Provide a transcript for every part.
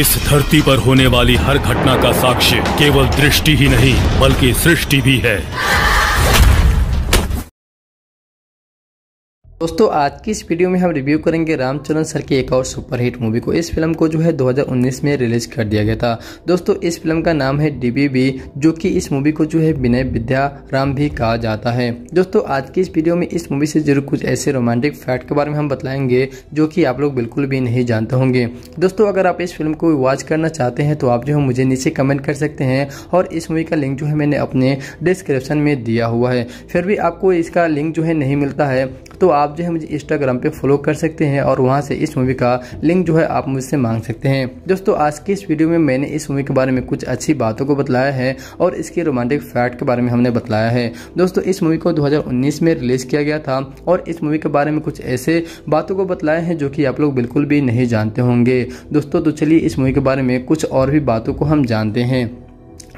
इस धरती पर होने वाली हर घटना का साक्ष्य केवल दृष्टि ही नहीं बल्कि सृष्टि भी है दोस्तों आज की इस वीडियो में हम रिव्यू करेंगे रामचरण सर की एक और सुपरहिट मूवी को इस फिल्म को जो है 2019 में रिलीज कर दिया गया था दोस्तों इस फिल्म का नाम है डीबीबी जो कि इस मूवी को जो है विनय विद्या राम भी कहा जाता है दोस्तों आज की इस वीडियो में इस मूवी से जरूर कुछ ऐसे रोमांटिक फैक्ट के बारे में हम बताएंगे जो कि आप लोग बिल्कुल भी नहीं जानते होंगे दोस्तों अगर आप इस फिल्म को वॉच करना चाहते हैं तो आप जो है मुझे नीचे कमेंट कर सकते हैं और इस मूवी का लिंक जो है मैंने अपने डिस्क्रिप्शन में दिया हुआ है फिर भी आपको इसका लिंक जो है नहीं मिलता है तो आप आप जो है मुझे इंस्टाग्राम पे फॉलो कर सकते हैं और वहाँ से इस मूवी का लिंक जो है आप मुझसे मांग सकते हैं दोस्तों आज की इस वीडियो में मैंने इस मूवी के बारे में कुछ अच्छी बातों को बताया है और इसके रोमांटिक फैक्ट के बारे में हमने बताया है दोस्तों इस मूवी को दो में रिलीज किया गया था और इस मूवी के बारे में कुछ ऐसे बातों को बताए हैं जो कि आप लोग बिल्कुल भी नहीं जानते होंगे दोस्तों तो चलिए इस मूवी के बारे में कुछ और भी बातों को हम जानते हैं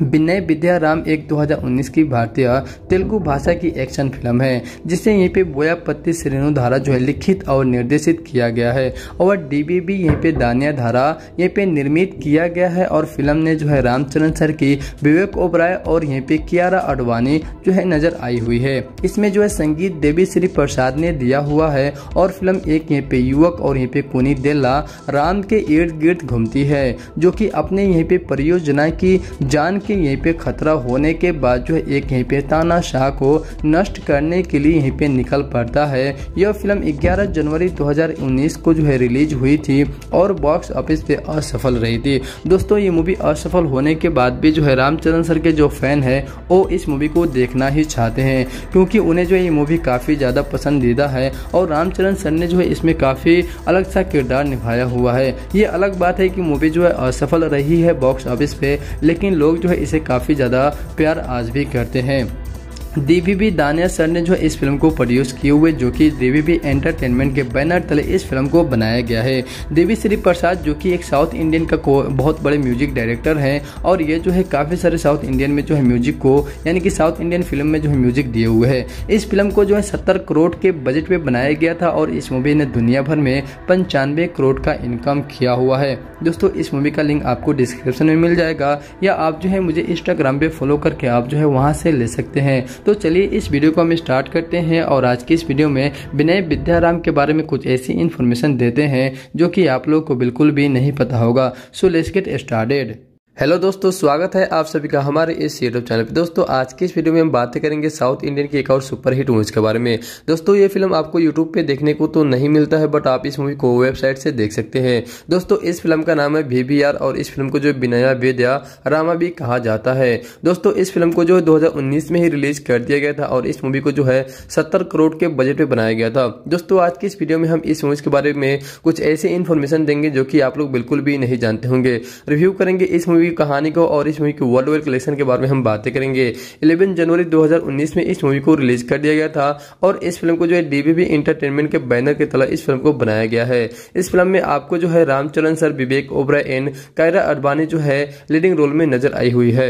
विनय विद्या राम एक 2019 की भारतीय तेलुगु भाषा की एक्शन फिल्म है जिसे यहीं पे बोयापत्ती श्रेणु धारा जो है लिखित और निर्देशित किया गया है और डीबीबी यहीं पे दानिया धारा यहीं पे निर्मित किया गया है और फिल्म ने जो है रामचरण सर की विवेक ओबराय और यहीं पे कियारा अडवाणी जो है नजर आई हुई है इसमें जो है संगीत देवी श्री प्रसाद ने दिया हुआ है और फिल्म एक यहीं पे युवक और यहीं पे कुनी देला राम के इर्द गिर्द घूमती है जो की अपने यहीं पे परियोजना की जान कि यहीं पे खतरा होने के बाद जो है एक यहीं पे ताना शाह को नष्ट करने के लिए यहीं पे निकल पड़ता है यह फिल्म 11 जनवरी 2019 को जो है रिलीज हुई थी और बॉक्स ऑफिस पे असफल रही थी दोस्तों ये मूवी असफल होने के बाद भी जो है रामचरण सर के जो फैन है वो इस मूवी को देखना ही चाहते हैं क्योंकि उन्हें जो है ये मूवी काफ़ी ज़्यादा पसंदीदा है और रामचरण सर ने जो है इसमें काफ़ी अलग सा किरदार निभाया हुआ है ये अलग बात है कि मूवी जो है असफल रही है बॉक्स ऑफिस पे लेकिन लोग जो है इसे काफ़ी ज़्यादा प्यार आज भी करते हैं डीवीबी दानिया सर ने जो इस फिल्म को प्रोड्यूस किए हुए जो कि डीवीबी एंटरटेनमेंट के बैनर तले इस फिल्म को बनाया गया है देवी श्री प्रसाद जो कि एक साउथ इंडियन का बहुत बड़े म्यूजिक डायरेक्टर हैं और ये जो है काफ़ी सारे साउथ इंडियन में जो है म्यूजिक को यानी कि साउथ इंडियन फिल्म में जो है म्यूजिक दिए हुए है इस फिल्म को जो है सत्तर करोड़ के बजट में बनाया गया था और इस मूवी ने दुनिया भर में पंचानवे करोड़ का इनकम किया हुआ है दोस्तों इस मूवी का लिंक आपको डिस्क्रिप्शन में मिल जाएगा या आप जो है मुझे इंस्टाग्राम पर फॉलो करके आप जो है वहाँ से ले सकते हैं तो चलिए इस वीडियो को हम स्टार्ट करते हैं और आज की इस वीडियो में विनय विद्याराम के बारे में कुछ ऐसी इन्फॉर्मेशन देते हैं जो कि आप लोग को बिल्कुल भी नहीं पता होगा so let's get started hello दोस्तों स्वागत है आप सभी का हमारे इस यूट्यूब चैनल पे दोस्तों आज की इस वीडियो में हम बातें करेंगे साउथ इंडियन की एक और सुपरहिट मूवीज के बारे में दोस्तों ये फिल्म आपको यूट्यूब पे देखने को तो नहीं मिलता है बट आप इस मूवी को वेबसाइट से देख सकते हैं दोस्तों इस फिल्म का नाम है भी और इस फिल्म को जो बिनया बेदया रामा भी कहा जाता है दोस्तों इस फिल्म को जो दो में ही रिलीज कर दिया गया था और इस मूवी को जो है सत्तर करोड़ के बजट में बनाया गया था दोस्तों आज की इस वीडियो में हम इस मूवीज के बारे में कुछ ऐसे इन्फॉर्मेशन देंगे जो की आप लोग बिल्कुल भी नहीं जानते होंगे रिव्यू करेंगे इस मूवी मूवी की कहानी को और इस मूवी के वर्ल्ड वाइड कलेक्शन के बारे में हम बातें करेंगे इलेवन जनवरी दो में इस मूवी को रिलीज कर दिया गया था और इस फिल्म को जो है डीबीबी इंटरटेनमेंट के बैनर के तला इस फिल्म को बनाया गया है इस फिल्म में आपको जो है रामचरण सर विवेक ओबरा एंड कायरा अडवाणी जो है लीडिंग रोल में नजर आई हुई है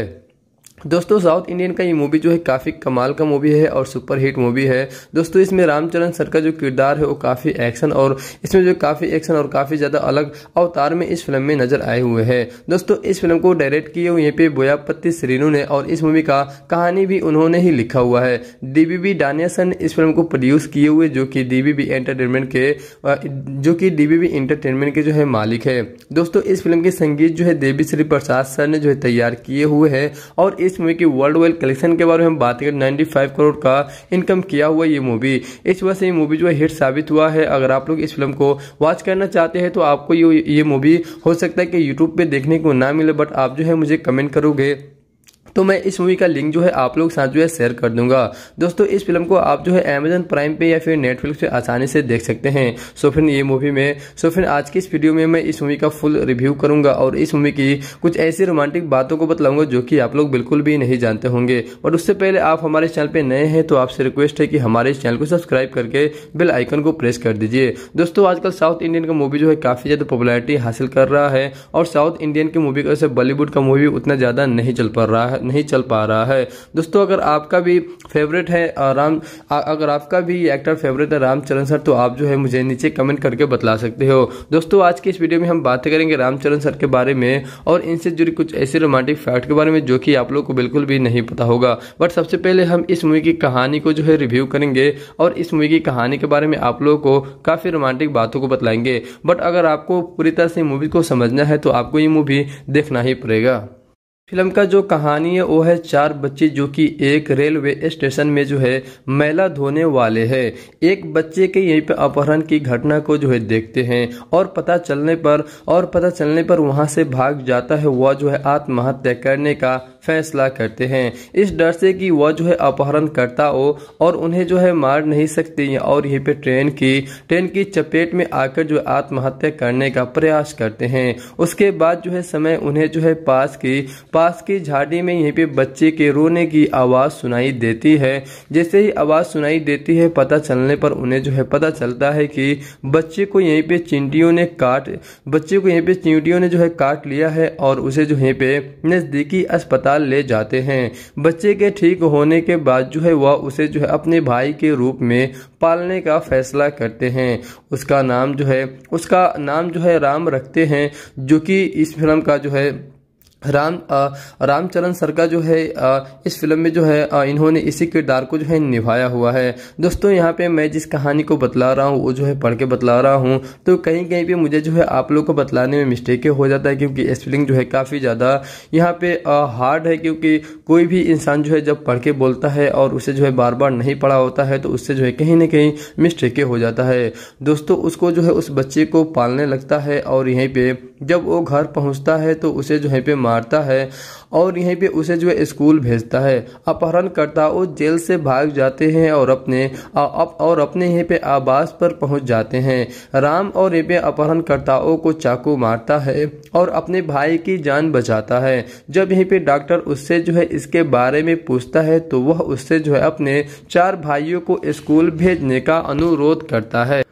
दोस्तों साउथ इंडियन का ये मूवी जो है काफ़ी कमाल का मूवी है और सुपर हिट मूवी है दोस्तों इसमें रामचरण सर का जो किरदार है वो काफ़ी एक्शन और इसमें जो काफ़ी एक्शन और काफ़ी ज़्यादा अलग अवतार में इस फिल्म में नजर आए हुए हैं दोस्तों इस फिल्म को डायरेक्ट किए हुए पे बोयापत्ति श्रीनू ने और इस मूवी का कहानी भी उन्होंने ही लिखा हुआ है डी डानियासन ने इस फिल्म को प्रोड्यूस किए हुए जो कि डी एंटरटेनमेंट के जो कि डी एंटरटेनमेंट के जो है मालिक है दोस्तों इस फिल्म के संगीत जो है देवी श्री प्रसाद सर ने जो है तैयार किए हुए है और इस मूवी की वर्ल्ड वाइड कलेक्शन के बारे में हम बात करें नाइन्टी करोड़ का इनकम किया हुआ ये मूवी इस वजह से ये मूवी जो है हिट साबित हुआ है अगर आप लोग इस फिल्म को वॉच करना चाहते हैं तो आपको ये ये मूवी हो सकता है कि यूट्यूब पर देखने को ना मिले बट आप जो है मुझे कमेंट करोगे तो मैं इस मूवी का लिंक जो है आप लोग साथ जो है शेयर कर दूंगा दोस्तों इस फिल्म को आप जो है अमेजन प्राइम पे या फिर नेटफ्लिक्स पे आसानी से देख सकते हैं सो फिर ये मूवी में सो फिर आज की इस वीडियो में मैं इस मूवी का फुल रिव्यू करूंगा और इस मूवी की कुछ ऐसी रोमांटिक बातों को बतलाऊंगा जो की आप लोग बिल्कुल भी नहीं जानते होंगे और उससे पहले आप हमारे चैनल पे नए हैं तो आपसे रिक्वेस्ट है कि हमारे इस चैनल को सब्सक्राइब करके बिल आइकन को प्रेस कर दीजिए दोस्तों आजकल साउथ इंडियन का मूवी जो है काफ़ी ज़्यादा पॉपुलरिटी हासिल कर रहा है और साउथ इंडियन की मूवी का बॉलीवुड का मूवी उतना ज़्यादा नहीं चल पा रहा है नहीं चल पा रहा है दोस्तों अगर आपका भी फेवरेट है राम अगर आपका भी एक्टर फेवरेट है रामचरण सर तो आप जो है मुझे नीचे कमेंट करके बतला सकते हो दोस्तों आज की इस वीडियो में हम बात करेंगे रामचरण सर के बारे में और इनसे जुड़ी कुछ ऐसे रोमांटिक फैक्ट के बारे में जो कि आप लोग को बिल्कुल भी नहीं पता होगा बट सबसे पहले हम इस मूवी की कहानी को जो है रिव्यू करेंगे और इस मूवी की कहानी के बारे में आप लोगों को काफ़ी रोमांटिक बातों को बतलाएंगे बट अगर आपको पूरी तरह से मूवी को समझना है तो आपको ये मूवी देखना ही पड़ेगा फिल्म का जो कहानी है वो है चार बच्चे जो कि एक रेलवे स्टेशन में जो है मैला धोने वाले हैं एक बच्चे के यहीं पर अपहरण की घटना को जो है देखते हैं और पता चलने पर और पता चलने पर वहां से भाग जाता है वह जो है आत्महत्या करने का फैसला करते हैं इस डर से कि वह जो है अपहरण करता हो और उन्हें जो है मार नहीं सकते और यहीं पे ट्रेन की ट्रेन की चपेट में आकर जो आत्महत्या करने का प्रयास करते हैं उसके बाद जो है समय उन्हें जो है पास की पास की झाड़ी में यहीं पे बच्चे के रोने की आवाज़ सुनाई देती है जैसे ही आवाज़ सुनाई देती है पता चलने पर उन्हें जो है पता चलता है कि बच्चे को यहीं पे चिंटियों ने काट बच्चे को यहीं पे चिंटियों ने जो है काट लिया है और उसे जो यहीं पे नज़दीकी अस्पताल अस्पताल ले जाते हैं बच्चे के ठीक होने के बाद जो है वह उसे जो है अपने भाई के रूप में पालने का फैसला करते हैं उसका नाम जो है उसका नाम जो है राम रखते हैं जो कि इस फिल्म का जो है राम रामचरण सर का जो है आ, इस फिल्म में जो है आ, इन्होंने इसी किरदार को जो है निभाया हुआ है दोस्तों यहाँ पे मैं जिस कहानी को बतला रहा हूँ वो जो है पढ़ के बतला रहा हूँ तो कहीं कहीं पे मुझे जो है आप लोग को बतलाने में मिस्टेक हो जाता है क्योंकि स्पेलिंग जो है काफ़ी ज़्यादा यहाँ पे हार्ड है क्योंकि कोई भी इंसान जो है जब पढ़ के बोलता है और उसे जो है बार बार नहीं पढ़ा होता है तो उससे जो है कहीं ना कहीं मिस्टेक हो जाता है दोस्तों उसको जो है उस बच्चे को पालने लगता है और यहीं पर जब वो घर पहुँचता है तो उसे जो है पे मार मारता है और यहीं पे उसे जो है स्कूल भेजता है अपहरणकर्ता वो जेल से भाग जाते हैं और अपने आ, अप, और अपने यहाँ पे आवास पर पहुंच जाते हैं राम और यहीं पे अपहरणकर्ताओं को चाकू मारता है और अपने भाई की जान बचाता है जब यहीं पे डॉक्टर उससे जो है इसके बारे में पूछता है तो वह उससे जो है अपने चार भाइयों को स्कूल भेजने का अनुरोध करता है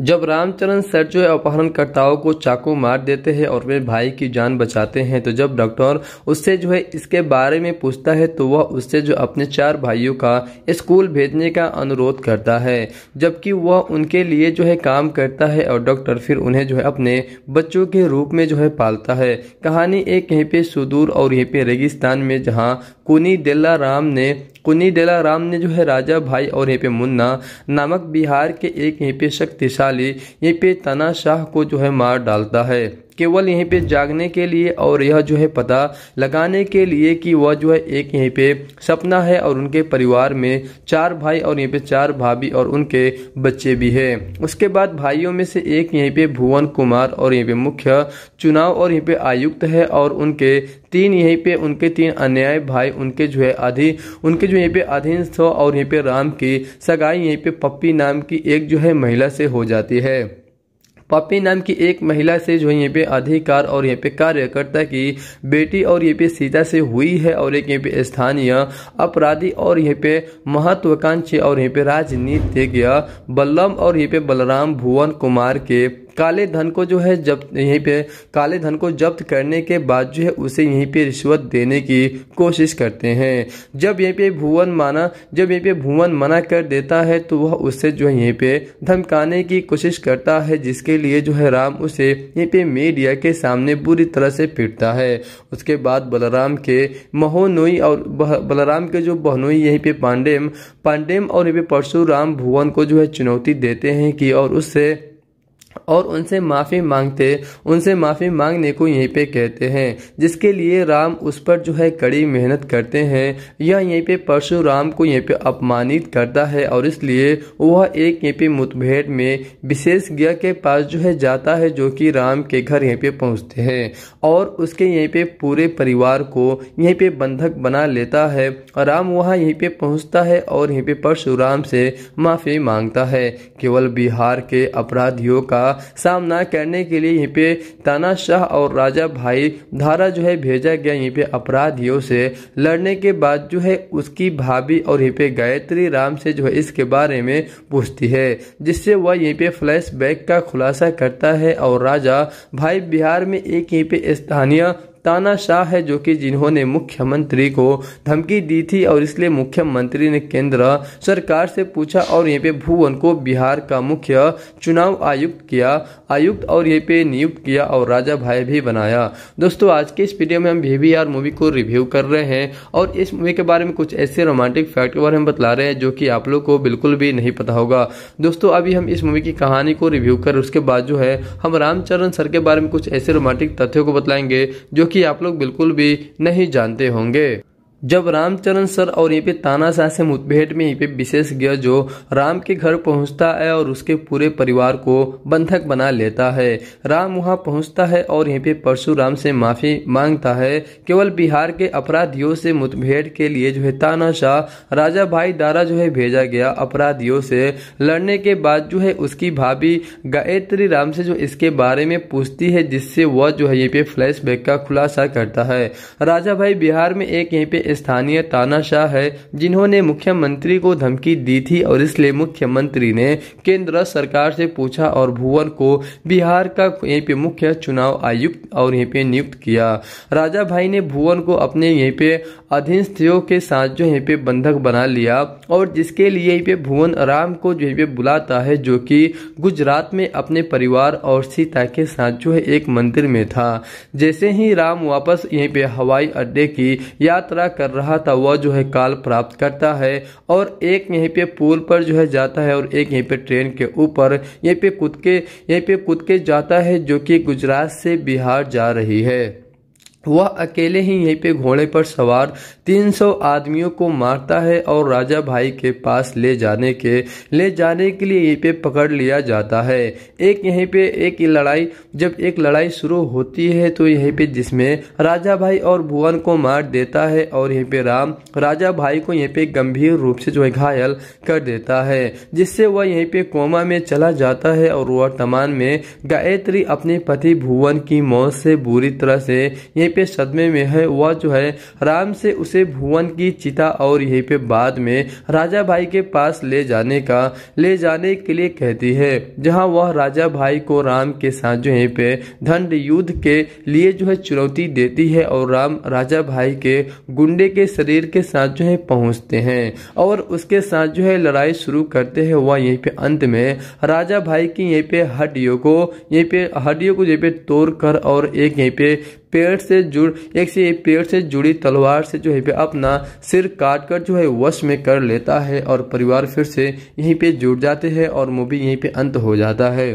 जब रामचरण सर जो है अपहरणकर्ताओं को चाकू मार देते हैं और वे भाई की जान बचाते हैं तो जब डॉक्टर उससे जो है इसके बारे में पूछता है तो वह उससे जो अपने चार भाइयों का स्कूल भेजने का अनुरोध करता है जबकि वह उनके लिए जो है काम करता है और डॉक्टर फिर उन्हें जो है अपने बच्चों के रूप में जो है पालता है कहानी एक यहीं पे सुदूर और यहीं पे रेगिस्तान में जहाँ कुनी डेल्ला राम ने कुनी डेला राम ने जो है राजा भाई और यहाँ पे मुन्ना नामक बिहार के एक यहाँ पे शक्तिशाली यहाँ पे तनाशाह को जो है मार डालता है केवल यहीं पे जागने के लिए और यह जो है पता लगाने के लिए कि वह जो है एक यहीं पे सपना है और उनके परिवार में चार भाई और यहीं पे चार भाभी और उनके बच्चे भी है उसके बाद भाइयों में से एक यहीं पे भुवन कुमार और यहीं पे मुख्य चुनाव और यहीं पे आयुक्त है और उनके तीन यहीं पे उनके तीन अन्याय भाई उनके जो है अधी उनके जो यहीं पे अधीन और यहीं पे राम की सगाई यहीं पे पप्पी नाम की एक जो है महिला से हो जाती है पप्पी नाम की एक महिला से जो है यहाँ पे अधिकार और यहाँ पे कार्यकर्ता की बेटी और यहाँ पे सीता से हुई है और एक यहाँ पे स्थानीय अपराधी और यहाँ पे महत्वाकांक्षी और यहाँ पे राजनीतिज्ञ बल्लम और यहाँ पे बलराम भुवन कुमार के काले धन को जो है जब्त यहीं पे काले धन को जब्त करने के बाद जो है उसे यहीं पे रिश्वत देने की कोशिश करते हैं जब यहीं पे भुवन माना जब यहीं पे भुवन मना कर देता है तो वह उससे जो है यहीं पे धमकाने की कोशिश करता है जिसके लिए जो है राम उसे यहीं पे मीडिया के सामने बुरी तरह से पीटता है उसके बाद बलराम के महोनोई और बलराम के जो बहनोई यहीं पे पांडेम पांडेम और यहीं पे परशुराम भुवन को जो है चुनौती देते हैं कि और उससे और उनसे माफ़ी मांगते उनसे माफ़ी मांगने को यहीं पे कहते हैं जिसके लिए राम उस पर जो है कड़ी मेहनत करते हैं या यहीं पे परशुराम को यहीं पे अपमानित करता है और इसलिए वह एक यहीं पे मुठभेड़ में विशेष के पास जो है जाता है जो कि राम के घर यहीं पे पहुंचते हैं और उसके यहीं पे पूरे परिवार को यहीं पे बंधक बना लेता है राम वहाँ यहीं पे पहुँचता है और यहीं पे परशुराम से माफ़ी मांगता है केवल बिहार के अपराधियों का सामना करने के लिए यहीं पे तानाशाह और राजा भाई धारा जो है भेजा गया यहीं पे अपराधियों से लड़ने के बाद जो है उसकी भाभी और यहीं पे गायत्री राम से जो है इसके बारे में पूछती है जिससे वह यहीं पे फ्लैश का खुलासा करता है और राजा भाई बिहार में एक यहीं पे स्थानीय तानाशाह है जो कि जिन्होंने मुख्यमंत्री को धमकी दी थी और इसलिए मुख्यमंत्री ने केंद्र सरकार से पूछा और यहाँ पे भुवन को बिहार का मुख्य चुनाव आयुक्त किया आयुक्त और ये पे नियुक्त किया और राजा भाई भी बनाया दोस्तों आज के इस वीडियो में हम भी वी आर मूवी को रिव्यू कर रहे हैं और इस मूवी के बारे में कुछ ऐसे रोमांटिक फैक्ट के बारे में बता रहे हैं जो कि आप लोग को बिल्कुल भी नहीं पता होगा दोस्तों अभी हम इस मूवी की कहानी को रिव्यू कर उसके बाद जो है हम रामचरण सर के बारे में कुछ ऐसे रोमांटिक तथ्यों को बताएंगे जो की आप लोग बिल्कुल भी नहीं जानते होंगे जब रामचरण सर और यहाँ पे तानाशाह से मुठभेड़ में यहाँ पे विशेषज्ञ जो राम के घर पहुंचता है और उसके पूरे परिवार को बंधक बना लेता है राम वहां पहुंचता है और यहाँ पे परशुराम से माफी मांगता है केवल बिहार के अपराधियों से मुठभेड़ के लिए जो है तानाशाह राजा भाई दारा जो है भेजा गया अपराधियों से लड़ने के बाद जो है उसकी भाभी गायत्री राम से जो इसके बारे में पूछती है जिससे वह जो है यहाँ पे फ्लैश का खुलासा करता है राजा भाई बिहार में एक यहीं पे स्थानीय तानाशाह है जिन्होंने मुख्यमंत्री को धमकी दी थी और इसलिए मुख्यमंत्री ने केंद्र सरकार से पूछा और भुवन को बिहार का यहीं पे मुख्य चुनाव आयुक्त और यहीं पे नियुक्त किया राजा भाई ने भुवन को अपने यहीं पे अधीनस्थियों के साथ जो यहीं पे बंधक बना लिया और जिसके लिए यहीं पे भुवन राम को जो यहीं पे बुलाता है जो कि गुजरात में अपने परिवार और सीता के साथ जो है एक मंदिर में था जैसे ही राम वापस यहीं पे हवाई अड्डे की यात्रा कर कर रहा था वह जो है काल प्राप्त करता है और एक यहीं पे पुल पर जो है जाता है और एक यहीं पे ट्रेन के ऊपर यहीं पे कूद के यहीं पे कूद के जाता है जो कि गुजरात से बिहार जा रही है वह अकेले ही यहीं पे घोड़े पर सवार 300 आदमियों को मारता है और राजा भाई के पास ले जाने के ले जाने के लिए यहीं पे पकड़ लिया जाता है एक यहीं पे एक लड़ाई जब एक लड़ाई शुरू होती है तो यहीं पे जिसमें राजा भाई और भुवन को मार देता है और यहीं पे राम राजा भाई को यहीं पे गंभीर रूप से जो है घायल कर देता है जिससे वह यहीं पे कोमा में चला जाता है और वर्तमान में गायत्री अपने पति भुवन की मौत से बुरी तरह से यहीं पे सदमे में है वह जो है राम से उसे भुवन की चिता और यहीं पे बाद में राजा भाई के पास ले जाने का ले जाने के लिए कहती है जहां वह राजा भाई को राम के साथ जो यहीं पे धंड युद्ध के लिए जो है चुनौती देती है और राम राजा भाई के गुंडे के शरीर के साथ जो है पहुंचते हैं और उसके साथ जो है लड़ाई शुरू करते हैं वह यही पे अंत में राजा भाई की यही पे हड्डियों को यही पे हड्डियों को यहीं पे तोड़ कर और एक यहीं पे पेड़ से जुड़ एक से एक पेड़ से जुड़ी तलवार से जो है अपना सिर काट कर जो है वश में कर लेता है और परिवार फिर से यहीं पे जुड़ जाते हैं और मूवी यहीं पे अंत हो जाता है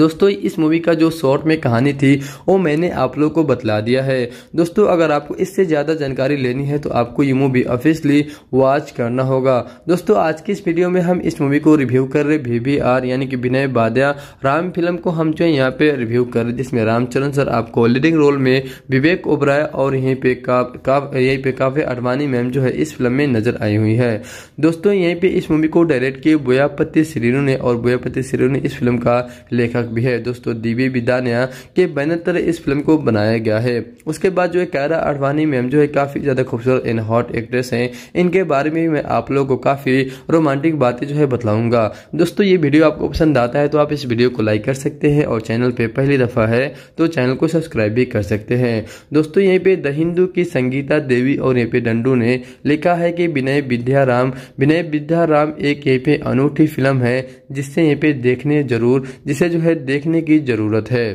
दोस्तों इस मूवी का जो शॉर्ट में कहानी थी वो मैंने आप लोग को बतला दिया है दोस्तों अगर आपको इससे ज़्यादा जानकारी लेनी है तो आपको ये मूवी ऑफिसली वॉच करना होगा दोस्तों आज की इस वीडियो में हम इस मूवी को रिव्यू कर रहे वी वी आर यानी कि विनय बाद्या राम फिल्म को हम जो है यहाँ पे रिव्यू कर रहे जिसमें रामचरण सर आपको लीडिंग रोल में विवेक ओबराय और यहीं पे का, का, यहीं पे काफी अडवाणी मैम जो है इस फिल्म में नजर आई हुई है दोस्तों यहीं पे इस मूवी को डायरेक्ट किए बोयापति सिरिनो ने और बोयापति सिरिनो ने इस फिल्म का लेखक खतरनाक भी है दोस्तों दीवी बिदानिया के बैनर तले इस फिल्म को बनाया गया है उसके बाद जो है कैरा आडवाणी मैम जो है काफ़ी ज़्यादा खूबसूरत एंड हॉट एक्ट्रेस हैं इनके बारे में मैं आप लोगों को काफ़ी रोमांटिक बातें जो है बतलाऊंगा दोस्तों ये वीडियो आपको पसंद आता है तो आप इस वीडियो को लाइक कर सकते हैं और चैनल पर पहली दफ़ा है तो चैनल को सब्सक्राइब भी कर सकते हैं दोस्तों यहीं पे द हिंदू की संगीता देवी और यहाँ पे डंडू ने लिखा है कि विनय विद्याराम विनय विद्याराम एक यहाँ पे अनूठी फिल्म है जिससे यहाँ पे देखने जरूर जिसे जो है देखने की ज़रूरत है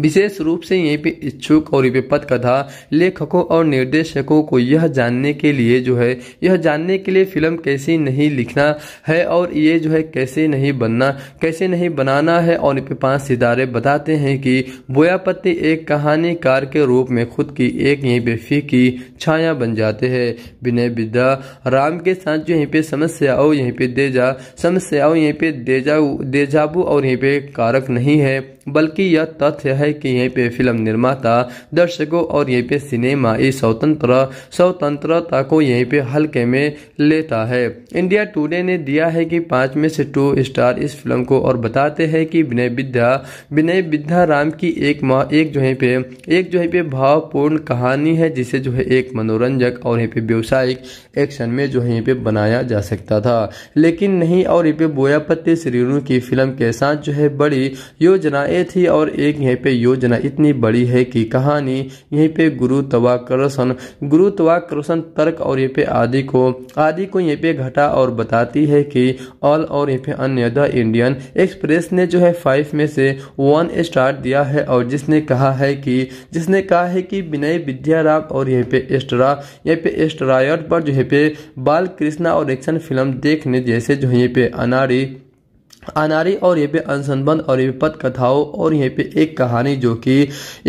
विशेष रूप से यही पे इच्छुक और विपद कथा लेखकों और निर्देशकों को यह जानने के लिए जो है यह जानने के लिए फिल्म कैसे नहीं लिखना है और ये जो है कैसे नहीं बनना कैसे नहीं बनाना है और पांच सितारे बताते हैं कि बोयापति एक कहानीकार के रूप में खुद की एक यही पे फीकी छाया बन जाते हैं विनय विद्या राम के साथ जो यहीं पे समस्याओं यहीं पे देजा समस्याओं यहीं पे देजा देजाबू और यहीं पे कारक नहीं है बल्कि यह तथ्य है है कि यहीं पे फिल्म निर्माता दर्शकों और यहीं पे सिनेमा इस स्वतंत्र स्वतंत्रता को यहीं पे हल्के में लेता है इंडिया टुडे ने दिया है कि पाँच में से टू स्टार इस फिल्म को और बताते हैं कि विनय विद्या विनय विद्या राम की एक माँ एक जो है पे एक जो है पे भावपूर्ण कहानी है जिसे जो है एक मनोरंजक और यहाँ पे व्यवसायिक एक्शन में जो है यहाँ पे बनाया जा सकता था लेकिन नहीं और यहाँ पे बोयापत्ती श्रीरू की फिल्म के साथ जो है बड़ी योजनाएं थी और एक यहाँ पे योजना इतनी बड़ी है कि कहानी यहीं पे गुरु तवाकर्षण गुरु तवाकर्षण तर्क और यहीं पे आदि को आदि को यहीं पे घटा और बताती है कि ऑल और यहीं पे अन्य द इंडियन एक्सप्रेस ने जो है फाइव में से वन स्टार दिया है और जिसने कहा है कि जिसने कहा है कि विनय विद्याराव और यहीं पे एस्ट्रा यहीं पे एस्ट्रायर पर जो है पे बाल कृष्णा और एक्शन फिल्म देखने जैसे जो यहीं पे अनाड़ी अनारी और यहाँ पे अनुसंबंध और ये पद कथाओं और यहाँ पे एक कहानी जो कि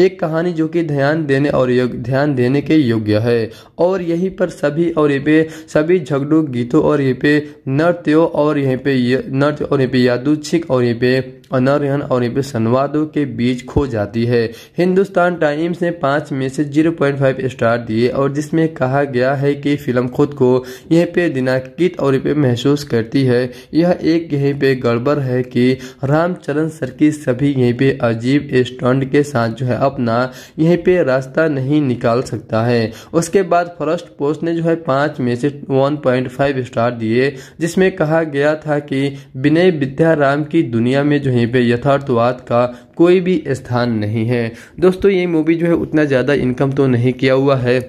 एक कहानी जो कि ध्यान देने और ध्यान देने के योग्य है और यहीं पर सभी और ये पे सभी झगड़ू गीतों और यहाँ पे नृत्यों और यहाँ पे नृत्य और यहाँ पे यादुच्छिक और यहाँ पे अनर्यन और संवादों के बीच खो जाती है हिंदुस्तान टाइम्स ने पाँच में से फाइव स्टार दिए और जिसमें कहा गया है कि फिल्म खुद को यह पे दिनाकित और पे महसूस करती है यह एक यहीं पे गड़बड़ है कि रामचरण सर की सभी यहीं पे अजीब स्टंट के साथ जो है अपना यहीं पे रास्ता नहीं निकाल सकता है उसके बाद फर्स्ट पोस्ट ने जो है पाँच में से फाइव स्टार दिए जिसमें कहा गया था कि विनय विद्या राम की दुनिया में जो कहीं पे यथार्थवाद का कोई भी स्थान नहीं है दोस्तों ये मूवी जो है उतना ज़्यादा इनकम तो नहीं किया हुआ है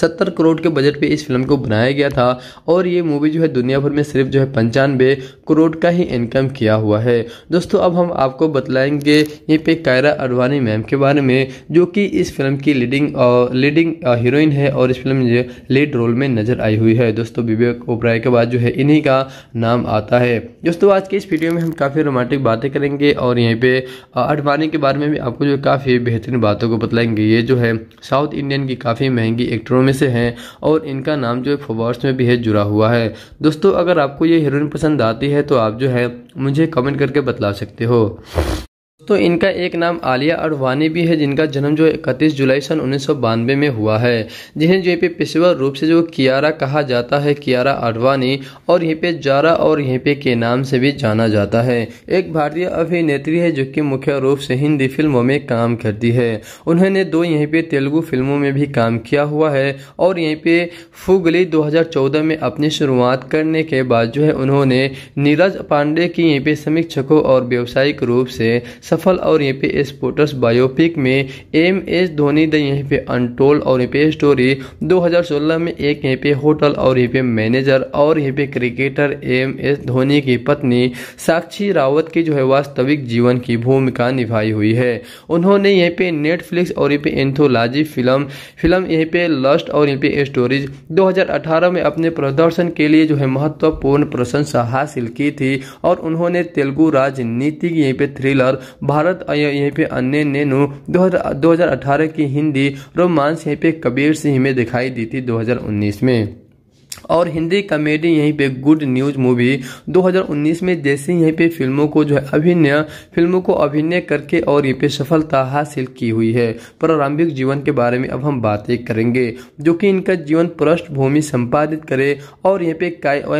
सत्तर करोड़ के बजट पे इस फिल्म को बनाया गया था और ये मूवी जो है दुनिया भर में सिर्फ जो है पंचानवे करोड़ का ही इनकम किया हुआ है दोस्तों अब हम आपको बतलाएंगे ये पे कायरा अडवाणी मैम के बारे में जो कि इस फिल्म की लीडिंग लीडिंग हीरोइन है और इस फिल्म में लीड रोल में नजर आई हुई है दोस्तों विवेक ओबराय के बाद जो है इन्हीं का नाम आता है दोस्तों आज के इस वीडियो में हम काफ़ी रोमांटिक बातें करेंगे और यहीं पे अडवाणी के बारे में भी आपको जो काफ़ी बेहतरीन बातों को बतलाएंगे ये जो है साउथ इंडियन की काफ़ी महंगी एक्टरों में से हैं और इनका नाम जो है फोबार्स में भी है जुड़ा हुआ है दोस्तों अगर आपको ये हीरोइन पसंद आती है है तो आप जो है मुझे कमेंट करके बतला सकते हो तो इनका एक नाम आलिया अडवाणी भी है जिनका जन्म जो इकतीस जुलाई सन उन्नीस में हुआ है जिन्हें जो पे पेशेवर रूप से जो कियारा कहा जाता है कियारा अडवाणी और यहीं पे जारा और यहीं पे के नाम से भी जाना जाता है एक भारतीय अभिनेत्री है जो कि मुख्य रूप से हिंदी फिल्मों में काम करती है उन्होंने दो यहीं पे तेलुगु फिल्मों में भी काम किया हुआ है और यहीं पे फुगली दो में अपनी शुरुआत करने के बाद जो है उन्होंने नीरज पांडे की यहीं पे समीक्षकों और व्यावसायिक रूप से सफल और यहाँ पे स्पोर्ट्स बायोपिक में एम एस धोनी द यहीं पे अनटोल और यहाँ पे स्टोरी 2016 में एक यहाँ पे होटल और यहाँ पे मैनेजर और यहाँ पे क्रिकेटर एम एस धोनी की पत्नी साक्षी रावत की जो है वास्तविक जीवन की भूमिका निभाई हुई है उन्होंने यहाँ पे नेटफ्लिक्स और यहाँ पे एंथोलॉजी फिल्म फिल्म यहाँ पे लस्ट और यहाँ पे स्टोरीज दो में अपने प्रदर्शन के लिए जो है महत्वपूर्ण प्रशंसा हासिल की थी और उन्होंने तेलुगु राजनीति यहाँ पे थ्रिलर भारत यहीं पे अन्य नैनो दो हजार की हिंदी रोमांस यहीं पे कबीर सिंह में दिखाई दी थी 2019 में और हिंदी कॉमेडी यहीं पे गुड न्यूज मूवी 2019 में जैसे यहीं पे फिल्मों को जो है अभिनय फिल्मों को अभिनय करके और यहीं पे सफलता हासिल की हुई है प्रारंभिक जीवन के बारे में अब हम बातें करेंगे जो कि इनका जीवन पृष्ठभूमि संपादित करे और यहाँ पे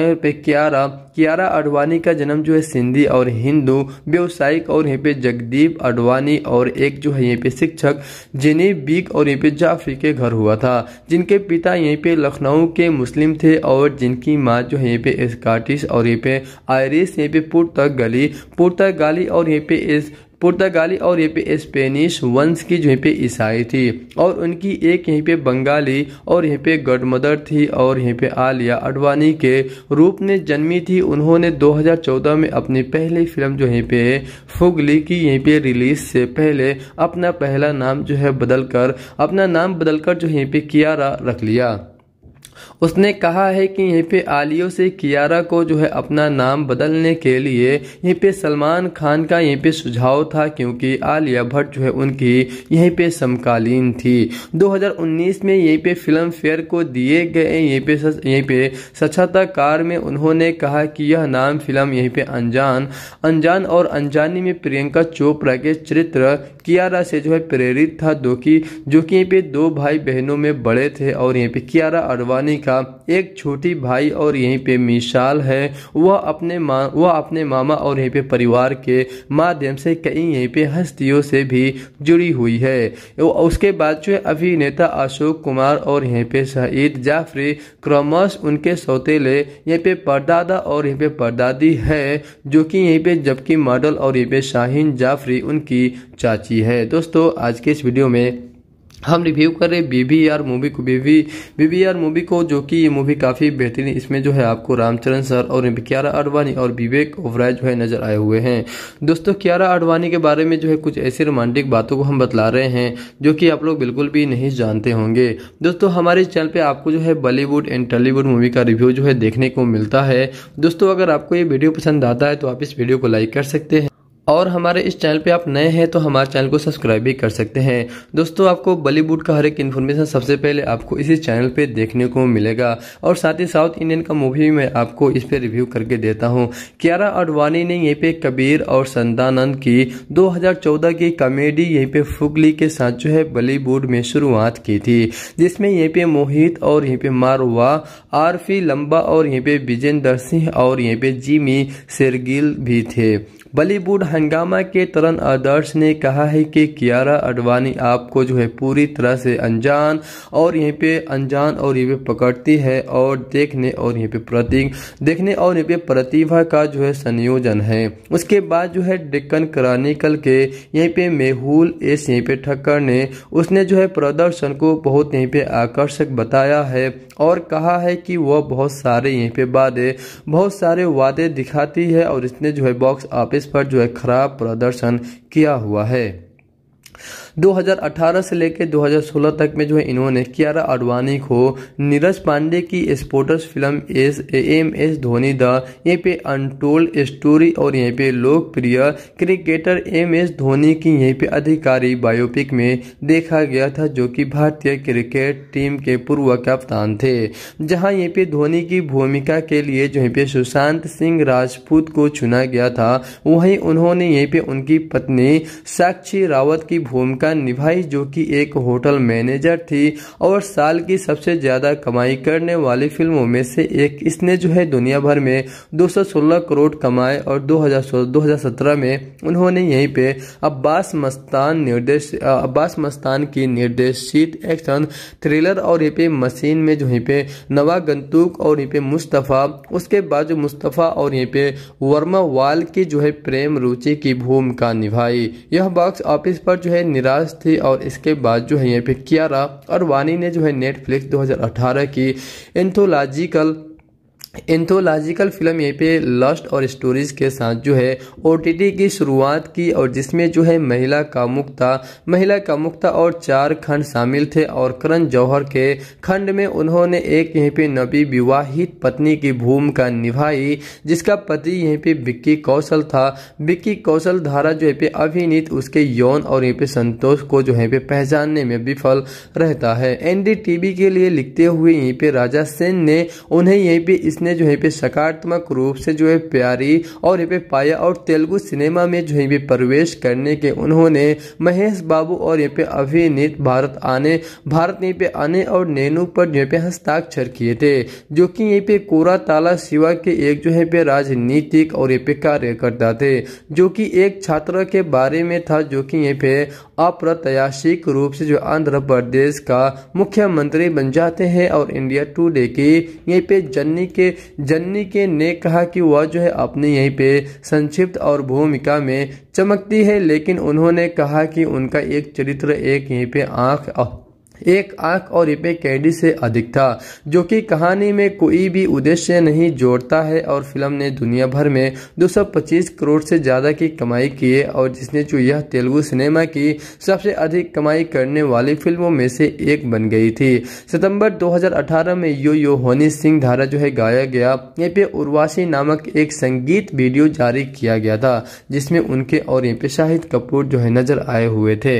यहाँ पे क्यारा कियारा अडवाणी का जन्म जो है सिंधी और हिंदू व्यवसायिक और यहाँ पे जगदीप अडवाणी और एक जो है यहाँ पे शिक्षक जिनी बीक और यहाँ पे जाफरी के घर हुआ था जिनके पिता यहीं पे लखनऊ के मुस्लिम थे और जिनकी माँ जो यहाँ पे स्कॉटिश और यहाँ पे आयरिश यहाँ पे पुर्तगाली पुर्तगाली और यहाँ पे इस पुर्तगाली और यहाँ पे स्पेनिश वंश की जो यहाँ पे ईसाई थी और उनकी एक यहाँ पे बंगाली और यहाँ पे गडमदर थी और यहाँ पे आलिया अडवाणी के रूप में जन्मी थी उन्होंने 2014 में अपनी पहली फिल्म जो यहाँ पे फुगली की यहीं पे रिलीज से पहले अपना पहला नाम जो है बदलकर अपना नाम बदलकर जो यहाँ पे किया रख लिया उसने कहा है कि यहीं पे आलियो से कियारा को जो है अपना नाम बदलने के लिए यहीं पे सलमान खान का यहीं पे सुझाव था क्योंकि आलिया भट्ट जो है उनकी यहीं पे समकालीन थी 2019 में यहीं पे फिल्म फेयर को दिए गए यहीं पे यहीं पे कार में उन्होंने कहा कि यह नाम फिल्म यहीं पे अनजान अनजान और अनजानी में प्रियंका चोपड़ा के चरित्र कियारा से जो है प्रेरित था दो की जो कि यहीं पे दो भाई बहनों में बड़े थे और यहीं पे कियारा अडवाणी का का एक छोटी भाई और यहीं पे मिशाल है वह अपने माँ वह अपने मामा और यहीं पे परिवार के माध्यम से कई यहीं पे हस्तियों से भी जुड़ी हुई है उसके बाद जो अभिनेता अशोक कुमार और यहीं पे शहीद जाफरी क्रमश उनके सौतेले यहीं पे परदादा और यहीं पे परदादी है जो कि यहीं पे जबकि मॉडल और यहीं पे शाहीन जाफरी उनकी चाची है दोस्तों आज के इस वीडियो में हम रिव्यू कर रहे बी बी आर मूवी को बीवी बीवी आर मूवी को जो कि ये मूवी काफ़ी बेहतरीन इसमें जो है आपको रामचरण सर और क्यारा आडवाणी और विवेक ओवराय जो है नज़र आए हुए हैं दोस्तों क्यारा आडवाणी के बारे में जो है कुछ ऐसी रोमांटिक बातों को हम बतला रहे हैं जो कि आप लोग बिल्कुल भी नहीं जानते होंगे दोस्तों हमारे चैनल पर आपको जो है बॉलीवुड एंड टॉलीवुड मूवी का रिव्यू जो है देखने को मिलता है दोस्तों अगर आपको ये वीडियो पसंद आता है तो आप इस वीडियो को लाइक कर सकते हैं और हमारे इस चैनल पे आप नए हैं तो हमारे चैनल को सब्सक्राइब भी कर सकते हैं दोस्तों आपको बॉलीवुड का हर एक इन्फॉर्मेशन सबसे पहले आपको इसी चैनल पे देखने को मिलेगा और साथ ही साउथ इंडियन का मूवी भी मैं आपको इस पे रिव्यू करके देता हूँ क्यारा अडवाणी ने यहीं पे कबीर और संदानंद की चौदह की कॉमेडी यहीं पे फुगली के साथ जो है बॉलीवुड में शुरुआत की थी जिसमें यहीं पे मोहित और यहीं पे मारुआ आरफी लंबा और यहीं पे विजेंदर सिंह और यहीं पे जिमी शेरगिल भी थे बॉलीवुड हंगामा के तरन आदर्श ने कहा है कि कियारा अडवाणी आपको जो है पूरी तरह से अनजान और यहीं पे अनजान और यहीं पे पकड़ती है और देखने और यहीं पे प्रतीक देखने और यहीं पे प्रतिभा का जो है संयोजन है उसके बाद जो है डेक्कन क्रॉनिकल के यहीं पे मेहुल एस यहीं पे ठक्कर ने उसने जो है प्रदर्शन को बहुत यहीं पे आकर्षक बताया है और कहा है कि वह बहुत सारे यहीं पे वादे बहुत सारे वादे दिखाती है और इसने जो है बॉक्स ऑफिस पर जो है खराब प्रदर्शन किया हुआ है 2018 से लेकर 2016 तक में जो है इन्होंने कियारा आडवाणी को नीरज पांडे की sports film S M S Dhoni the यहाँ पे अनटोल्ड स्टोरी और यहाँ पे लोकप्रिय क्रिकेटर एम एस धोनी की यहीं पे अधिकारी बायोपिक में देखा गया था जो कि भारतीय क्रिकेट टीम के पूर्व कप्तान थे जहां यहीं पे धोनी की भूमिका के लिए जो यहीं पे सुशांत सिंह राजपूत को चुना गया था वहीं उन्होंने यहीं पे उनकी पत्नी साक्षी रावत की भूमिका भूमिका निभाई जो कि एक होटल मैनेजर थी और साल की सबसे ज़्यादा कमाई करने वाली फिल्मों में से एक इसने जो है दुनिया भर में 216 करोड़ कमाए और 2000 2017 में उन्होंने यहीं पे अब्बास मस्तान निर्देश अब्बास मस्तान की निर्देशित एक्शन थ्रिलर और ये पे मशीन में जो यहीं पे नवा गंतुक और यहीं पे मुस्तफ़ा उसके बाद जो मुस्तफ़ा और यहीं पे वर्मा वाल की जो है प्रेम रुचि की भूमिका निभाई यह बॉक्स ऑफिस पर जो है निरा दास थी और इसके बाद जो है यहाँ पे कियारा और वानी ने जो है नेटफ्लिक्स 2018 की एंथोलॉजिकल एंथोलॉजिकल फिल्म यहाँ पे लस्ट और स्टोरीज के साथ जो है ओ की शुरुआत की और जिसमें जो है महिला कामुकता महिला कामुकता और चार खंड शामिल थे और करण जौहर के खंड में उन्होंने एक यहीं पे नबी विवाहित पत्नी की भूमिका निभाई जिसका पति यहीं पे विक्की कौशल था विक्की कौशल धारा जो है पे अभिनीत उसके यौन और यहाँ पे संतोष को जो है पे पहचानने में विफल रहता है एनडी के लिए लिखते हुए यहीं पे राजा सेन ने उन्हें यहीं पे इस इसने जो है पे सकारात्मक रूप से जो है प्यारी और यहाँ पे पाया और तेलुगु सिनेमा में जो है पे प्रवेश करने के उन्होंने महेश बाबू और यहाँ पे अभिनीत भारत आने भारत यहाँ पे आने और नैनू पर जो है पे हस्ताक्षर किए थे जो कि यहाँ पे कोरा ताला शिवा के एक जो है पे राजनीतिक और यहाँ पे कार्यकर्ता थे जो कि एक छात्र के बारे में था जो कि यहाँ पे अप्रत्याशी रूप से जो आंध्र प्रदेश का मुख्यमंत्री बन जाते हैं और इंडिया टूडे की यहीं पे जन्नी के जन्नी के ने कहा कि वह जो है अपने यहीं पे संक्षिप्त और भूमिका में चमकती है लेकिन उन्होंने कहा कि उनका एक चरित्र एक यहीं पे आंख एक आंख और रिपे कैडी से अधिक था जो कि कहानी में कोई भी उद्देश्य नहीं जोड़ता है और फिल्म ने दुनिया भर में 225 करोड़ से ज़्यादा की कमाई की है और जिसने जो यह तेलुगु सिनेमा की सबसे अधिक कमाई करने वाली फिल्मों में से एक बन गई थी सितंबर 2018 में यो यो होनी सिंह धारा जो है गाया गया ये पे उर्वासी नामक एक संगीत वीडियो जारी किया गया था जिसमे उनके और ये पे शाहिद कपूर जो है नजर आए हुए थे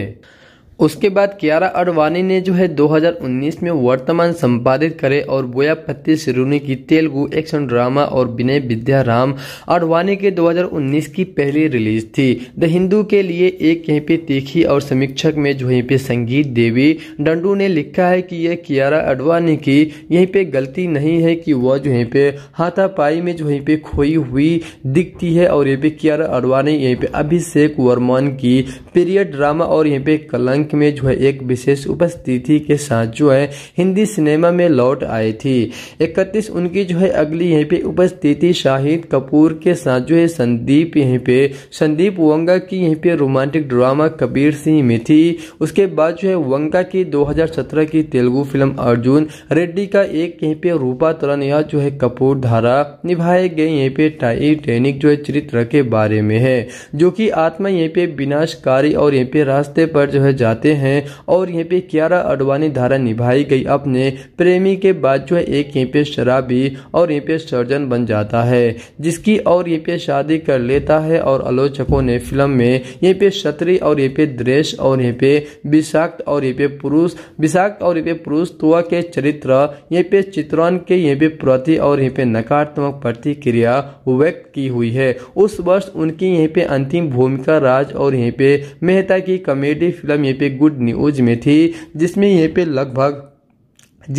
उसके बाद कियारा अडवाणी ने जो है 2019 में वर्तमान संपादित करे और बोयापत्ती सिरुनी की तेलुगु एक्शन ड्रामा और विनय विद्या राम अडवाणी के 2019 की पहली रिलीज थी द हिंदू के लिए एक यहीं पे तीखी और समीक्षक में जो यहीं पे संगीत देवी डंडू ने लिखा है कि यह कियारा अडवाणी की यहीं पे गलती नहीं है कि वह जो यहीं पे हाथापाई में जो यहीं पे खोई हुई दिखती है और यहीं पे कियारा अडवाणी यहीं पे अभिषेक वर्मन की पीरियड ड्रामा और यहीं पे कलंक तक में जो है एक विशेष उपस्थिति के साथ जो है हिंदी सिनेमा में लौट आई थी इकतीस उनकी जो है अगली यहीं पे उपस्थिति शाहिद कपूर के साथ जो है संदीप यहीं पे संदीप वंगा की यहीं पे रोमांटिक ड्रामा कबीर सिंह में थी उसके बाद जो है वंगा की 2017 की तेलुगु फिल्म अर्जुन रेड्डी का एक यहीं पे रूपातरण या जो है कपूर धारा निभाए गए यहीं पे टाई टेनिक जो है चरित्र के बारे में है जो कि आत्मा यहीं पे विनाशकारी और यहीं पे रास्ते पर जो है जाती जाते हैं और यहाँ पे कियारा अडवाणी धारा निभाई गई अपने प्रेमी के बाद जो है एक यहाँ पे शराबी और यहाँ पे सर्जन बन जाता है जिसकी और यहाँ पे शादी कर लेता है और आलोचकों ने फिल्म में यहाँ पे क्षत्रिय और यहाँ पे द्रेश और यहाँ पे विषाक्त और यहाँ पे पुरुष विषाक्त और यहाँ पे पुरुष तुआ के चरित्र यहाँ पे चित्रण के यहाँ पे प्रति और यहाँ पे नकारात्मक प्रतिक्रिया व्यक्त की हुई है उस वर्ष उनकी यहाँ पे अंतिम भूमिका राज और यहाँ पे मेहता की कॉमेडी फिल्म यहीं पे गुड न्यूज में थी जिसमें यहीं पे लगभग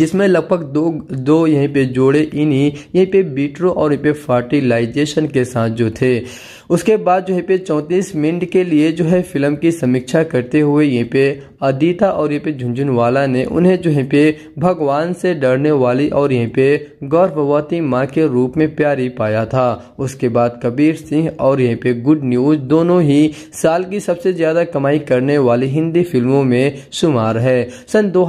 जिसमें लगभग दो दो यहीं पे जोड़े इन्हीं यहीं पे बीट्रो और यहीं पे फर्टिलाइजेशन के साथ जो थे उसके बाद जो है पे चौंतीस मिनट के लिए जो है फिल्म की समीक्षा करते हुए यहाँ पे अदिता और यहाँ पे झुंझुनवाला ने उन्हें जो है पे भगवान से डरने वाली और यहाँ पे गर्भवती माँ के रूप में प्यारी पाया था उसके बाद कबीर सिंह और यहाँ पे गुड न्यूज दोनों ही साल की सबसे ज्यादा कमाई करने वाली हिंदी फिल्मों में शुमार है सन दो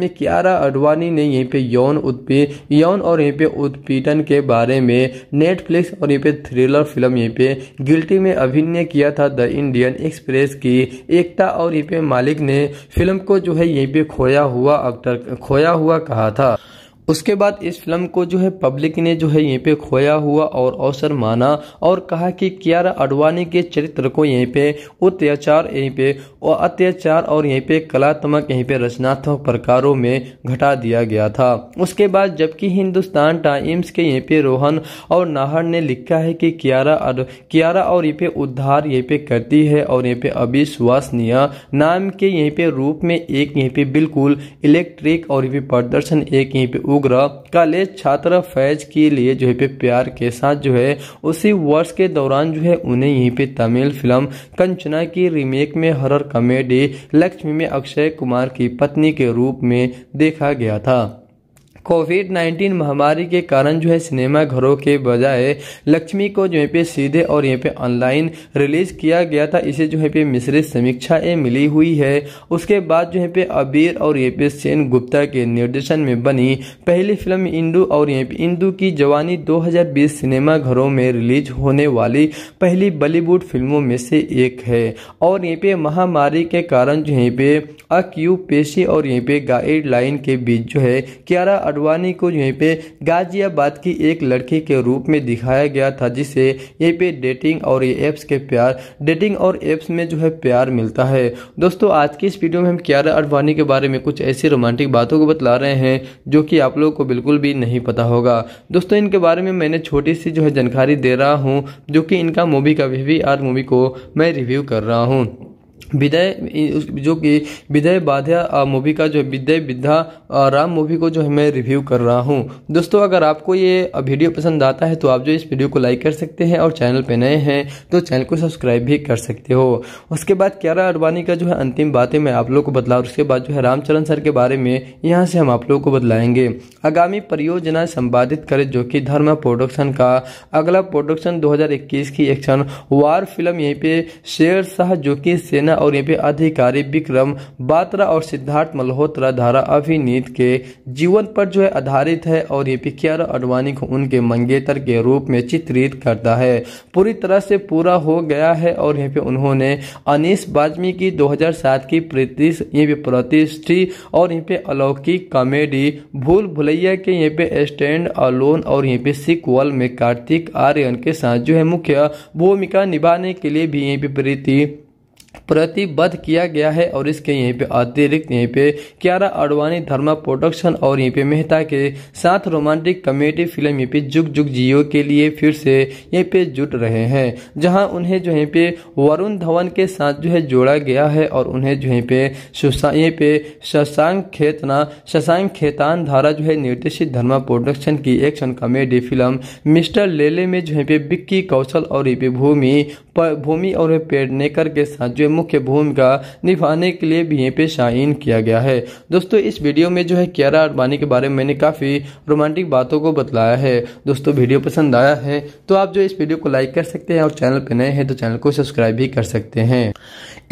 में क्यारा अडवाणी ने यहीं पे यौन उत्पी यौन और यहीं पे उत्पीड़न के बारे में नेटफ्लिक्स और यहीं पे थ्रिलर फिल्म यहीं पे गिल्टी में अभिनय किया था द इंडियन एक्सप्रेस की एकता और हिपे मालिक ने फिल्म को जो है यहीं पे खोया हुआ अक्टर खोया हुआ कहा था उसके बाद इस फिल्म को जो है पब्लिक ने जो है यहीं पे खोया हुआ और अवसर माना और कहा कि कियारा अडवाणी के चरित्र को यहीं पे अत्याचार यहीं पे और अत्याचार और यहीं पे कलात्मक यहीं पे रचनात्मक प्रकारों में घटा दिया गया था उसके बाद जबकि हिंदुस्तान टाइम्स के यहीं पे रोहन और नाहर ने लिखा है कि कियारा अड, कियारा और यहीं पे उद्धार यहीं पे करती है और यहीं पे अविश्वसनीय नाम के यहीं पे रूप में एक यहीं पे बिल्कुल इलेक्ट्रिक और यहीं पे प्रदर्शन एक यहीं पे डोगरा काले छात्र फैज के लिए जो है पे प्यार के साथ जो है उसी वर्ष के दौरान जो है उन्हें यहीं पे तमिल फिल्म कंचना की रीमेक में हरर कॉमेडी लक्ष्मी में अक्षय कुमार की पत्नी के रूप में देखा गया था कोविड 19 महामारी के कारण जो है सिनेमा घरों के बजाय लक्ष्मी को जो है पे सीधे और यहाँ पे ऑनलाइन रिलीज किया गया था इसे जो है पे मिश्रित समीक्षाएं मिली हुई है उसके बाद जो है पे अबीर और यहाँ पे सेन गुप्ता के निर्देशन में बनी पहली फिल्म इंदू और यहाँ पे इंदू की जवानी 2020 सिनेमा घरों में रिलीज होने वाली पहली बॉलीवुड फिल्मों में से एक है और यहाँ पे महामारी के कारण जो है पे अक्यू पेशी और यहाँ पे गाइडलाइन के बीच जो है क्यारा आडवाणी को यहीं पे गाजियाबाद की एक लड़की के रूप में दिखाया गया था जिसे यहीं पे डेटिंग और ये एप्स के प्यार डेटिंग और एप्स में जो है प्यार मिलता है दोस्तों आज की इस वीडियो में हम क्यारा आडवाणी के बारे में कुछ ऐसी रोमांटिक बातों को बतला रहे हैं जो कि आप लोगों को बिल्कुल भी नहीं पता होगा दोस्तों इनके बारे में मैंने छोटी सी जो है जानकारी दे रहा हूँ जो कि इनका मूवी का भी वी आर मूवी को मैं रिव्यू कर रहा हूँ विदय जो कि विदय बाध्या मूवी का जो विदय विद्या राम मूवी को जो है मैं रिव्यू कर रहा हूँ दोस्तों अगर आपको ये वीडियो पसंद आता है तो आप जो इस वीडियो को लाइक कर सकते हैं और चैनल पे नए हैं तो चैनल को सब्सक्राइब भी कर सकते हो उसके बाद क्यारा अडवाणी का जो है अंतिम बातें मैं आप लोग को बतला उसके बाद जो है रामचरण सर के बारे में यहाँ से हम आप लोग को बतलाएंगे आगामी परियोजना संपादित करे जो कि धर्म प्रोडक्शन का अगला प्रोडक्शन दो की एक्शन वार फिल्म यहीं पे शेर शाह जो कि सेना और यहाँ पे अधिकारी विक्रम बात्रा और सिद्धार्थ मल्होत्रा धारा अभिनीत के जीवन पर जो है आधारित है और ये पे कियारा अडवाणी को उनके मंगेतर के रूप में चित्रित करता है पूरी तरह से पूरा हो गया है और यहाँ पे उन्होंने अनिश बाजमी की सात की प्रतिष्ठी और यहाँ पे अलौकिक कॉमेडी भूल भुलैया के यहाँ पे स्टैंड अलोन और यहाँ पे सिकवल में कार्तिक आर्यन के साथ जो है मुख्य भूमिका निभाने के लिए भी यहाँ पे प्रीति प्रतिबद्ध किया गया है और इसके यहीं पे अतिरिक्त यहीं पे क्यारा अडवाणी धर्मा प्रोडक्शन और यहीं पे मेहता के साथ रोमांटिक कॉमेडी फिल्म यहीं पे जुग जुग जियो के लिए फिर से यहीं पे जुट रहे हैं जहां उन्हें जो यहीं पे वरुण धवन के साथ जो है जोड़ा गया है और उन्हें जो यहीं पे यहीं पे शशांक खेतना शशांक खेतान धारा जो है निर्देशित धर्मा प्रोडक्शन की action comedy film mister Lele में जो है पे विक्की कौशल और पे भूमि भूमि और पेड़ नेकर के साथ जो मुख्य भूमिका निभाने के लिए भी यहाँ पे शाइन किया गया है दोस्तों इस वीडियो में जो है कियारा अडवाणी के बारे में मैंने काफ़ी रोमांटिक बातों को बतलाया है दोस्तों वीडियो पसंद आया है तो आप जो इस वीडियो को लाइक कर सकते हैं और चैनल पर नए हैं तो चैनल को सब्सक्राइब भी कर सकते हैं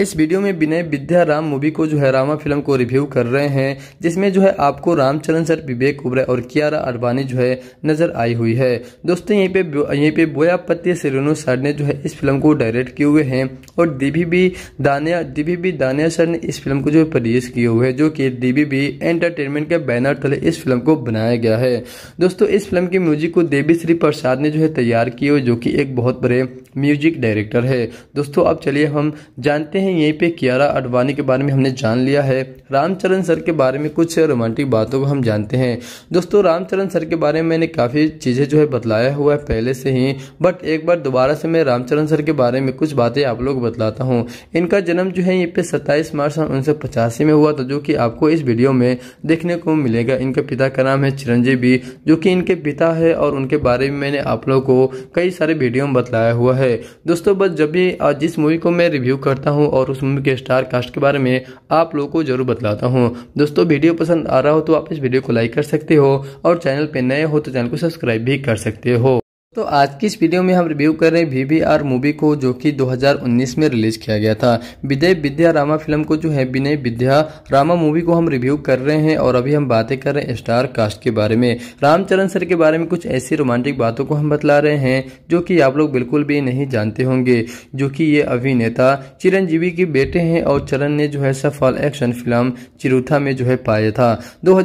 इस वीडियो में विनय विद्या राम मूवी को जो है रामा फिल्म को रिव्यू कर रहे हैं जिसमें जो है आपको रामचरण सर विवेक उब्रे और कियारा अडवाणी जो है नजर आई हुई है दोस्तों यहीं पे यहीं पे बोयापत्य सिरोनो सर ने जो है इस फिल्म को डायरेक्ट किए हुए हैं और DB B Danayya DB B Danayya sir ने इस फिल्म को जो प्रोड्यूस किए हुए हैं जो कि डीबी बी एंटरटेनमेंट के बैनर तले इस फिल्म को बनाया गया है दोस्तों इस फिल्म के म्यूजिक को देवी श्री प्रसाद ने जो है तैयार किए हुए जो कि एक बहुत बड़े म्यूजिक डायरेक्टर है दोस्तों अब चलिए हम जानते हैं यहीं पे कियारा अडवाणी के बारे में हमने जान लिया है रामचरण सर के बारे में कुछ रोमांटिक बातों को हम जानते हैं दोस्तों रामचरण सर के बारे में मैंने काफ़ी चीज़ें जो है बतलाया हुआ है पहले से ही बट एक बार दोबारा से मैं रामचरण सर के बारे बारे में कुछ बातें आप लोग बतलाता हूँ इनका जन्म जो है ये पे सत्ताईस मार्च सन उन्नीस में हुआ था जो कि आपको इस वीडियो में देखने को मिलेगा इनके पिता का नाम है चिरंजीवी जो कि इनके पिता है और उनके बारे में मैंने आप लोग को कई सारे वीडियो में बतलाया हुआ है दोस्तों बस जब भी जिस मूवी को मैं रिव्यू करता हूँ और उस मूवी के स्टार कास्ट के बारे में आप लोगों को जरूर बतलाता हूँ दोस्तों वीडियो पसंद आ रहा हो तो आप इस वीडियो को लाइक कर सकते हो और चैनल पर नए हो तो चैनल को सब्सक्राइब भी कर सकते हो तो आज की इस वीडियो में हम रिव्यू कर रहे हैं वी वी आर मूवी को जो कि 2019 में रिलीज किया गया था विदय विद्या रामा फिल्म को जो है विनय विद्या रामा मूवी को हम रिव्यू कर रहे हैं और अभी हम बातें कर रहे हैं स्टार कास्ट के बारे में रामचरण सर के बारे में कुछ ऐसी रोमांटिक बातों को हम बतला रहे हैं जो कि आप लोग बिल्कुल भी नहीं जानते होंगे जो कि ये अभिनेता चिरंजीवी के बेटे हैं और चरण ने जो है सफल एक्शन फिल्म चिरुथा में जो है पाया था दो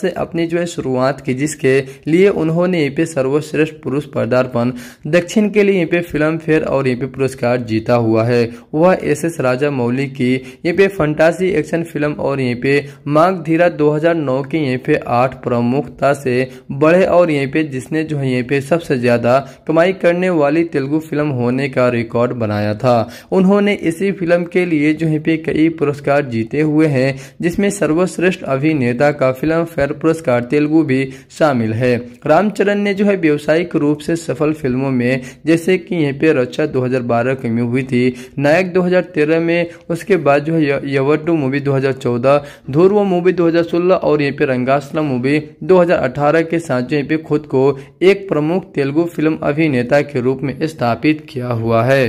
से अपनी जो है शुरुआत की जिसके लिए उन्होंने पे सर्वश्रेष्ठ पुरुष दर्पण दक्षिण के लिए यहाँ पे फिल्म फेयर और यहाँ पे पुरस्कार जीता हुआ है वह एस एस राजा मौली की यहाँ पे फंटासी एक्शन फिल्म और यहाँ पे माघ धीरा दो हजार नौ के यहाँ पे आठ प्रमुखता से बढ़े और यहाँ पे जिसने जो है यहाँ पे सबसे ज्यादा कमाई करने वाली तेलुगु फिल्म होने का रिकॉर्ड बनाया था उन्होंने इसी फिल्म के लिए जो यहाँ पे कई पुरस्कार जीते हुए हैं जिसमें सर्वश्रेष्ठ अभिनेता का फिल्म फेयर पुरस्कार तेलुगु भी शामिल है रामचरण ने जो है व्यावसायिक रूप से सबसे सफल फिल्मों में जैसे कि यहाँ पे रक्षा 2012 में हुई थी नायक 2013 में उसके बाद जो है यवर टू मूवी 2014 ध्रुव मूवी 2016 और यहाँ पे रंगासला मूवी 2018 के साथ जो यहाँ पे खुद को एक प्रमुख तेलुगु फिल्म अभिनेता के रूप में स्थापित किया हुआ है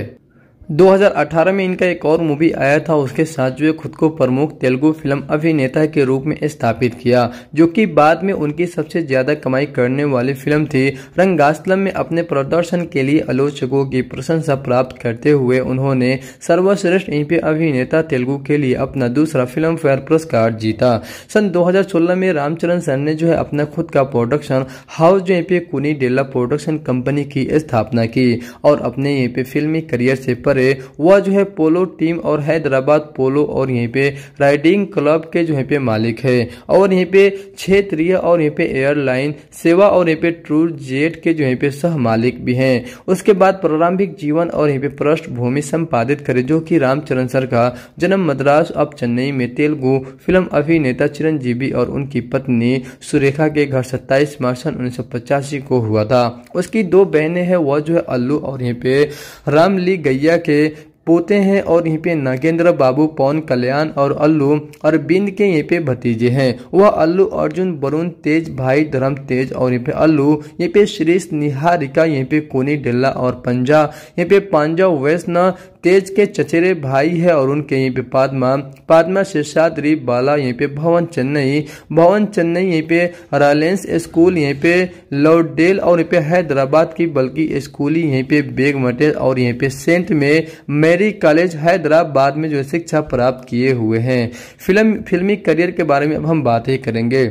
2018 में इनका एक और मूवी आया था उसके साथ जो खुद को प्रमुख तेलुगु फिल्म अभिनेता के रूप में स्थापित किया जो कि बाद में उनकी सबसे ज्यादा कमाई करने वाली फिल्म थी रंगास्तलम में अपने प्रदर्शन के लिए आलोचकों की प्रशंसा प्राप्त करते हुए उन्होंने सर्वश्रेष्ठ इनपी अभिनेता तेलुगु के लिए अपना दूसरा फिल्म फेयर पुरस्कार जीता सन दो में रामचरण सर ने जो है अपना खुद का प्रोडक्शन हाउस जो पे कुनी डेला प्रोडक्शन कंपनी की स्थापना की और अपने यहाँ पे फिल्मी करियर से परे पे वह जो है पोलो टीम और हैदराबाद पोलो और यहीं पे राइडिंग क्लब के जो यहाँ पे मालिक है और यहीं पे क्षेत्रीय और यहाँ पे एयरलाइन सेवा और यहाँ पे ट्रू जेट के जो यहाँ पे सह मालिक भी हैं उसके बाद प्रारंभिक जीवन और यहाँ पे पृष्ठभूमि संपादित करे जो की रामचरण सर का जन्म मद्रास अब चेन्नई में तेलुगु फिल्म अभिनेता चिरंजीवी और उनकी पत्नी सुरेखा के घर सत्ताईस मार्च सन उन्नीस को हुआ था उसकी दो बहनें हैं वह जो है अल्लू और यहाँ पे रामली गैया के पोते हैं और यहीं पे नगेंद्र बाबू पवन कल्याण और अल्लू और बिंद के यहीं पे भतीजे हैं वह अल्लू अर्जुन वरुण तेज भाई धर्म तेज और यहीं पे अल्लू यहीं पे श्रीष निहारिका यहीं पे कोनी डेला और पंजा यहीं पे पांजा वैष्णव तेज के चचेरे भाई है और उनके यहीं पे पादमा पादमा शेषाद्री बाला यहीं पे भवन चेन्नई भवन चेन्नई यहीं पे रायलेंस स्कूल यहीं पे लॉडेल और यहीं पे हैदराबाद की बल्कि स्कूल यहीं पे बेगमटे और यहीं पे सेंट में मेरी कॉलेज हैदराबाद में जो शिक्षा प्राप्त किए हुए हैं फिल्म फिल्मी करियर के बारे में अब हम बातें करेंगे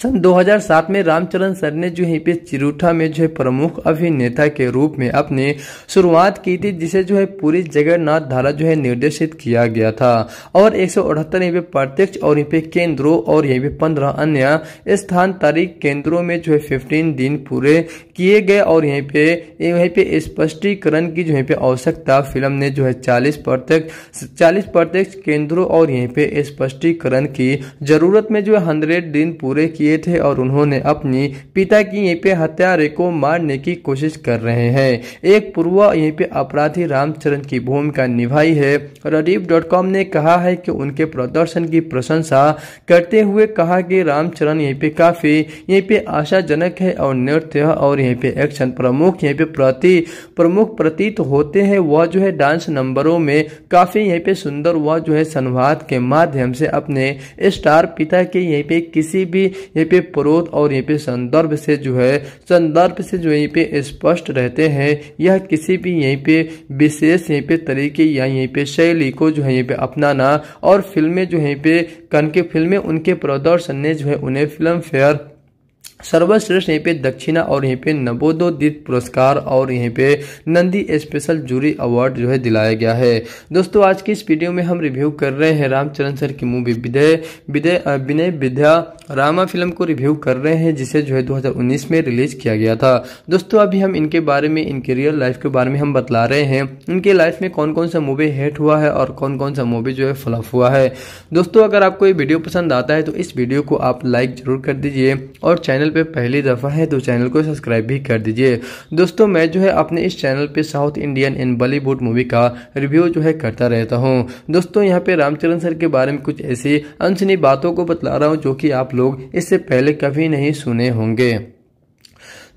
सन 2007 में रामचरण सर ने जो है पे चिरूठा में जो है प्रमुख अभिनेता के रूप में अपने शुरुआत की थी जिसे जो है पूरी जगन्नाथ धारा जो है निर्देशित किया गया था और एक सौ पे प्रत्यक्ष और यहाँ पे केंद्रों और यहाँ पे पंद्रह अन्य स्थान तारीख केंद्रों में जो है फिफ्टीन दिन पूरे किए गए और यहीं पे यहीं पे स्पष्टीकरण की जो है पे आवश्यकता फिल्म ने जो है चालीस प्रत्यक्ष चालीस प्रत्यक्ष केंद्रों और यहीं पे स्पष्टीकरण की जरूरत में जो है हंड्रेड दिन पूरे किए थे और उन्होंने अपने पिता की यहीं पे हत्यारे को मारने की कोशिश कर रहे हैं एक पूर्व यहीं पे अपराधी रामचरण की भूमिका निभाई है और अरीब डॉट कॉम ने कहा है कि उनके प्रदर्शन की प्रशंसा करते हुए कहा कि रामचरण यहीं पे काफी यहीं पे आशाजनक है और नृत्य और यहीं पे एक्शन प्रमुख यहीं पे प्रति प्रमुख प्रतीत होते हैं वह जो है डांस नंबरों में काफी यहीं पे सुंदर वह जो है संवाद के माध्यम से अपने स्टार पिता के यहीं पे किसी भी यहाँ पे प्रोत और यहाँ पे संदर्भ से जो है संदर्भ से जो यहीं पे स्पष्ट रहते हैं यह किसी भी यहीं पे विशेष यहीं पे तरीके या यहीं पे शैली को जो है यहीं पे अपनाना और फिल्में जो यहीं पे कन के फिल्में उनके प्रदर्शन ने जो है उन्हें फिल्म फेयर सर्वश्रेष्ठ यहाँ पे दक्षिणा और यहाँ पे नवोदोदित पुरस्कार और यहाँ पे नंदी स्पेशल जूरी अवार्ड जो है दिलाया गया है दोस्तों आज की इस वीडियो में हम रिव्यू कर रहे हैं रामचरण सर की मूवी विदय विदय विनय विद्या रामा फिल्म को रिव्यू कर रहे हैं जिसे जो है 2019 में रिलीज किया गया था दोस्तों अभी हम इनके बारे में इनके रियल लाइफ के बारे में हम बतला रहे हैं इनके लाइफ में कौन कौन सा मूवी हिट हुआ है और कौन कौन सा मूवी जो है फ्लफ हुआ है दोस्तों अगर आपको ये वीडियो पसंद आता है तो इस वीडियो को आप लाइक जरूर कर दीजिए और चैनल पे पहली दफ़ा है तो चैनल को सब्सक्राइब भी कर दीजिए दोस्तों मैं जो है अपने इस चैनल पे south Indian and Bollywood movie का रिव्यू जो है करता रहता हूँ दोस्तों यहाँ पे रामचरण सर के बारे में कुछ ऐसी अनसुनी बातों को बतला रहा हूँ जो कि आप लोग इससे पहले कभी नहीं सुने होंगे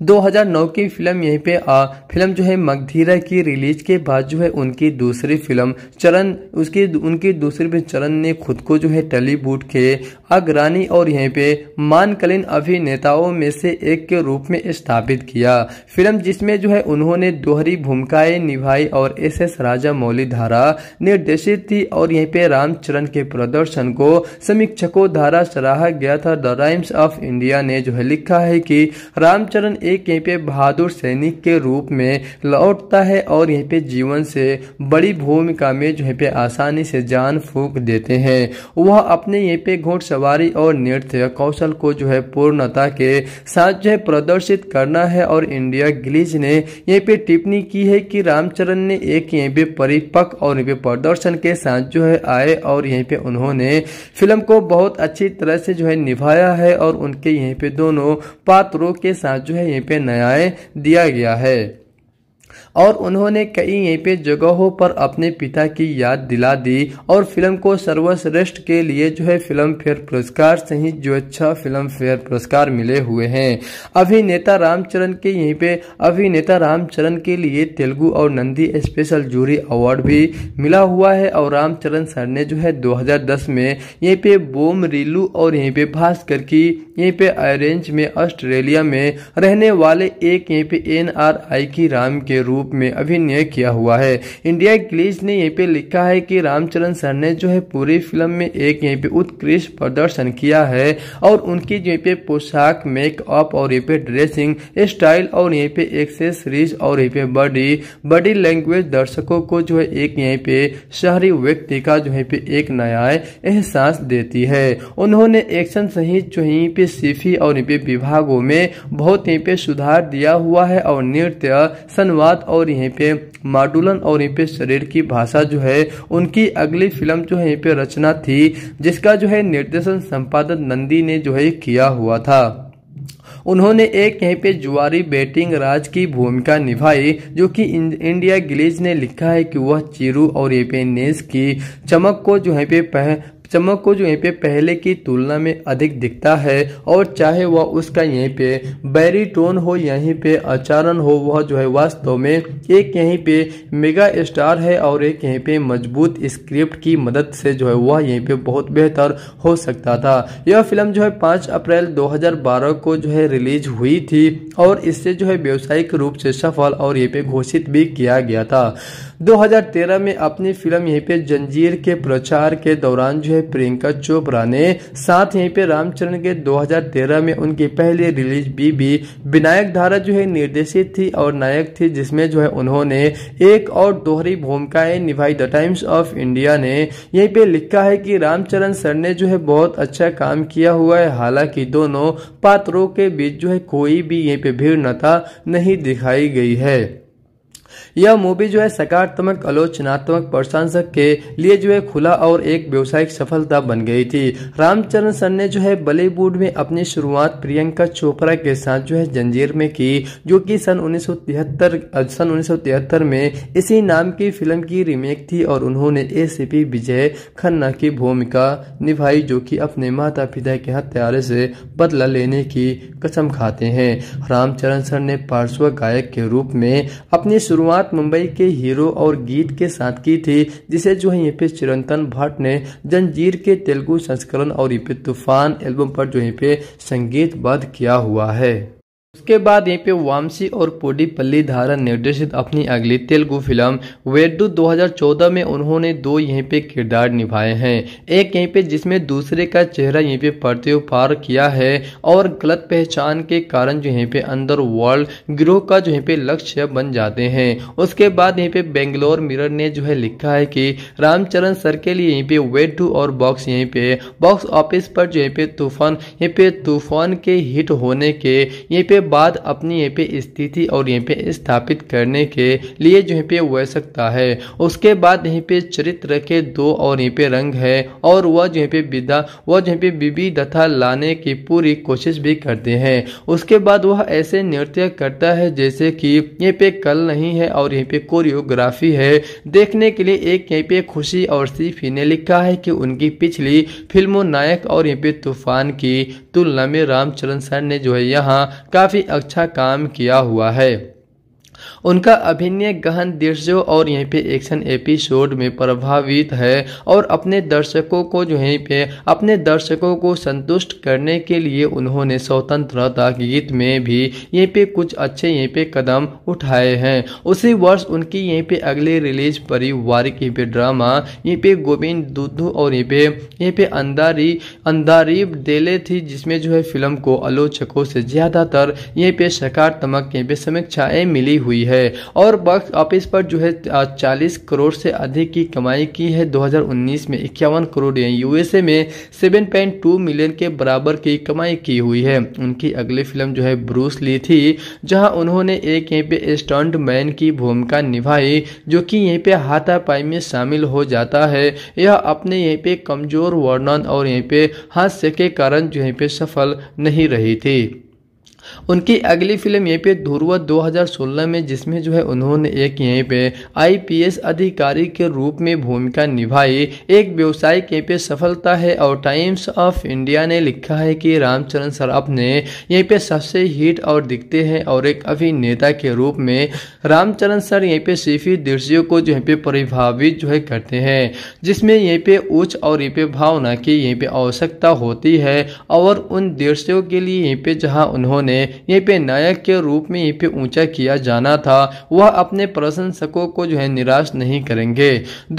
2009 की फिल्म यहीं पे आ, फिल्म जो है मगधीरा की रिलीज के बाद जो है उनकी दूसरी फिल्म चरण उसकी उनकी दूसरी फिल्म चरण ने खुद को जो है टॉलीवुड के अग्रणी और यहीं पे मानकलीन अभिनेताओं में से एक के रूप में स्थापित किया फिल्म जिसमें जो है उन्होंने दोहरी भूमिकाएं निभाई और एस एस राजा मौली धारा निर्देशित थी और यहीं पे रामचरण के प्रदर्शन को समीक्षकों द्वारा सराहा गया था द टाइम्स ऑफ इंडिया ने जो है लिखा है कि रामचरण एक यहीं पे बहादुर सैनिक के रूप में लौटता है और यहीं पे जीवन से बड़ी भूमिका में जो है पे आसानी से जान फूक देते हैं वह अपने यहीं पे घोड़सवारी और नृत्य कौशल को जो है पूर्णता के साथ जो है प्रदर्शित करना है और इंडिया गिलीज ने यहीं पे टिप्पणी की है कि रामचरण ने एक यहीं पे परिपक्व और यहीं पे प्रदर्शन के साथ जो है आए और यहीं पे उन्होंने फिल्म को बहुत अच्छी तरह से जो है निभाया है और उनके यहीं पे दोनों पात्रों के साथ जो है पे न्याय दिया गया है और उन्होंने कई यहीं पे जगहों पर अपने पिता की याद दिला दी और फिल्म को सर्वश्रेष्ठ के लिए जो है फिल्म फेयर पुरस्कार सहित जो अच्छा फिल्म फेयर पुरस्कार मिले हुए हैं अभिनेता रामचरण के यहीं पे अभिनेता रामचरण के लिए तेलुगु और नंदी स्पेशल जूरी अवार्ड भी मिला हुआ है और रामचरण सर ने जो है दो में यहीं पे बोम रिलू और यहीं पे भास्कर की यहीं पे अरेंज में ऑस्ट्रेलिया में रहने वाले एक यहीं पे एन की राम के रूप रूप में अभिनय किया हुआ है इंडिया ग्लीज ने यहीं पे लिखा है कि रामचरण सर ने जो है पूरी फिल्म में एक यहीं पे उत्कृष्ट प्रदर्शन किया है और उनकी यहीं पे पोशाक मेकअप और यहीं पे ड्रेसिंग स्टाइल और यहीं पे एक्सेसरीज और यहीं पे बॉडी बॉडी लैंग्वेज दर्शकों को जो है एक यहीं पे शहरी व्यक्ति का जो है पे एक नया एहसास देती है उन्होंने एक्शन सहित जो यहीं पे सीफी और यहीं पे विभागों में बहुत यहीं पे सुधार दिया हुआ है और नृत्य संवाद और और यहीं पे माडुलन और यहीं पे शरीर की भाषा जो है उनकी अगली फिल्म जो है यहीं पे रचना थी जिसका जो है निर्देशन संपादन नंदी ने जो है किया हुआ था उन्होंने एक यहीं पे जुआरी बैटिंग राज की भूमिका निभाई जो कि इंडिया गिलीज ने लिखा है कि वह चिरू और ये पे नेस की चमक को जो है पे चमक को जो यहीं पे पहले की तुलना में अधिक दिखता है और चाहे वह उसका यहीं पे टोन हो यहीं पे आचारण हो वह जो है वास्तव में एक यहीं पे मेगा स्टार है और एक यहीं पे मजबूत स्क्रिप्ट की मदद से जो है वह यहीं पे बहुत बेहतर हो सकता था यह फिल्म जो है पाँच अप्रैल दो को जो है रिलीज हुई थी और इससे जो है व्यावसायिक रूप से सफल और यहीं पे घोषित भी किया गया था 2013 में अपनी फिल्म यहीं पे जंजीर के प्रचार के दौरान जो है है प्रियंका चोपड़ा ने साथ यहीं पे रामचरण के 2013 में उनकी पहली रिलीज बीबी विनायक धारा जो है निर्देशित थी और नायक थी जिसमें जो है उन्होंने एक और दोहरी भूमिकाएं निभाई द टाइम्स ऑफ इंडिया ने यहीं पे लिखा है कि रामचरण सर ने जो है बहुत अच्छा काम किया हुआ है हालांकि दोनों पात्रों के बीच जो है कोई भी यहीं पे भीड़ नता नहीं दिखाई गई है यह मूवी जो है सकारात्मक आलोचनात्मक प्रशंसक के लिए जो है खुला और एक व्यवसायिक सफलता बन गई थी रामचरण सर ने जो है बॉलीवुड में अपनी शुरुआत प्रियंका चोपड़ा के साथ जो है जंजीर में की जो कि सन उन्नीस सन उन्नीस में इसी नाम की फिल्म की रीमेक थी और उन्होंने ए विजय खन्ना की भूमिका निभाई जो कि अपने माता पिता के हत्यारे से बदला लेने की कसम खाते हैं रामचरण सर ने पार्श्व गायक के रूप में अपनी शुरुआत शुरुआत मुंबई के हीरो और गीत के साथ की थी जिसे जो है यहाँ पे चिरंतन भट्ट ने जंजीर के तेलुगु संस्करण और ये पे तूफान एल्बम पर जो यहाँ पे संगीत बद किया हुआ है उसके बाद यहीं पे वामसी और पोडी पल्ली धारा निर्देशित अपनी अगली तेलुगु फिल्म वेडू 2014 में उन्होंने दो यहीं पे किरदार निभाए हैं एक यहीं पे जिसमें दूसरे का चेहरा यहीं पे पड़ते हुए पार किया है और गलत पहचान के कारण जो यहीं पे अंदर वर्ल्ड गिरोह का जो यहीं पे लक्ष्य बन जाते हैं उसके बाद यहीं पे बेंगलोर मिरर ने जो है लिखा है की रामचरण सर के लिए यहीं पे वेडू और बॉक्स यहीं पे बॉक्स ऑफिस पर जो यहीं पे तूफान यहीं पे तूफान के हिट होने के यहीं पे बाद अपनी यहाँ पे स्थिति और यहाँ पे स्थापित करने के लिए जो यहाँ पे सकता है उसके बाद यहाँ पे चरित्र के दो और यहाँ पे रंग है और वह जो यहाँ पे विदा वह जो यहाँ पे दथा लाने की पूरी कोशिश भी करते हैं उसके बाद वह ऐसे नृत्य करता है जैसे कि यहाँ पे कल नहीं है और यहाँ पे कोरियोग्राफी है देखने के लिए एक यहाँ पे खुशी और सीफी ने लिखा है कि उनकी पिछली फिल्मों नायक और यहाँ पे तूफान की तुलना में रामचरण सैन ने जो है यहाँ काफ़ी अच्छा काम किया हुआ है उनका अभिनय गहन दृश्यों और यहीं पे एक्शन एपिसोड में प्रभावित है और अपने दर्शकों को जो यहीं पे अपने दर्शकों को संतुष्ट करने के लिए उन्होंने स्वतंत्रता गीत में भी यहीं पे कुछ अच्छे यहीं पे कदम उठाए हैं उसी वर्ष उनकी यहीं पे अगले रिलीज पारिवारिक यहीं पे ड्रामा यहीं पे गोविंद दुद्धू और यहीं पे यहीं पे अंदारी अंदारी देले थी जिसमें जो है फिल्म को आलोचकों से ज़्यादातर यहीं पे सकारात्मक यहीं पे समीक्षाएं मिली हुई हुई है और बॉक्स ऑफिस पर जो है चालीस करोड़ से अधिक की कमाई की है 2019 में इक्यावन करोड़ यूएसए में 7.2 मिलियन के बराबर की कमाई की हुई है उनकी अगली फिल्म जो है ब्रूस ली थी जहां उन्होंने एक यहीं पे स्टंट मैन की भूमिका निभाई जो कि यहीं पे हाथापाई में शामिल हो जाता है यह अपने यहीं पे कमजोर वर्णन और यहीं पे हास्य के कारण जो यहीं पे सफल नहीं रही थी उनकी अगली फिल्म यहीं पे ध्रुवा 2016 में जिसमें जो है उन्होंने एक यहीं पे आईपीएस अधिकारी के रूप में भूमिका निभाई एक व्यवसायिक यहीं पे सफलता है और टाइम्स ऑफ इंडिया ने लिखा है कि रामचरण सराफ ने यहीं पे सबसे हिट और दिखते हैं और एक अभिनेता के रूप में रामचरण सर यहीं पे सीफी दृश्यों को जो पे प्रभावित जो है करते हैं जिसमें यहीं पे उच्च और यहीं पे भावना की यहीं पे आवश्यकता होती है और उन दृश्यों के लिए यहीं पे जहाँ उन्होंने यहीं पे नायक के रूप में यहीं पे ऊंचा किया जाना था वह अपने प्रशंसकों को जो है निराश नहीं करेंगे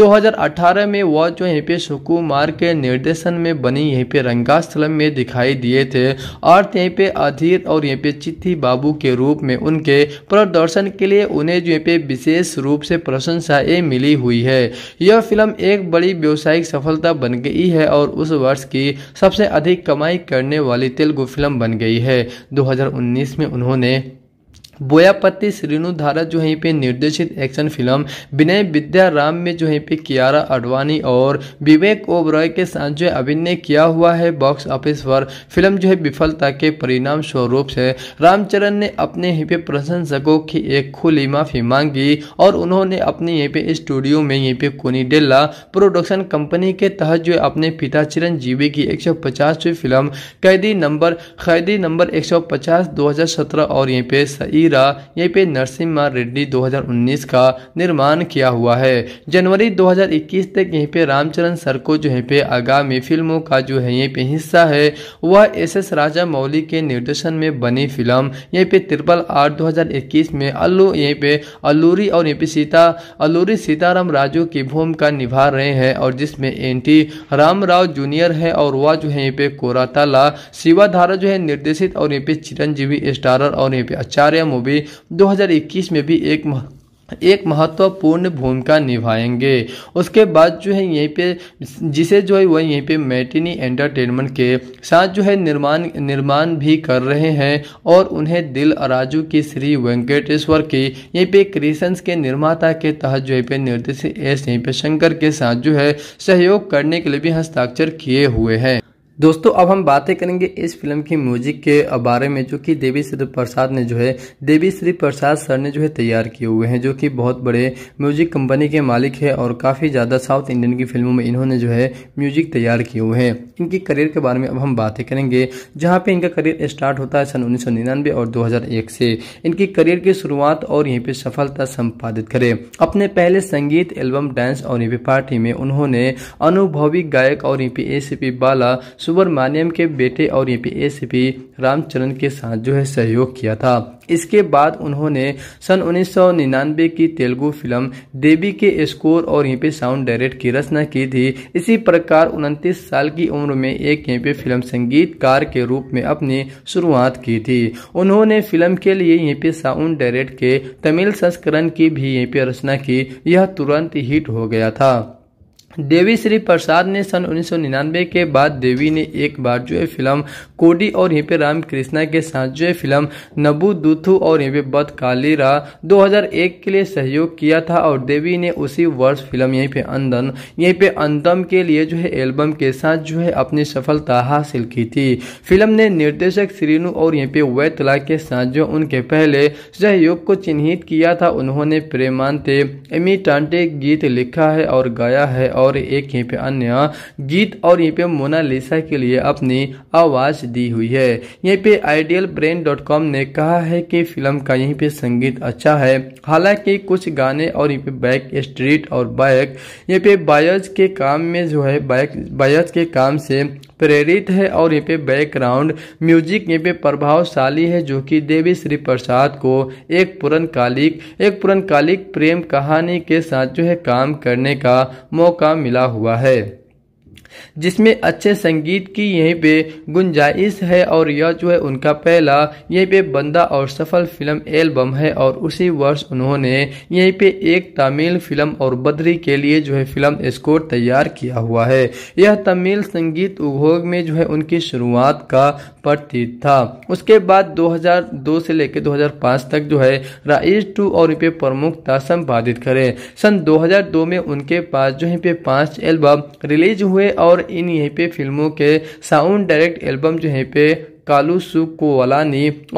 2018 में वह जो यहीं पे सुकुमार के निर्देशन में बनी यहीं पे रंगास्थलम में दिखाई दिए थे और यहीं पे अधीर और यहीं पे चिट्ठी बाबू के रूप में उनके प्रदर्शन के लिए उन्हें जो यहाँ पे विशेष रूप से प्रशंसाएं मिली हुई है यह फिल्म एक बड़ी व्यवसायिक सफलता बन गई है और उस वर्ष की सबसे अधिक कमाई करने वाली तेलुगु फिल्म बन गई है दो उन्नीस में उन्होंने बोयापति श्रीनु धारा जो है पे निर्देशित एक्शन फिल्म विनय राम में जो है पे कियारा अडवाणी और विवेक ओबरॉय के साथ जो अभिनय किया हुआ है बॉक्स ऑफिस पर फिल्म जो है विफलता के परिणाम स्वरूप से रामचरण ने अपने यहीं पे प्रशंसकों की एक खुली माफी मांगी और उन्होंने अपने यहाँ पे स्टूडियो में यहाँ पे कोनीडेला प्रोडक्शन कंपनी के तहत जो अपने पिता चिरंजीवी की एक सौ फिल्म कैदी नंबर कैदी नंबर एक सौ और यहाँ पे सही हीरा यहीं पे नरसिम्हा रेड्डी 2019 का निर्माण किया हुआ है जनवरी 2021 तक यहीं पे रामचरण सर को जो है पे आगामी फिल्मों का जो है यहीं पे हिस्सा है वह एस एस राजा मौली के निर्देशन में बनी फिल्म यहीं पे त्रिपल आठ दो में अल्लू यहीं पे अल्लूरी और यहीं पे सीता अल्लूरी सीताराम राजू की भूमिका निभा रहे हैं और जिसमें एंटी राम राव जूनियर है और वह जो है यहाँ पे कोराताला शिवाधारा जो है निर्देशित और यहाँ पे चिरंजीवी स्टारर और यहाँ पे आचार्य मूवी 2021 में भी एक एक महत्वपूर्ण भूमिका निभाएंगे उसके बाद जो है यहीं पे जिसे जो है वह यहीं पे मैटिनी एंटरटेनमेंट के साथ जो है निर्माण निर्माण भी कर रहे हैं और उन्हें दिल अराजू की श्री वेंकटेश्वर की यहीं पे क्रिएशंस के निर्माता के तहत जो है पे निर्देश एस यहीं पे शंकर के साथ जो है सहयोग करने के लिए भी हस्ताक्षर किए हुए हैं दोस्तों अब हम बातें करेंगे इस फिल्म की म्यूजिक के बारे में जो कि देवी श्री प्रसाद ने जो है देवी श्री प्रसाद सर ने जो है तैयार किए हुए हैं जो कि बहुत बड़े म्यूजिक कंपनी के मालिक है और काफ़ी ज़्यादा साउथ इंडियन की फिल्मों में इन्होंने जो है म्यूजिक तैयार किए हुए हैं इनकी करियर के बारे में अब हम बातें करेंगे जहाँ पे इनका करियर स्टार्ट होता है सन उन्नीस और दो से इनकी करियर की शुरुआत और यहीं पर सफलता संपादित करे अपने पहले संगीत एल्बम डांस और यहीं पार्टी में उन्होंने अनुभवी गायक और यहीं ए बाला सुब्रमण्यम के बेटे और पी रामचरण के साथ जो है सहयोग किया था इसके बाद उन्होंने सन 1999 की तेलुगु फिल्म देवी के स्कोर और यहाँ पे साउंड डायरेक्ट की रचना की थी इसी प्रकार उनतीस साल की उम्र में एक यहाँ पे फिल्म संगीतकार के रूप में अपनी शुरुआत की थी उन्होंने फिल्म के लिए यहाँ पे साउंड डायरेक्ट के तमिल संस्करण की भी यहाँ पे रचना की यह तुरंत हिट हो गया था देवी श्री प्रसाद ने सन 1999 के बाद देवी ने एक बार जो है फिल्म कोडी और यहाँ पे राम कृष्णा के साथ जो है फिल्म नबू दुथु और यहाँ पे बद काली रा दो के लिए सहयोग किया था और देवी ने उसी वर्ष फिल्म यहीं पे अंदन यहीं पे अंतम के लिए जो है एल्बम के साथ जो है अपनी सफलता हासिल की थी फिल्म ने निर्देशक श्रीनु और यहाँ पे वैतला के साथ जो उनके पहले सहयोग को चिन्हित किया था उन्होंने प्रेमांत एमी टांटे गीत लिखा है और गाया है और और एक यहीं पे अन्य गीत और यहीं पे मोनालिसा के लिए अपनी आवाज दी हुई है यहीं पे आइडियल ब्रेन डॉट कॉम ने कहा है कि फिल्म का यहीं पे संगीत अच्छा है हालांकि कुछ गाने और यहाँ पे बैक स्ट्रीट और बैक यहाँ पे बायज के काम में जो है बैक बायज के काम से प्रेरित है और यहाँ पे बैकग्राउंड म्यूजिक यहाँ पे प्रभावशाली है जो कि देवी श्री प्रसाद को एक पुरनकालिक एक पुरनकालिक प्रेम कहानी के साथ जो है काम करने का मौका मिला हुआ है जिसमें अच्छे संगीत की यहीं पे गुंजाइश है और यह जो है उनका पहला यहीं पे बंदा और सफल फिल्म एल्बम है और उसी वर्ष उन्होंने यहीं पे एक तमिल फिल्म और बद्री के लिए जो है फिल्म स्कोर तैयार किया हुआ है यह तमिल संगीत उपभोग में जो है उनकी शुरुआत का प्रतीत था उसके बाद 2002 से लेकर 2005 तक जो है राइज टू और पे प्रमुखता संपादित करे सन 2002 में उनके पास जो है पे पांच एल्बम रिलीज हुए और इन यहीं पे फिल्मों के साउंड डायरेक्ट एल्बम जो है पे कालू सुकोवाला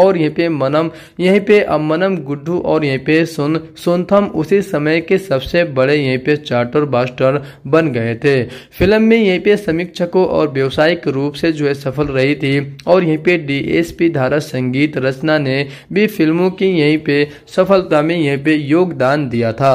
और यहीं पे मनम यहीं पे अमनम गुड्डू और यहीं पे सुन सोनथम उसी समय के सबसे बड़े यहीं पे चार्टर बास्टर बन गए थे फिल्म में यहीं पे समीक्षकों और व्यावसायिक रूप से जो है सफल रही थी और यहीं पे डीएसपी धारा संगीत रचना ने भी फिल्मों की यहीं पे सफलता में यहीं पे योगदान दिया था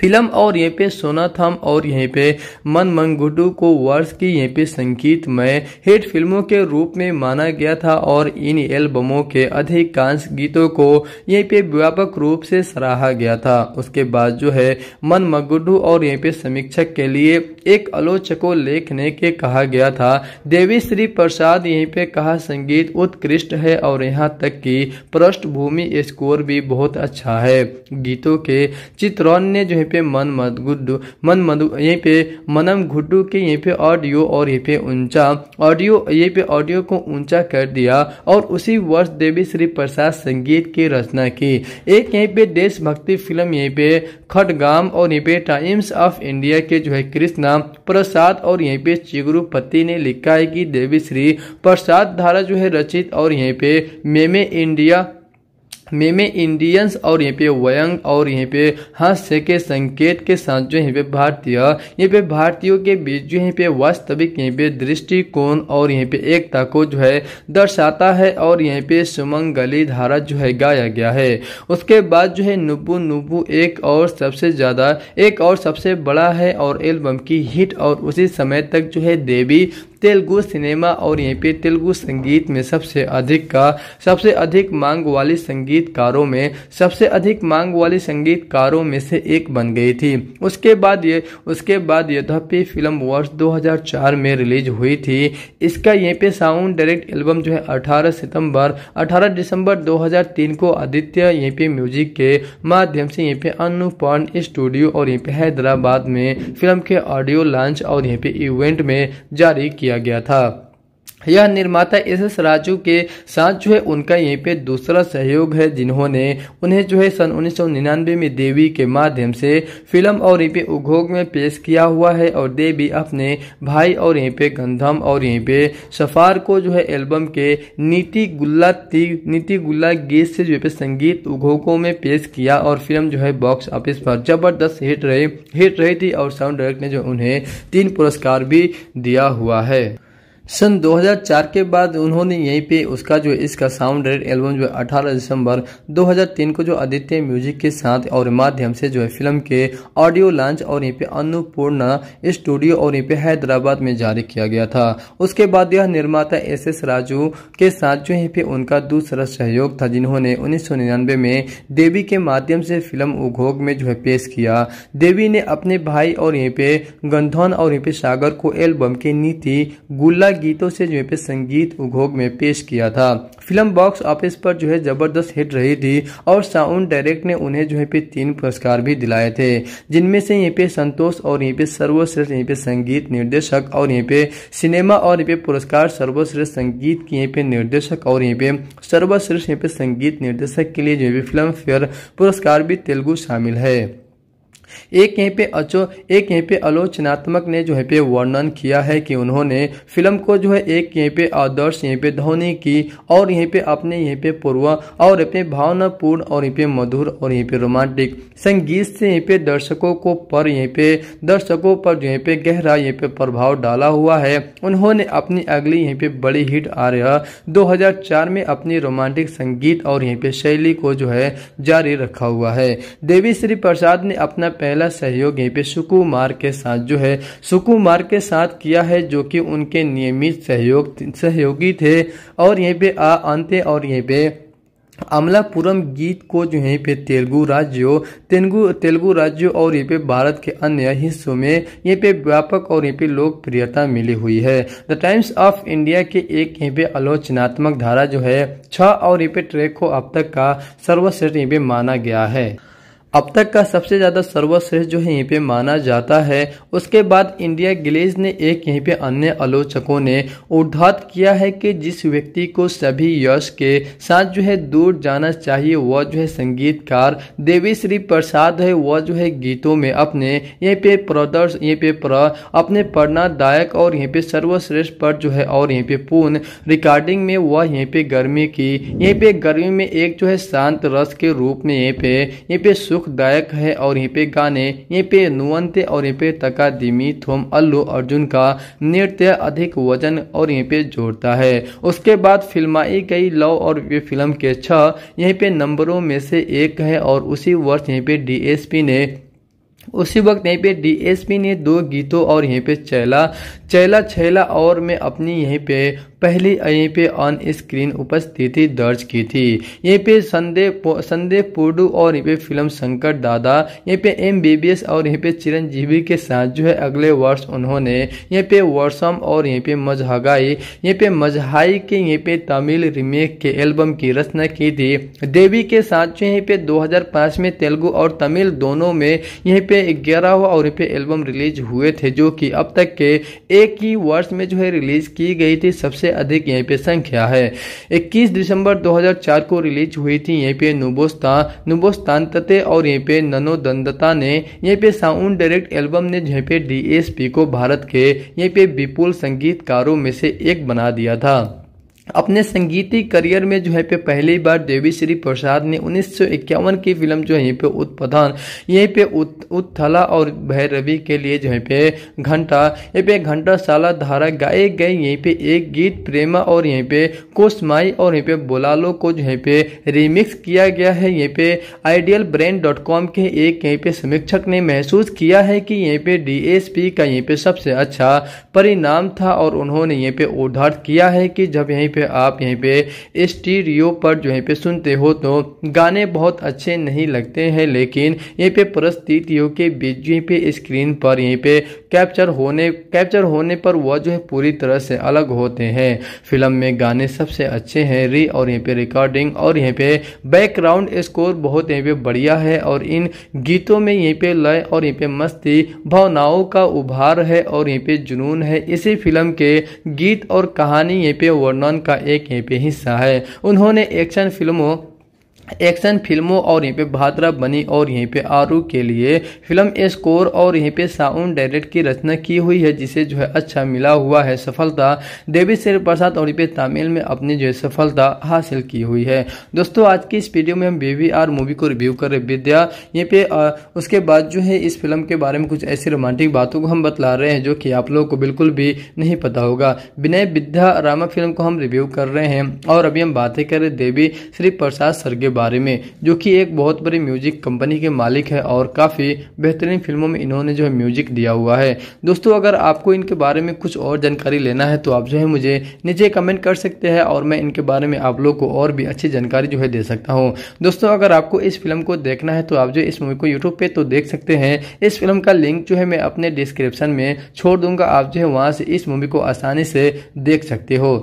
फिल्म और यहीं पे सोना थम और यहीं पे मन मंगुडू को वर्ष की यहीं पे संगीत में हिट फिल्मों के रूप में माना गया था और इन एल्बमों के अधिकांश गीतों को यहीं पे व्यापक रूप से सराहा गया था उसके बाद जो है मन मंगुडू और यहीं पे समीक्षक के लिए एक आलोचकों लेखने के कहा गया था देवी श्री प्रसाद यहीं पे कहा संगीत उत्कृष्ट है और यहाँ तक की पृष्ठभूमि स्कोर भी बहुत अच्छा है गीतों के चित्रौन ने जो है यहीं पे मन मद गुड्डू मन मधु यहीं पे मनम गुड्डू के यहीं पे ऑडियो और यहीं पे ऊंचा ऑडियो यहीं पे ऑडियो को ऊंचा कर दिया और उसी वर्ष देवी श्री प्रसाद संगीत की रचना की एक यहीं पे देशभक्ति फिल्म यहीं पे खटगाम और यहीं पे टाइम्स ऑफ इंडिया के जो है कृष्णा प्रसाद और यहीं पे चिगुरुपति ने लिखा है कि देवी श्री प्रसाद धारा जो है रचित और यहीं पे मेमे इंडिया में में इंडियंस और यहाँ पे वयंग और यहाँ पे हास्य के संकेत के साथ जो यहाँ पे भारतीय यहाँ पे भारतीयों के बीच जो यहाँ पे वास्तविक यहाँ पे दृष्टिकोण और यहाँ पे एकता को जो है दर्शाता है और यहाँ पे सुमंगली धारा जो है गाया गया है उसके बाद जो है नुबू नुबू एक और सबसे ज़्यादा एक और सबसे बड़ा है और एल्बम की हिट और उसी समय तक जो है देवी तेलुगु सिनेमा और यहीं पे तेलुगु संगीत में सबसे अधिक का सबसे अधिक मांग वाली संगीतकारों में सबसे अधिक मांग वाली संगीतकारों में से एक बन गई थी उसके बाद ये उसके बाद यद्यपि फिल्म वर्ष 2004 में रिलीज हुई थी इसका यहीं पे साउंड डायरेक्ट एल्बम जो है 18 सितंबर 18 दिसंबर 2003 को आदित्य यहीं पे म्यूजिक के माध्यम से यहीं पे अनुपर्ण स्टूडियो और यहीं पे हैदराबाद में फिल्म के ऑडियो लॉन्च और यहीं पे इवेंट में जारी किया किया गया था यह निर्माता एस एस राजू के साथ जो है उनका यहीं पे दूसरा सहयोग है जिन्होंने उन्हें जो है सन उन्नीस में देवी के माध्यम से फिल्म और यहीं पे उद्योग में पेश किया हुआ है और देवी अपने भाई और यहीं पे गंधम और यहीं पे सफार को जो है एल्बम के नीति गुल्ला नीति गुल्ला गीत से जो है संगीत उद्योगों में पेश किया और फिल्म जो है बॉक्स ऑफिस पर जबरदस्त हिट रही हिट रही थी और साउंड डायरेक्ट ने जो उन्हें तीन पुरस्कार भी दिया हुआ है सन 2004 के बाद उन्होंने यहीं पे उसका जो इसका साउंड रेड एल्बम जो है 18 दिसंबर 2003 को जो आदित्य म्यूजिक के साथ और माध्यम से जो है फिल्म के ऑडियो लॉन्च और यहीं पे अन्नपूर्णा स्टूडियो और यहीं पे हैदराबाद में जारी किया गया था उसके बाद यह निर्माता एस एस राजू के साथ जो यहीं पे उनका दूसरा सहयोग था जिन्होंने उन्नीस में देवी के माध्यम से फिल्म उद्योग में जो है पेश किया देवी ने अपने भाई और यहीं पे गंधौन और यहीं पे सागर को एल्बम की नीति गुल्ला गीतों से जो है पे संगीत उद्योग में पेश किया था फिल्म बॉक्स ऑफिस पर जो है जबरदस्त हिट रही थी और साउंड डायरेक्ट ने उन्हें जो है पे तीन पुरस्कार भी दिलाए थे जिनमें से यहाँ पे संतोष और यहाँ पे सर्वश्रेष्ठ यहाँ पे संगीत निर्देशक और यहाँ पे सिनेमा और यहाँ पे पुरस्कार सर्वश्रेष्ठ संगीत की यहाँ पे निर्देशक और यहाँ पे सर्वश्रेष्ठ यहाँ पे संगीत निर्देशक के लिए जो है फिल्म फेयर पुरस्कार भी तेलुगु शामिल है एक यहीं पे अचो एक यहीं पे आलोचनात्मक ने जो है पे वर्णन किया है कि उन्होंने फिल्म को जो है एक यहीं पे आदर्श यहीं पे धोनी की और यहीं पे अपने यहीं पे पूर्व और यहीं पे भावनापूर्ण और यहीं पे मधुर और यहीं पे रोमांटिक संगीत से यहीं पे दर्शकों को पर यहीं पे दर्शकों पर जो यहीं पे गहरा यहीं पे प्रभाव डाला हुआ है उन्होंने अपनी अगली यहीं पे बड़ी हिट आर्या दो में अपनी रोमांटिक संगीत और यहीं पे शैली को जो है जारी रखा हुआ है देवी श्री प्रसाद ने अपना पहला सहयोग यहीं पे सुकुमार के साथ जो है सुकुमार के साथ किया है जो कि उनके नियमित सहयोग सहयोगी थे और यहीं पे आ अंत्य और यहीं पे अमलापुरम गीत को जो यहीं पे तेलुगु राज्यों तेलुगु तेलुगु राज्यों और यहीं पे भारत के अन्य हिस्सों में यहीं पे व्यापक और यहीं पे लोकप्रियता मिली हुई है द टाइम्स ऑफ इंडिया के एक यहीं पे आलोचनात्मक धारा जो है छह और यहीं पे ट्रैक को अब तक का सर्वश्रेष्ठ यहीं पे माना गया है अब तक का सबसे ज़्यादा सर्वश्रेष्ठ जो है यहीं पे माना जाता है उसके बाद इंडिया गिलेज ने एक यहीं पे अन्य आलोचकों ने उद्धात किया है कि जिस व्यक्ति को सभी यश के साथ जो है दूर जाना चाहिए वह जो है संगीतकार देवी श्री प्रसाद है वह जो है गीतों में अपने यहीं पे प्रदर्श यहीं पे प्र अपने प्रणादायक और यहीं पे सर्वश्रेष्ठ पर जो है और यहीं पे पूर्ण रिकॉर्डिंग में वह यहीं पे गर्मी की यहीं पे गर्मी में एक जो है शांत रस के रूप में यहीं पे यहीं पे सुख दुखदायक है और यहीं पे गाने यहीं पे नुवंत और यहीं पे तकादिमी थोम अल्लू अर्जुन का नृत्य अधिक वजन और यहीं पे जोड़ता है उसके बाद फिल्माई गई लव और ये फिल्म के छह यहीं पे नंबरों में से एक है और उसी वर्ष यहीं पे डीएसपी ने उसी वक्त यहीं पे डीएसपी ने दो गीतों और यहीं पे चैला चैला छैला और में अपनी यहीं पे पहली यहीं पे ऑन स्क्रीन उपस्थिति दर्ज की थी यहीं पे संदेव संदेव पोडू और यहाँ पे फिल्म शंकर दादा यहीं पे एम और यहाँ पे चिरंजीवी के साथ जो है अगले वर्ष उन्होंने यहाँ पे वर्षम और यहाँ पे मजहगाई यहाँ पे मजहाई के यहाँ पे तमिल रिमेक के एल्बम की रचना की थी देवी के साथ जो यहीं पे पाँच में तेलुगु और तमिल दोनों में यहीं पे ग्यारह और यहीं पे एल्बम रिलीज हुए थे जो की अब तक के एक की वर्ष में जो है रिलीज की गई थी सबसे अधिक यहीं पे संख्या है 21 दिसंबर 2004 को रिलीज हुई थी यहीं पे नुबोस्तान तते और यहीं पे ननो दंदता ने यहीं पे साउंड डायरेक्ट एल्बम ने यहीं पे डीएसपी को भारत के यहीं पे विपुल संगीतकारों में से एक बना दिया था अपने संगीती करियर में जो है पे पहली बार देवी श्री प्रसाद ने उन्नीस की फिल्म जो है पे उत्पादन यहीं पे उत, उत्थला और भैरवी के लिए जो है पे घंटा ये पे घंटा साला धारा गाए गए यहीं पे एक गीत प्रेमा और यहीं पे कोसमाई और यहीं पे बोलालो को जो है पे रिमिक्स किया गया है यहीं पे आइडियल ब्रेन डॉट कॉम के एक यहीं पे समीक्षक ने महसूस किया है कि यहीं पे डी का यहीं पे सबसे अच्छा परिणाम था और उन्होंने यहीं पे उदाहरण किया है कि जब यहीं पे आप यहीं पे स्टीरियो पर जो यहीं पे सुनते हो तो गाने बहुत अच्छे नहीं लगते हैं लेकिन यहीं पे परिस्थितियों के बीच यहीं पे स्क्रीन पर यहीं पे कैप्चर होने कैप्चर होने पर वह जो है पूरी तरह से अलग होते हैं फिल्म में गाने सबसे अच्छे हैं री और यहाँ पे रिकॉर्डिंग और यहाँ पे बैकग्राउंड स्कोर बहुत यहाँ पे बढ़िया है और इन गीतों में यहीं पे लय और यहाँ पे मस्ती भावनाओं का उभार है और यहीं पे जुनून है इसी फिल्म के गीत और कहानी यहीं पे वर्णन का एक हिस्सा है उन्होंने एक्शन फिल्मों एक्शन फिल्मों और यहीं पे भाद्रा बनी और यहीं पे आरू के लिए फिल्म स्कोर और यहीं पे साउंड डायरेक्ट की रचना की हुई है जिसे जो है अच्छा मिला हुआ है सफलता देवी श्री प्रसाद और पे तमिल में अपनी जो है सफलता हासिल की हुई है दोस्तों आज की इस वीडियो में हम बेबी आर मूवी को रिव्यू कर रहे विद्या यहाँ पे आ, उसके बाद जो है इस फिल्म के बारे में कुछ ऐसी रोमांटिक बातों को हम बतला रहे हैं जो कि आप लोगों को बिल्कुल भी नहीं पता होगा विनय विद्या रामा फिल्म को हम रिव्यू कर रहे हैं और अभी हम बातें कर रहे देवी श्री प्रसाद सरगे बारे में जो कि एक बहुत बड़ी म्यूजिक कंपनी के मालिक है और काफ़ी बेहतरीन फिल्मों में इन्होंने जो है म्यूजिक दिया हुआ है दोस्तों अगर आपको इनके बारे में कुछ और जानकारी लेना है तो आप जो है मुझे नीचे कमेंट कर सकते हैं और मैं इनके बारे में आप लोग को और भी अच्छी जानकारी जो है दे सकता हूँ दोस्तों अगर आपको इस फिल्म को देखना है तो आप जो इस मूवी को यूट्यूब पे तो देख सकते हैं इस फिल्म का लिंक जो है मैं अपने डिस्क्रिप्शन में छोड़ दूंगा आप जो है वहाँ से इस मूवी को आसानी से देख सकते हो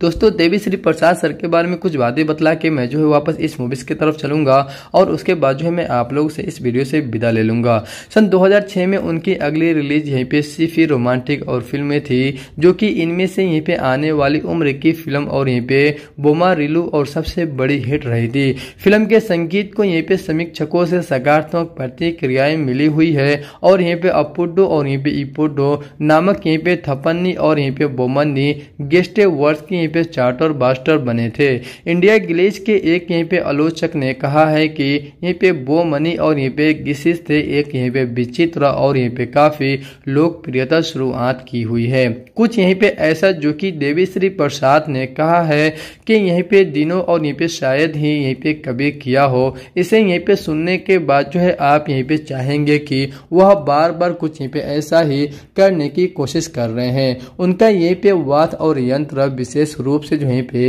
दोस्तों देवी श्री प्रसाद सर के बारे में कुछ बातें बतला के मैं जो है वापस इस मूवीज की तरफ चलूंगा और उसके बाद जो है मैं आप लोगों से इस वीडियो से विदा ले लूंगा सन 2006 में उनकी अगली रिलीज यहीं पे सिर्फ रोमांटिक और फिल्में थी जो कि इनमें से यहीं पे आने वाली उम्र की फिल्म और यहीं पे बोमा रिलू और सबसे बड़ी हिट रही थी फिल्म के संगीत को यहीं पे समीक्षकों से सकारात्मक प्रतिक्रियाएं मिली हुई है और यहीं पे अपुडो और यहीं पे इपोडो नामक यहीं पे थपन्नी और यहीं पे बोमन्नी गेस्ट वर्ष की यहीं पे चार्टर बास्टर बने थे इंडिया गिलेज के एक यहीं पे आलोचक ने कहा है कि यहीं पे बोमनी और यहीं पे गिशिश थे एक यहीं पे विचित्र और यहीं पे काफ़ी लोकप्रियता शुरुआत की हुई है कुछ यहीं पे ऐसा जो कि देवीश्री प्रसाद ने कहा है कि यहीं पे दिनों और यहीं पे शायद ही यहीं पे कभी किया हो इसे यहीं पे सुनने के बाद जो है आप यहीं पे चाहेंगे कि वह बार बार कुछ यहीं पे ऐसा ही करने की कोशिश कर रहे हैं उनका यहीं पे वाद और यंत्र विशेष स्वरूप से जो है पे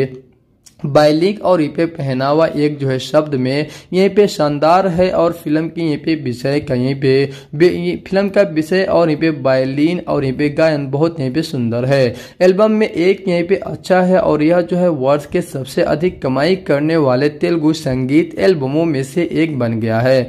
बाइलिंग और ये पे पहनावा एक जो है शब्द में यहीं पे शानदार है और फिल्म की यहीं पे विषय का यहीं पे फिल्म का विषय और यहीं पे बायलिन और यहीं पे गायन बहुत यहीं पे सुंदर है एल्बम में एक यहीं पे अच्छा है और यह जो है वर्ष के सबसे अधिक कमाई करने वाले तेलुगु संगीत एल्बमों में से एक बन गया है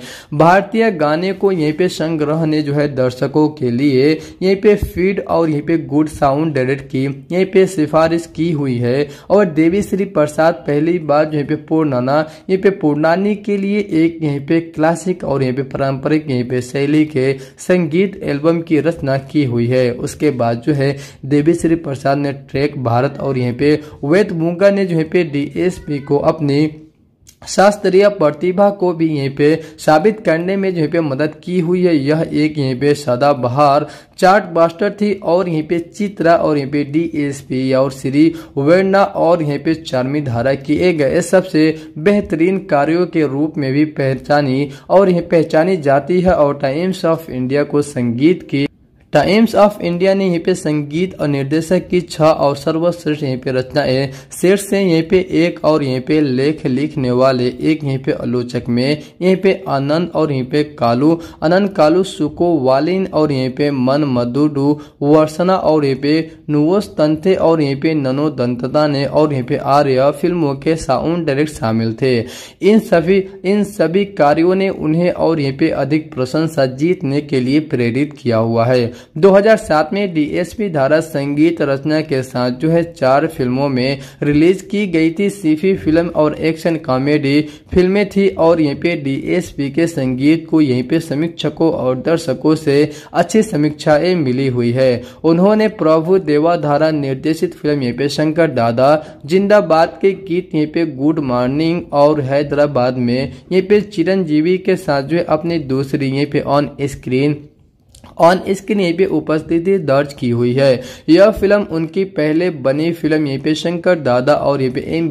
भारतीय गाने को यहीं पे संग्रह ने जो है दर्शकों के लिए यहीं पे फीड और यहीं पे गुड साउंड डायरेक्ट की यहीं पे सिफारिश की हुई है और देवी श्री प्रसाद साथ पहली बार यहाँ पे पूर्णाना यहाँ पे पूर्णानी के लिए एक यहाँ पे क्लासिक और यहाँ पे पारंपरिक यहाँ पे शैली के संगीत एल्बम की रचना की हुई है उसके बाद जो है देवी श्री प्रसाद ने ट्रैक भारत और यहाँ पे वेद मूंगा ने जो है पे डी को अपनी शास्त्रीय प्रतिभा को भी यहीं पे साबित करने में जो पे मदद की हुई है यह एक यहीं पे सदाबहार चार्ट बास्टर थी और यहीं पे चित्रा और यहीं पे डीएसपी और श्री वेना और यहीं पे चार्मी धारा किए गए सबसे बेहतरीन कार्यों के रूप में भी पहचानी और यह पहचानी जाती है और टाइम्स ऑफ इंडिया को संगीत की टाइम्स ऑफ इंडिया ने यहाँ पे संगीत और निर्देशक की छह और सर्वश्रेष्ठ यहाँ पे रचनाएं शेर से यहाँ पे एक और यहाँ पे लेख लिखने वाले एक यहाँ पे आलोचक में यहाँ पे आनंद और यहाँ पे कालू आनंद कालू सुको वालिन और यहाँ पे मन मधुडू वर्षना और यहाँ पे नुवोस तंते और यहाँ पे ननो दंतता ने और यहाँ पे आर्य फिल्मों के साउंड डायरेक्ट शामिल थे इन सभी इन सभी कार्यो ने उन्हें और यहाँ पे अधिक प्रशंसा जीतने के लिए प्रेरित किया हुआ है 2007 में डीएसपी धारा संगीत रचना के साथ जो है चार फिल्मों में रिलीज की गई थी सीफी फिल्म और एक्शन कॉमेडी फिल्में थी और यहीं पे डीएसपी के संगीत को यहीं पे समीक्षकों और दर्शकों से अच्छी समीक्षाएं मिली हुई है उन्होंने प्रभु देवा धारा निर्देशित फिल्म यहीं पे शंकर दादा जिंदाबाद के गीत यहीं पे गुड मॉर्निंग और हैदराबाद में यहीं पे चिरंजीवी के साथ जो अपनी दूसरी यहीं पे ऑन स्क्रीन ऑन स्क्रीन यहीं पे उपस्थिति दर्ज की हुई है यह फिल्म उनकी पहले बनी फिल्म यहीं पे शंकर दादा और यहीं पे एम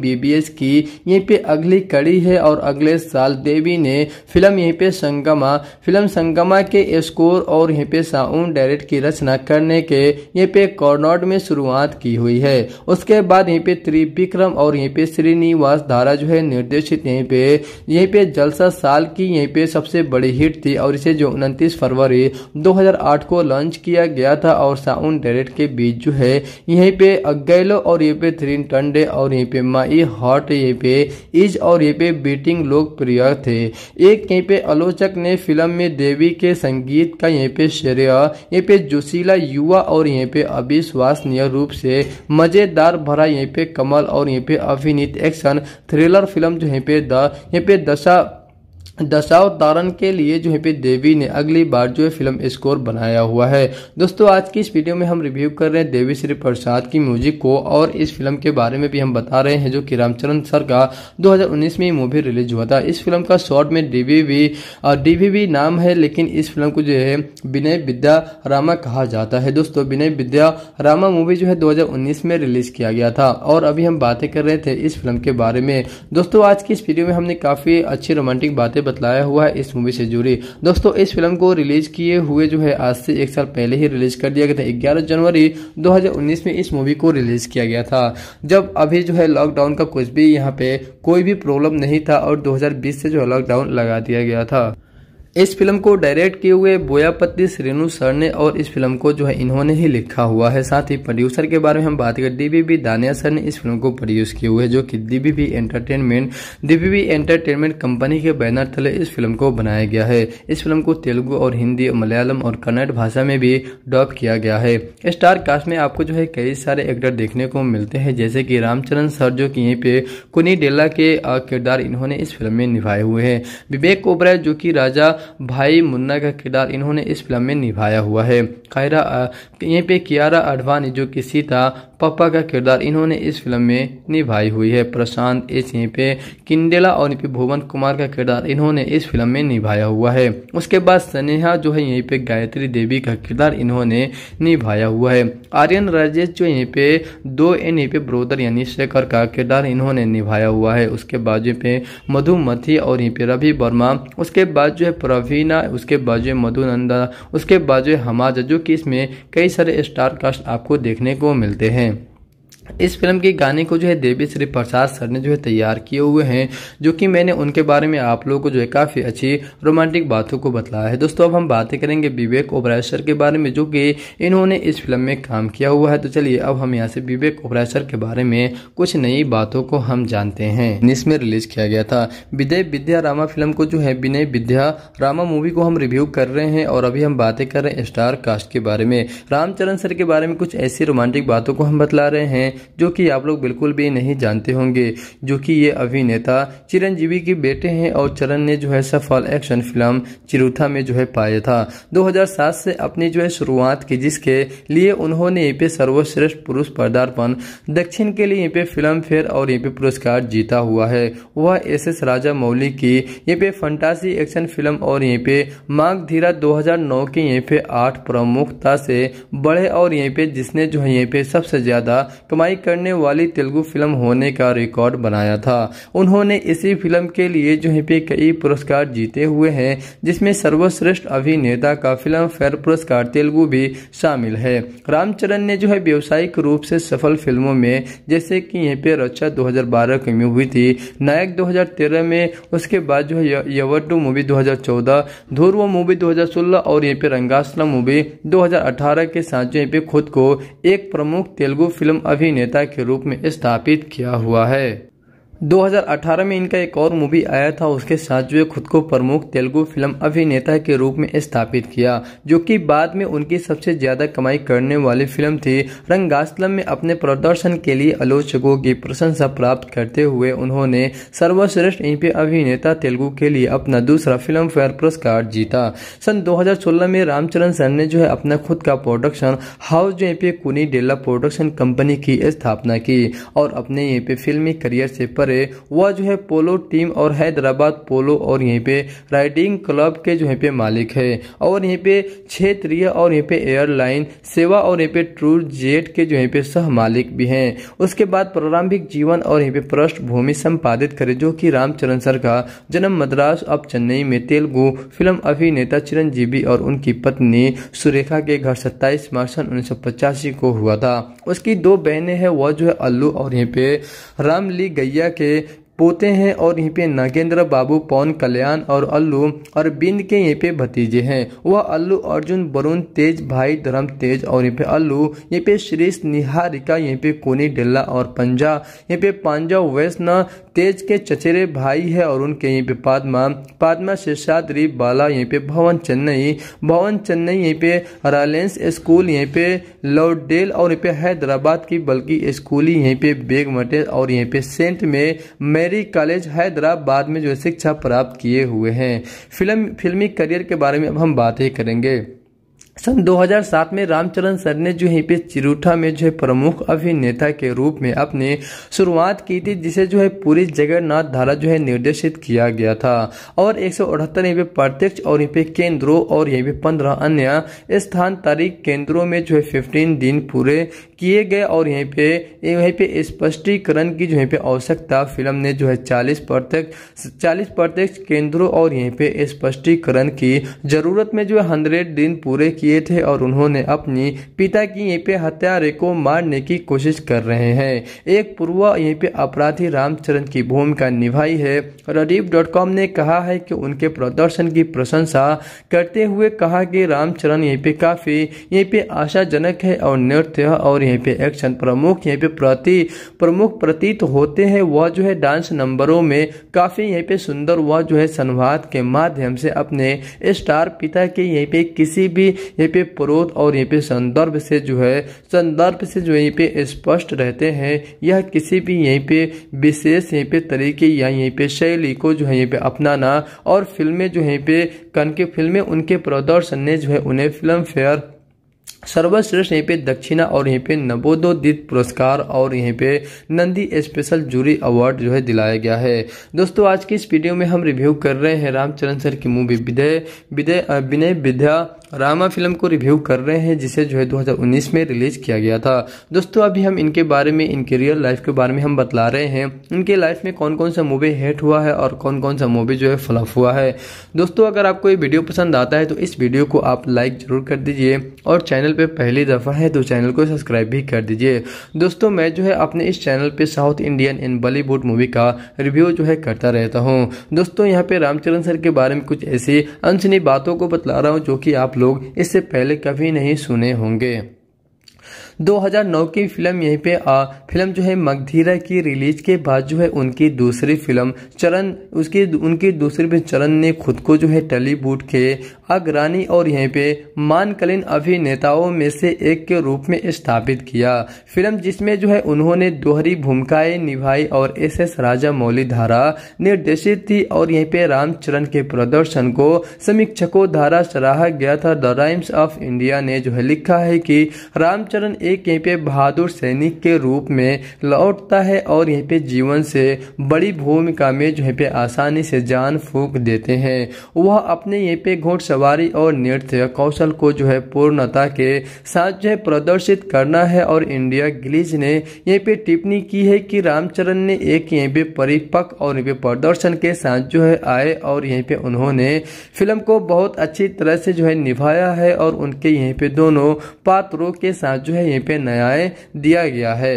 की यहीं पे अगली कड़ी है और अगले साल देवी ने फिल्म यहीं पे संगमा फिल्म संगमा के स्कोर और यहीं पे साउंड डायरेक्ट की रचना करने के यहीं पे कॉर्नॉड में शुरुआत की हुई है उसके बाद यहीं पे त्रिविक्रम और यहीं पे श्रीनिवास धारा जो है निर्देशित यहीं पे यहीं पे जलसा साल की यहीं पे सबसे बड़ी हिट थी और इसे जो उनतीस फरवरी दो हजार 2008 को लॉन्च किया गया था और साउंड डायरेक्ट के बीच जो है यहीं पे अगैलो और यहाँ पे थ्रीन टंडे और यहीं पे माई हॉट ये पे इज और ये पे बीटिंग लोकप्रिय थे एक यहीं पे आलोचक ने फिल्म में देवी के संगीत का यहाँ पे श्रेय यहीं पे जोशीला युवा और यहाँ पे अविश्वसनीय रूप से मजेदार भरा यहाँ पे कमल और यहाँ पे अभिनीत एक्शन थ्रिलर फिल्म जो यहीं पे द यहाँ पे दशा दशावतारण के लिए जो है पे देवी ने अगली बार जो है फिल्म स्कोर बनाया हुआ है दोस्तों आज की इस वीडियो में हम रिव्यू कर रहे हैं देवी श्री प्रसाद की म्यूजिक को और इस फिल्म के बारे में भी हम बता रहे हैं जो कि रामचरण सर का 2019 में मूवी रिलीज हुआ था इस फिल्म का शॉर्ट में डीवीवी डीवीवी नाम है लेकिन इस फिल्म को जो है विनय विद्या रामा कहा जाता है दोस्तों विनय विद्या रामा मूवी जो है दो में रिलीज किया गया था और अभी हम बातें कर रहे थे इस फिल्म के बारे में दोस्तों आज की इस वीडियो में हमने काफी अच्छी रोमांटिक बातें बतलाया हुआ है इस मूवी से जुड़ी दोस्तों इस फिल्म को रिलीज किए हुए जो है आज से एक साल पहले ही रिलीज कर दिया गया था ग्यारह जनवरी दो में इस मूवी को रिलीज किया गया था जब अभी जो है लॉकडाउन का कुछ भी यहाँ पे कोई भी प्रॉब्लम नहीं था और दो से जो है लॉकडाउन लगा दिया गया था इस फिल्म को डायरेक्ट किए हुए बोयापति रेणु सर ने और इस फिल्म को जो है इन्होंने ही लिखा हुआ है साथ ही प्रोड्यूसर के बारे में हम बात करें डीबीबी दानिया सर ने इस फिल्म को प्रोड्यूस किए हुए जो कि DBB entertainment DBB entertainment company के बैनर तले इस फिल्म को बनाया गया है इस फिल्म को तेलुगु और हिंदी मलयालम और कन्नड़ भाषा में भी डॉप किया गया है स्टार कास्ट में आपको जो है कई सारे एक्टर देखने को मिलते हैं जैसे कि रामचरण सर जो कि यहीं पे कुनी डेला के किरदार इन्होंने इस फिल्म में निभाए हुए हैं विवेक ओबराय जो कि राजा भाई मुन्ना का किरदार इन्होंने इस फिल्म में निभाया हुआ है कायरा यहीं पे कियारा आडवाणी जो कि सीता पापा का किरदार इन्होंने इस फिल्म में निभाई हुई है प्रशांत एच पे किंडेला और यहीं पे भुवन कुमार का किरदार इन्होंने इस फिल्म में निभाया हुआ है उसके बाद स्नेहा जो है यहीं पे गायत्री देवी का किरदार इन्होंने निभाया हुआ है आर्यन राजेश जो यहीं पे दो एन पे ब्रोदर यानी शेखर का किरदार इन्होंने निभाया हुआ है उसके बाद जो पे मथी और यहीं पे रवि वर्मा उसके बाद जो है प्रवीणा उसके बाद जो है मधुनंदा उसके बाद जो है हमाजा जो कि इसमें कई सारे स्टार कास्ट आपको देखने को मिलते हैं इस फिल्म के गाने को जो है देवी श्री प्रसाद सर ने जो है तैयार किए हुए हैं जो कि मैंने उनके बारे में आप लोगों को जो है काफ़ी अच्छी रोमांटिक बातों को बतलाया है दोस्तों अब हम बातें करेंगे विवेक ओबराय सर के बारे में जो कि इन्होंने इस फिल्म में काम किया हुआ है तो चलिए अब हम यहाँ से विवेक ओबराय सर के बारे में कुछ नई बातों को हम जानते हैं जिसमें रिलीज किया गया था विदय विद्या रामा फिल्म को जो है विनय विद्या रामा मूवी को हम रिव्यू कर रहे हैं और अभी हम बातें कर रहे हैं स्टार कास्ट के बारे में रामचरण सर के बारे में कुछ ऐसी रोमांटिक बातों को हम बतला रहे हैं जो कि आप लोग बिल्कुल भी नहीं जानते होंगे जो कि ये अभिनेता चिरंजीवी के बेटे हैं और चरण ने जो है सफल एक्शन फिल्म चिरुथा में जो है पाया था 2007 से अपनी जो है शुरुआत की जिसके लिए उन्होंने यहाँ पे सर्वश्रेष्ठ पुरुष पदार्पण दक्षिण के लिए यहाँ पे फिल्म फेयर और यहाँ पे पुरस्कार जीता हुआ है वह एस एस राजा मौली की यहाँ पे फंटासी एक्शन फिल्म और यहाँ पे माघ धीरा दो के यहाँ पे आठ प्रमुखता से बड़े और यहाँ पे जिसने जो है यहाँ पे सबसे ज्यादा कमाई कमाई करने वाली तेलुगु फिल्म होने का रिकॉर्ड बनाया था उन्होंने इसी फिल्म के लिए जो है कई पुरस्कार जीते हुए हैं जिसमें सर्वश्रेष्ठ अभिनेता का फिल्म फेयर पुरस्कार तेलुगु भी शामिल है रामचरण ने जो है व्यावसायिक रूप से सफल फिल्मों में जैसे कि यहाँ पे रक्षा बारह की हुई थी नायक तेरह में उसके बाद जो है यवटू मूवी चौदह ध्रुव मूवी सोलह और यहाँ पे रंगाश्रम मूवी अठारह के साथ जो यहाँ पे खुद को एक प्रमुख तेलुगु फिल्म अभिनेता नेता के रूप में स्थापित किया हुआ है 2018 में इनका एक और मूवी आया था उसके साथ वे खुद को प्रमुख तेलुगु फिल्म अभिनेता के रूप में स्थापित किया जो कि बाद में उनकी सबसे ज्यादा कमाई करने वाली फिल्म थी रंगास्तलम में अपने प्रदर्शन के लिए आलोचकों की प्रशंसा प्राप्त करते हुए उन्होंने सर्वश्रेष्ठ इनपे अभिनेता तेलुगु के लिए अपना दूसरा फिल्म फेयर पुरस्कार जीता सन दो में रामचरण सर ने जो है अपना खुद का प्रोडक्शन हाउस जो पे कुनी डेला प्रोडक्शन कंपनी की स्थापना की और अपने ये पे फिल्मी करियर से ओनर है वह जो है पोलो टीम और हैदराबाद पोलो और यहीं पे राइडिंग क्लब के जो यहाँ पे मालिक है और यहीं पे क्षेत्रीय और यहाँ पे एयरलाइन सेवा और यहाँ पे ट्रू जेट के जो है पे सह मालिक भी हैं उसके बाद प्रारंभिक जीवन और यहाँ पे पृष्ठभूमि संपादित करे जो की रामचरण सर का जन्म मद्रास अब चेन्नई में तेलुगु फिल्म अभिनेता चिरंजीवी और उनकी पत्नी सुरेखा के घर सत्ताईस मार्च सन उन्नीस को हुआ था उसकी दो बहनें हैं वह जो है अल्लू और यहाँ पे रामली गैया के पोते हैं और यहीं पे नागेंद्र बाबू पवन कल्याण और अल्लू और बिंद के यहीं पे भतीजे हैं वह अल्लू अर्जुन वरुण तेज भाई धर्म तेज और यहीं पे अल्लू यहीं पे श्रीष निहारिका यहीं पे कोनी डेल्ला और पंजा यहीं पे पांजा वैष्ण तेज के चचेरे भाई है और उनके यहीं पे पादमा पादमा शेषाद्री बाला यहीं पे भवन चेन्नई भवन चेन्नई यहीं पे रालेंस स्कूल यहीं पे लॉडेल और यहीं पे हैदराबाद की बल्कि स्कूल यहीं पे बेगमटे और यहीं पे सेंट में मेरी कॉलेज हैदराबाद में जो शिक्षा प्राप्त किए हुए हैं फिल्म फिल्मी करियर के बारे में अब हम बातें करेंगे सन 2007 में रामचरण सर ने जो है पे चिरूठा में जो है प्रमुख अभिनेता के रूप में अपने शुरुआत की थी जिसे जो है पूरी जगन्नाथ धारा जो है निर्देशित किया गया था और एक सौ अठहत्तर यहाँ पे प्रत्यक्ष और यहाँ पे केंद्रों और यहाँ पे पंद्रह अन्य स्थान तारीख केंद्रों में जो है फिफ्टीन दिन पूरे किए गए और यहीं पे यहीं पे स्पष्टीकरण की जो यहाँ पे आवश्यकता फिल्म ने जो है चालीस प्रत्यक्ष चालीस प्रत्यक्ष केंद्रों और यहीं पे स्पष्टीकरण की जरूरत में जो है हंड्रेड दिन पूरे किए किए थे और उन्होंने अपने पिता की यहीं पे हत्यारे को मारने की कोशिश कर रहे हैं एक पूर्व यहीं पे अपराधी रामचरण की भूमिका निभाई है कॉम ने कहा है कि उनके प्रदर्शन की प्रशंसा करते हुए कहा कि रामचरण यहीं पे काफ़ी यहीं पे आशाजनक है और नृत्य और यहीं पे एक्शन प्रमुख यहीं पे प्रति प्रमुख प्रतीत होते हैं वह जो है डांस नंबरों में काफ़ी यहीं पे सुंदर वह जो है संवाद के माध्यम से अपने स्टार पिता के यहीं पे किसी भी यहाँ पे प्रोत और यहाँ पे संदर्भ से जो है संदर्भ से जो यहीं पे स्पष्ट रहते हैं यह किसी भी यहीं पे विशेष यहीं पे तरीके या यहीं पे शैली को जो है यहीं पे अपनाना और फिल्में जो यहीं पे कन की फिल्में उनके प्रदर्शन ने जो है उन्हें फिल्म फेयर सर्वश्रेष्ठ यहीं पे दक्षिणा और यहीं पे नवोदोदित पुरस्कार और यहीं पे नंदी स्पेशल जूरी अवार्ड जो है दिलाया गया है दोस्तों आज की इस वीडियो में हम रिव्यू कर रहे हैं रामचरण सर की मूवी विदय विदय विनय विद्या रामा फिल्म को रिव्यू कर रहे हैं जिसे जो है 2019 में रिलीज किया गया था दोस्तों अभी हम इनके बारे में इनके रियल लाइफ के बारे में हम बतला रहे हैं इनके लाइफ में कौन कौन सा मूवी हिट हुआ है और कौन कौन सा मूवी जो है फ्लॉप हुआ है दोस्तों अगर आपको ये वीडियो पसंद आता है तो इस वीडियो को आप लाइक जरूर कर दीजिए और चैनल पर पहली दफ़ा है तो चैनल को सब्सक्राइब भी कर दीजिए दोस्तों मैं जो है अपने इस चैनल पर south Indian in Bollywood movie का रिव्यू जो है करता रहता हूँ दोस्तों यहाँ पे रामचरण सर के बारे में कुछ ऐसी अनसुनी बातों को बतला रहा हूँ जो कि आप लोग इससे पहले कभी नहीं सुने होंगे 2009 की फिल्म यहीं पे आ फिल्म जो है मगधीरा की रिलीज के बाद जो है उनकी दूसरी फिल्म चरण उसकी उनकी दूसरी फिल्म चरण ने खुद को जो है टॉलीवुड के अग्रणी और यहीं पे मानकालीन अभिनेताओं में से एक के रूप में स्थापित किया फिल्म जिसमें जो है उन्होंने दोहरी भूमिकाएं निभाई और एस एस राजा मौली धारा निर्देशित थी और यहीं पे रामचरण के प्रदर्शन को समीक्षकों द्वारा सराहा गया था द टाइम्स ऑफ इंडिया ने जो है लिखा है की रामचरण एक यहीं पे बहादुर सैनिक के रूप में लौटता है और यहीं पे जीवन से बड़ी भूमिका में जो है पे आसानी से जान फूक देते हैं वह अपने यहीं पे घोट सवारी और नृत्य कौशल को जो है पूर्णता के साथ जो है प्रदर्शित करना है और इंडिया गिलीज ने यहीं पे टिप्पणी की है कि रामचरण ने एक यहीं पे परिपक्व और यहीं पे प्रदर्शन के साथ जो है आए और यहीं पे उन्होंने फिल्म को बहुत अच्छी तरह से जो है निभाया है और उनके यहीं पे दोनों पात्रों के साथ जो है यहीं पे न्याय दिया गया है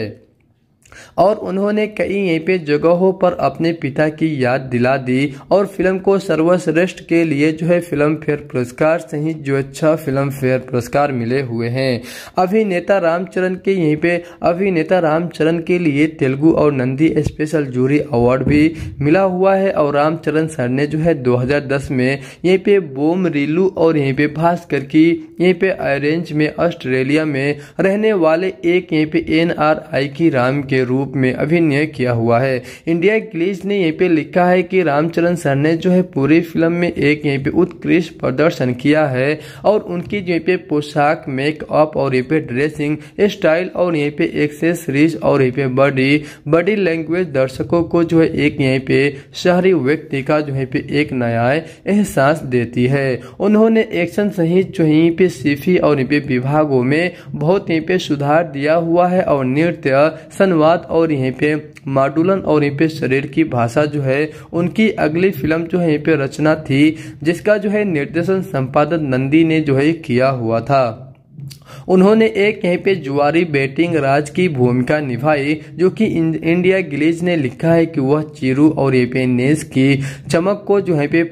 और उन्होंने कई ऐपे जगहों पर अपने पिता की याद दिला दी और फिल्म को सर्वश्रेष्ठ के लिए जो है फिल्म फेयर पुरस्कार सहित जो अच्छा फिल्म फेयर पुरस्कार मिले हुए हैं अभिनेता रामचरण के यहीं पे अभिनेता रामचरण के लिए तेलुगु और नंदी स्पेशल जूरी अवार्ड भी मिला हुआ है और रामचरण सर ने जो है 2010 में यहीं पे बोम रिलू और यहीं पे भास्कर की यहीं पे अरेंज में ऑस्ट्रेलिया में रहने वाले एक यहीं पे एनआरआई की राम के रूप रूप में अभिनय किया हुआ है इंडिया ग्लीज ने यहीं पे लिखा है कि रामचरण सर ने जो है पूरी फिल्म में एक यहीं पे उत्कृष्ट प्रदर्शन किया है और उनकी यहीं पे पोशाक मेकअप और यहीं पे ड्रेसिंग स्टाइल और यहीं पे एक्सेसरीज और यहीं पे बॉडी बॉडी लैंग्वेज दर्शकों को जो है एक यहीं पे शहरी व्यक्ति का जो है पे एक नया एहसास देती है उन्होंने एक्शन सहित जो यहीं पे सीफी और यहीं पे विभागों में बहुत यहीं पे सुधार दिया हुआ है और नृत्य संवाद और यहीं पे माडुलन और यहीं पे शरीर की भाषा जो है उनकी अगली फिल्म जो है यहीं पे रचना थी जिसका जो है निर्देशन संपादन नंदी ने जो है किया हुआ था उन्होंने एक यहीं पे जुआरी बेटिंग राज की भूमिका निभाई जो कि इंडिया गिलीज ने लिखा है कि वह चिरू और पे नेस की चमक को जो है पे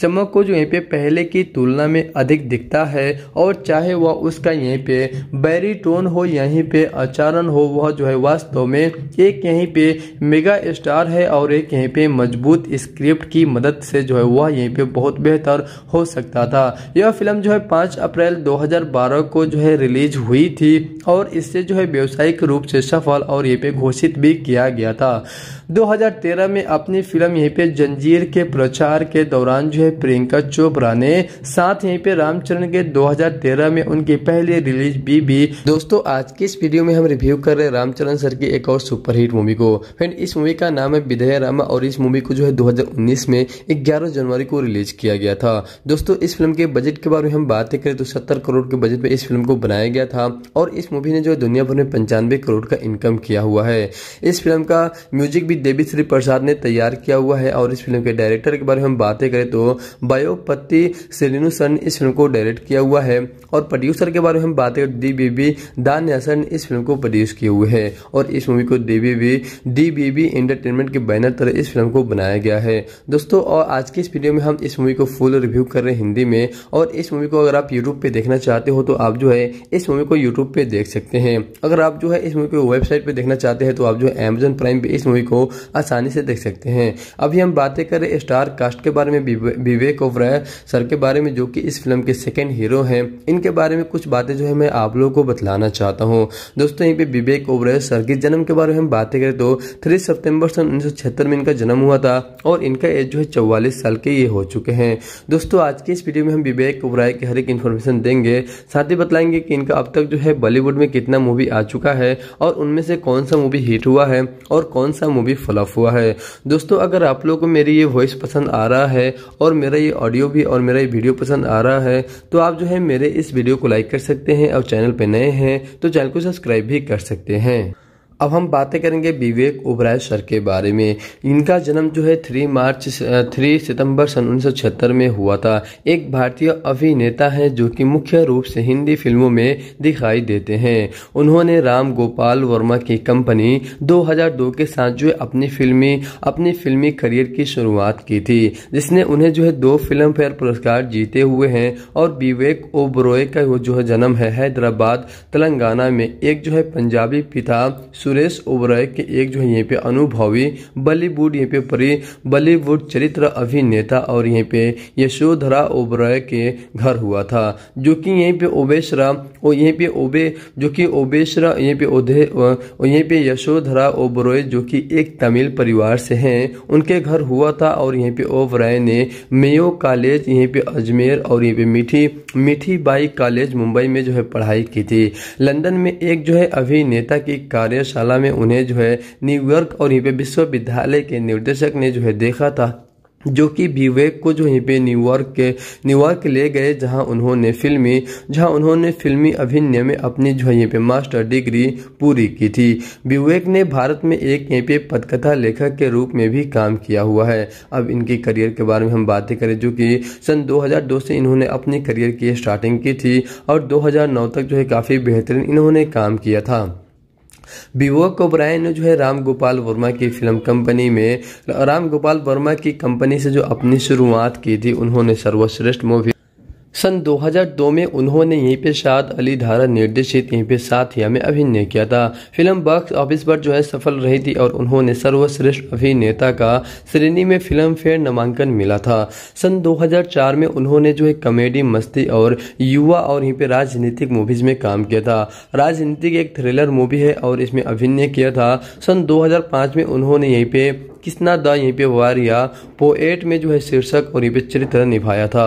चमक को जो यहीं पे पहले की तुलना में अधिक दिखता है और चाहे वह उसका यहीं पे बैरी टोन हो यहीं पे अचारण हो वह जो है वास्तव में एक यहीं पे मेगा स्टार है और एक यहीं पे मजबूत स्क्रिप्ट की मदद से जो है वह यहीं पे बहुत बेहतर हो सकता था यह फिल्म जो है पाँच अप्रैल दो को जो है रिलीज हुई थी और इससे जो है व्यावसायिक रूप से सफल और ये पे घोषित भी किया गया था 2013 में अपनी फिल्म यहीं पे जंजीर के प्रचार के दौरान जो है प्रियंका चोपड़ा ने साथ यहीं पे रामचरण के 2013 में उनकी पहली रिलीज भी भी दोस्तों आज की इस वीडियो में हम रिव्यू कर रहे रामचरण सर की एक और सुपरहिट मूवी को फ्रेंड इस मूवी का नाम है विधेय रामा और इस मूवी को जो है दो में ग्यारह जनवरी को रिलीज किया गया था दोस्तों इस फिल्म के बजट के बारे में हम बातें करें तो सत्तर करोड़ के बजट में इस फिल्म को बनाया गया था और इस मूवी ने जो है दुनिया भर में पंचानवे करोड़ का इनकम किया हुआ है इस फिल्म का म्यूजिक भी देवी श्री प्रसाद ने तैयार किया हुआ है और इस फिल्म के डायरेक्टर के बारे में हम बातें करें तो बायोपति सन इस फिल्म को डायरेक्ट किया हुआ है और प्रोड्यूसर के बारे में हम बातें करें डी बी बी दान इस फिल्म को प्रोड्यूस किए हुए है और इस मूवी को D B B D B B entertainment के बैनर तरह इस फिल्म को बनाया गया है दोस्तों और आज की इस वीडियो में हम इस मूवी को फुल रिव्यू कर रहे हैं हिंदी में और इस मूवी को अगर आप यूट्यूब पे देखना चाहते हो तो आप जो है इस मूवी को यूट्यूब पे देख सकते हैं अगर आप जो है इस मूवी को वेबसाइट पे देखना चाहते हैं तो आप जो है अमेजन प्राइम पे इस मूवी को आसानी से देख सकते हैं अभी हम बातें करें स्टार कास्ट के बारे में विवेक ओबराय सर के बारे में जो कि इस फिल्म के सेकेंड हीरो हैं इनके बारे में कुछ बातें जो है मैं आप लोगों को बतलाना चाहता हूँ दोस्तों यहीं पे विवेक ओबराय सर के जन्म के बारे में हम बातें करें तो थ्री सितंबर सन उन्नीस में इनका जन्म हुआ था और इनका एज जो है चौवालीस साल के ये हो चुके हैं दोस्तों आज की इस वीडियो में हम विवेक ओबराय की हर एक इन्फॉर्मेशन देंगे साथ ही बताएंगे कि इनका अब तक जो है बॉलीवुड में कितना मूवी आ चुका है और उनमें से कौन सा मूवी हिट हुआ है और कौन सा मूवी फ्लफ हुआ है दोस्तों अगर आप लोग को मेरी ये वॉइस पसंद आ रहा है और मेरा ये ऑडियो भी और मेरा ये वीडियो पसंद आ रहा है तो आप जो है मेरे इस वीडियो को लाइक कर सकते हैं और चैनल पे नए हैं तो चैनल को सब्सक्राइब भी कर सकते हैं अब हम बातें करेंगे विवेक ओबराय सर के बारे में इनका जन्म जो है थ्री मार्च थ्री सितंबर सन उन्नीस में हुआ था एक भारतीय अभिनेता हैं जो कि मुख्य रूप से हिंदी फिल्मों में दिखाई देते हैं उन्होंने राम गोपाल वर्मा की कंपनी 2002 के साथ जो है अपनी फिल्मी अपनी फिल्मी करियर की शुरुआत की थी जिसने उन्हें जो है दो फिल्म फेयर पुरस्कार जीते हुए हैं और विवेक ओबरॉय का जो है जन्म है हैदराबाद तेलंगाना में एक जो है पंजाबी पिता सुरेश ओबराय के एक जो है यहाँ पे अनुभवी बॉलीवुड यहाँ पे परी बॉलीवुड चरित्र अभिनेता और यहाँ पे यशोधरा ओबराय के घर हुआ था जो कि यहीं पे ओबेशरा और यहीं पे ओबे जो कि ओबेशरा यहीं पे ओधे और यहीं पे यशोधरा ओबराय जो कि एक तमिल परिवार से हैं उनके घर हुआ था और यहीं पे ओबराय ने मेयो कॉलेज यहीं पे अजमेर और यहीं पे मीठी मीठी बाई कॉलेज मुंबई में जो है पढ़ाई की थी लंदन में एक जो है अभिनेता की कार्यशाला कार्यशाला में उन्हें जो है न्यूयॉर्क और यहीं पे विश्वविद्यालय के निर्देशक ने जो है देखा था जो कि विवेक को जो यहीं पे न्यूयॉर्क के न्यूयॉर्क ले गए जहां उन्होंने फिल्मी जहां उन्होंने फिल्मी अभिनय में अपनी जो यहीं पे मास्टर डिग्री पूरी की थी विवेक ने भारत में एक यहीं पे पदकथा लेखक के रूप में भी काम किया हुआ है अब इनके करियर के बारे में हम बातें करें जो कि सन 2002 से इन्होंने अपने करियर की स्टार्टिंग की थी और दो तक जो है काफ़ी बेहतरीन इन्होंने काम किया था विवेक ओब्राय ने जो है राम गोपाल वर्मा की फिल्म कंपनी में राम गोपाल वर्मा की कंपनी से जो अपनी शुरुआत की थी उन्होंने सर्वश्रेष्ठ मूवी सन 2002 में उन्होंने यहीं पे शाद अली धारा निर्देशित यहीं पे साथिया में अभिनय किया था फिल्म बॉक्स ऑफिस पर जो है सफल रही थी और उन्होंने सर्वश्रेष्ठ अभिनेता का श्रेणी में फिल्म फेयर नामांकन मिला था सन 2004 में उन्होंने जो है कॉमेडी मस्ती और युवा और यहीं पे राजनीतिक मूवीज में काम किया था राजनीतिक एक थ्रिलर मूवी है और इसमें अभिनय किया था सन दो में उन्होंने यहीं पे किसना दा यहीं पे वारिया रिया पोएट में जो है शीर्षक और यहाँ पे चरित्र निभाया था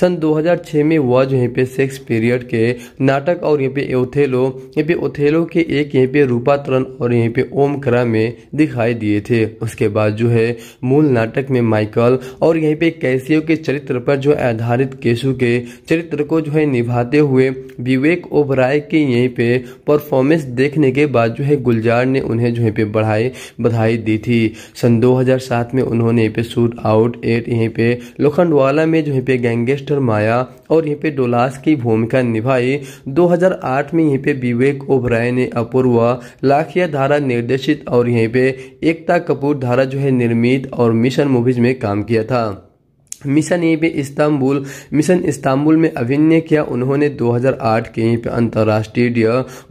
सन 2006 में वह जो यहीं पे सेक्स पीरियड के नाटक और यहाँ पे ओथेलो यहीं पे ओथेलो के एक यहीं पे रूपातरण और यहाँ पे ओमकरा में दिखाई दिए थे उसके बाद जो है मूल नाटक में माइकल और यहीं पे कैसियो के चरित्र पर जो आधारित केशु के चरित्र को जो है निभाते हुए विवेक ओबराय के यहीं पे परफॉर्मेंस देखने के बाद जो है गुलजार ने उन्हें जो है पे बढ़ाई बधाई दी थी सन 2007 में उन्होंने पे सूट आउट एट यहीं पे लोखंडवाला में जो है पे गैंगस्टर माया और यहीं पे डोलास की भूमिका निभाई 2008 में यहीं पे विवेक ओबराय ने अपूर्वा लाखिया धारा निर्देशित और यहीं पे एकता कपूर धारा जो है निर्मित और मिशन मूवीज में काम किया था मिशन पे इस्तांबुल मिशन इस्तांबुल में अभिनय किया उन्होंने 2008 के यहाँ पे अंतर्राष्ट्रीय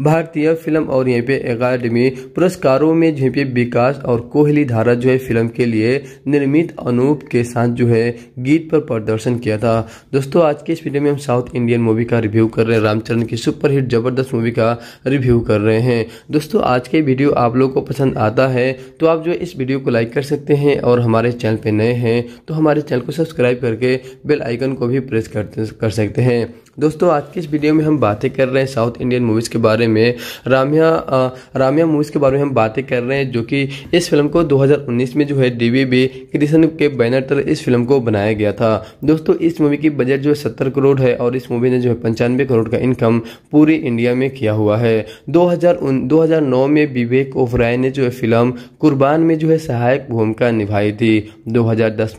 भारतीय फिल्म और यहाँ पे अकादमी पुरस्कारों में यहीं पे विकास और कोहली धारा जो है फिल्म के लिए निर्मित अनूप के साथ जो है गीत पर प्रदर्शन किया था दोस्तों आज के इस वीडियो में हम साउथ इंडियन मूवी का रिव्यू कर रहे हैं रामचरण की सुपरहिट जबरदस्त मूवी का रिव्यू कर रहे हैं दोस्तों आज के वीडियो आप लोग को पसंद आता है तो आप जो इस वीडियो को लाइक कर सकते हैं और हमारे चैनल पर नए हैं तो हमारे चैनल को सब्सक्राइब सब्सक्राइब करके बेल आइकन को भी प्रेस कर सकते हैं दोस्तों आज के इस वीडियो में हम बातें कर रहे हैं साउथ इंडियन मूवीज़ के बारे में रामिया आ, रामिया मूवीज़ के बारे में हम बातें कर रहे हैं जो कि इस फिल्म को 2019 में जो है डीवीबी कृष्ण के बैनर तले इस फिल्म को बनाया गया था दोस्तों इस मूवी की बजट जो है सत्तर करोड़ है और इस मूवी ने जो है पंचानवे करोड़ का इनकम पूरी इंडिया में किया हुआ है दो हजार में विवेक ओबराय ने जो है फिल्म कुर्बान में जो है सहायक भूमिका निभाई थी दो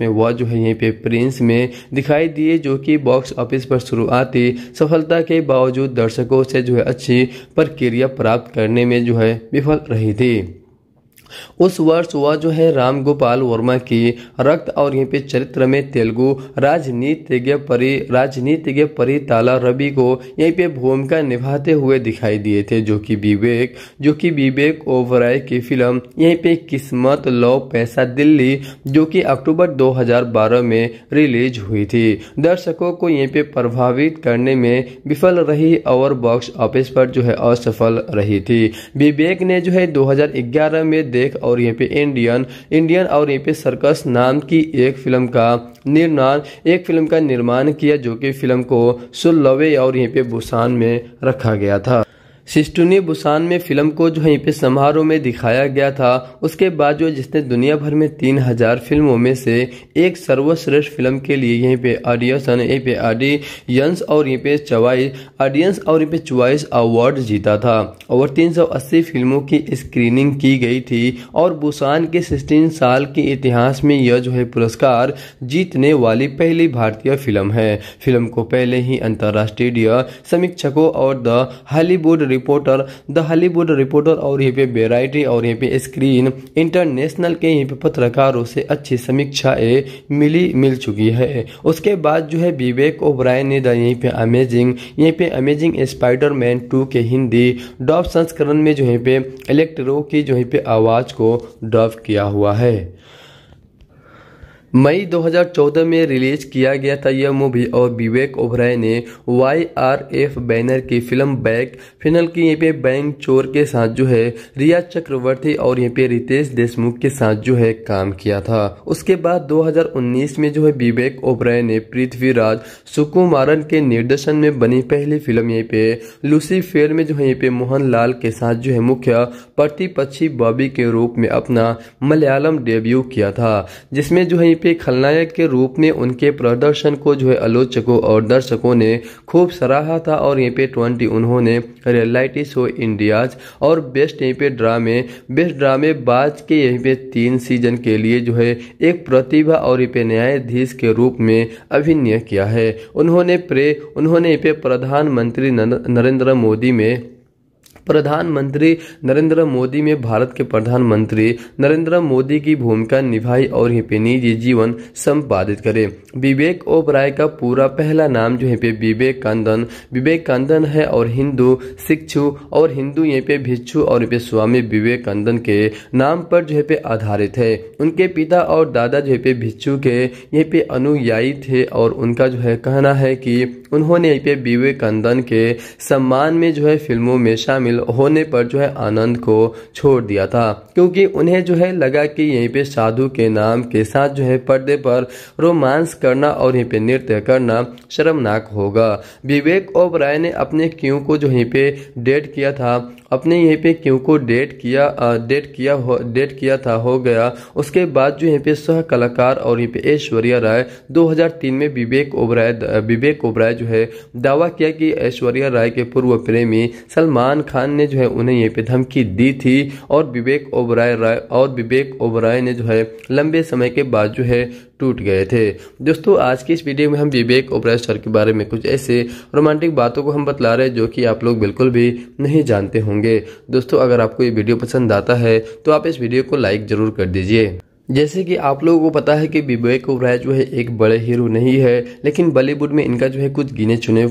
में वह जो है यहीं पे प्रिंस में दिखाई दिए जो कि बॉक्स ऑफिस पर शुरुआती थी सफलता के बावजूद दर्शकों से जो है अच्छी प्रक्रिया प्राप्त करने में जो है विफल रही थी उस वर्ष वह जो है राम गोपाल वर्मा की रक्त और यहाँ पे चरित्र में तेलुगु राजनीतिज्ञ परी राजनीतिज्ञ परिताला रवि को यहीं पे भूमिका निभाते हुए दिखाई दिए थे जो कि विवेक जो कि विवेक ओवराय की फिल्म यहीं पे किस्मत लो पैसा दिल्ली जो कि अक्टूबर 2012 में रिलीज हुई थी दर्शकों को यहीं पे प्रभावित करने में विफल रही और बॉक्स ऑफिस पर जो है असफल रही थी विवेक ने जो है दो में दे एक और यहाँ पे इंडियन इंडियन और यहाँ पे सर्कस नाम की एक फिल्म का निर्माण एक फिल्म का निर्माण किया जो कि फिल्म को सुल्लवे और यहाँ पे भूसान में रखा गया था सिस्टूनी बुसान में फिल्म को जो यहीं पे समारोह में दिखाया गया था उसके बाद जो जिसने दुनिया भर में तीन हजार फिल्मों में से एक सर्वश्रेष्ठ फिल्म के लिए यहीं पे ऑडियसन यहीं पे ऑडियंस और यहीं पे चवाइस ऑडियंस और यहीं पे चवाइस अवार्ड जीता था और 380 फिल्मों की स्क्रीनिंग की गई थी और बुसान के सिक्सटीन साल के इतिहास में यह जो है पुरस्कार जीतने वाली पहली भारतीय फिल्म है फिल्म को पहले ही अंतर्राष्ट्रीय समीक्षकों और the Hollywood reporter the Hollywood reporter और यहाँ पे वेराइटी और यहाँ पे स्क्रीन इंटरनेशनल के यहाँ पे पत्रकारों से अच्छी समीक्षाएं मिली मिल चुकी है उसके बाद जो है विवेक ओब्राय ने द यहीं पे अमेजिंग यहीं पे अमेजिंग मैन टू के हिंदी डॉब संस्करण में जो है पे इलेक्ट्रो की जो है पे आवाज़ को डॉब किया हुआ है मई 2014 में रिलीज किया गया था यह मूवी और विवेक ओबराय ने वाई आर एफ बैनर की फिल्म बैक फिनल की यहाँ पे बैंक चोर के साथ जो है रिया चक्रवर्ती और यहाँ पे रितेश देशमुख के साथ जो है काम किया था उसके बाद 2019 में जो है विवेक ओबराय ने पृथ्वीराज सुकुमारन के निर्देशन में बनी पहली फिल्म यहाँ पे लूसी फेयर में जो है यहाँ पे मोहन लाल के साथ जो है मुख्य प्रतिपक्षी बॉबी के रूप में अपना मलयालम डेब्यू किया था जिसमे जो है पे खलनायक के रूप में उनके प्रदर्शन को जो है आलोचकों और दर्शकों ने खूब सराहा था और यहाँ पे ट्वेंटी उन्होंने रियलिटी शो इंडियाज और बेस्ट यहाँ पे ड्रामे बेस्ट ड्रामे बाज के यहाँ पे तीन सीजन के लिए जो है एक प्रतिभा और ये पे न्यायाधीश के रूप में अभिनय किया है उन्होंने प्रे उन्होंने यहाँ पे प्रधानमंत्री नरेंद्र मोदी में प्रधानमंत्री नरेंद्र मोदी में भारत के प्रधानमंत्री नरेंद्र मोदी की भूमिका निभाई और यहाँ पे निजी जीवन संपादित करे विवेक ओबराय का पूरा पहला नाम जो है पे विवेक कांदन विवेक कांदन है और हिंदू शिक्षु और हिंदू यहाँ पे भिक्षु और पे स्वामी विवेक कांदन के नाम पर जो है पे आधारित है उनके पिता और दादा जो है पे भिक्षु के यहाँ पे अनुयायी थे और उनका जो है कहना है की उन्होंने यहाँ पे विवेकंदन के सम्मान में जो है फिल्मों में शामिल शामिल होने पर जो है आनंद को छोड़ दिया था क्योंकि उन्हें जो है लगा कि यहीं पे साधु के नाम के साथ जो है पर्दे पर रोमांस करना और यहीं पे नृत्य करना शर्मनाक होगा विवेक ओबराय ने अपने क्यों को जो यहीं पे डेट किया था अपने यहीं पे क्यों को डेट किया डेट किया हो डेट किया था हो गया उसके बाद जो यहाँ पे सह कलाकार और यहाँ पे ऐश्वर्या राय 2003 में विवेक ओबराय विवेक ओबराय जो है दावा किया कि ऐश्वर्या राय के पूर्व प्रेमी सलमान खान खान ने जो है उन्हें ये पे धमकी दी थी और विवेक ओबराय राय और विवेक ओबराय ने जो है लंबे समय के बाद जो है टूट गए थे दोस्तों आज की इस वीडियो में हम विवेक ओबराय सर के बारे में कुछ ऐसे रोमांटिक बातों को हम बतला रहे हैं जो कि आप लोग बिल्कुल भी नहीं जानते होंगे दोस्तों अगर आपको ये वीडियो पसंद आता है तो आप इस वीडियो को लाइक ज़रूर कर दीजिए जैसे कि आप लोगों को पता है कि विवेक ओबराय जो है एक बड़े हीरो नहीं है लेकिन बॉलीवुड में इनका जो है कुछ गिने चुने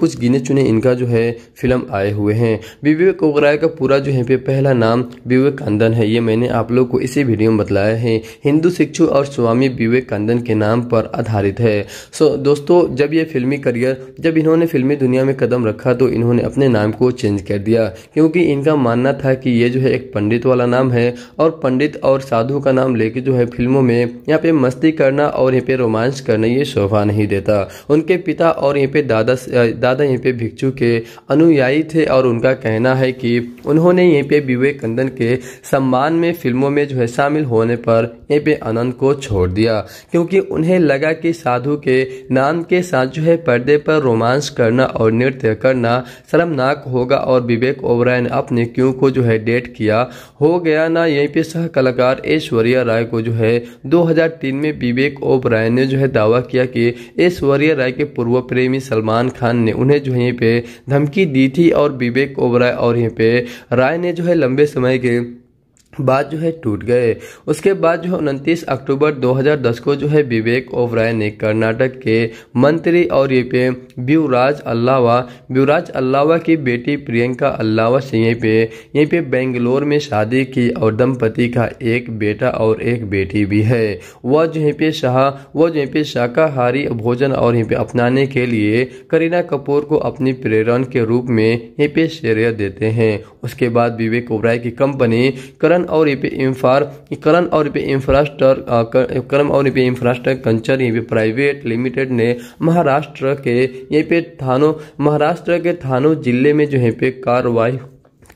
कुछ गिने चुने इनका जो है फिल्म आए हुए हैं विवेक ओबराय का पूरा जो है पे पहला नाम विवेक है ये मैंने आप लोग को इसी वीडियो में बतलाया है हिंदू शिक्षु और स्वामी विवेक के नाम पर आधारित है सो दोस्तों जब ये फिल्मी करियर जब इन्होंने फिल्मी दुनिया में कदम रखा तो इन्होंने अपने नाम को चेंज कर दिया क्योंकि इनका मानना था कि ये जो है एक पंडित वाला नाम है और पंडित और साधु का नाम लेके जो है फिल्मों में यहाँ पे मस्ती करना और यहाँ पे रोमांस करना ये शोभा नहीं देता उनके पिता और यहाँ पे दादा दादा यहाँ पे भिक्षु के अनुयायी थे और उनका कहना है कि उन्होंने यहाँ पे विवेक के सम्मान में फिल्मों में जो है शामिल होने पर यहाँ पे आनंद को छोड़ दिया क्योंकि उन्हें लगा कि साधु के नाम के साथ जो है पर्दे पर रोमांस करना और नृत्य करना शर्मनाक होगा और विवेक ओबराय ने अपने क्यों को जो है डेट किया हो गया ना यहीं पे सह कलाकार ऐश्वर्य ऐश्वर्या राय को जो है 2003 में विवेक ओबराय ने जो है दावा किया कि ऐश्वर्या राय के पूर्व प्रेमी सलमान खान ने उन्हें जो यहीं पे धमकी दी थी और विवेक ओबराय और यहीं पे राय ने जो है लंबे समय के बाद जो है टूट गए उसके बाद जो है उनतीस अक्टूबर 2010 को जो है विवेक ओबराय ने कर्नाटक के मंत्री और ये पे ब्यूराज अल्लावा ब्यूराज अल्लावा की बेटी प्रियंका अल्लावा से यहीं पे यहीं पे बेंगलोर में शादी की और दंपति का एक बेटा और एक बेटी भी है वह जो यहीं पे शाह वह जो यहीं पे शाकाहारी भोजन और यहीं पे अपनाने के लिए करीना कपूर को अपनी प्रेरण के रूप में यहीं पे श्रेय देते हैं उसके बाद विवेक ओबराय की कंपनी करण और यहाँ पे एम्फार और पे इंफ्रास्ट्रक्चर करम और यहाँ पे इंफ्रास्ट्रक्चर यहाँ पे प्राइवेट लिमिटेड ने महाराष्ट्र के यहाँ पे थानो महाराष्ट्र के थानो जिले में जो है पे कार्रवाई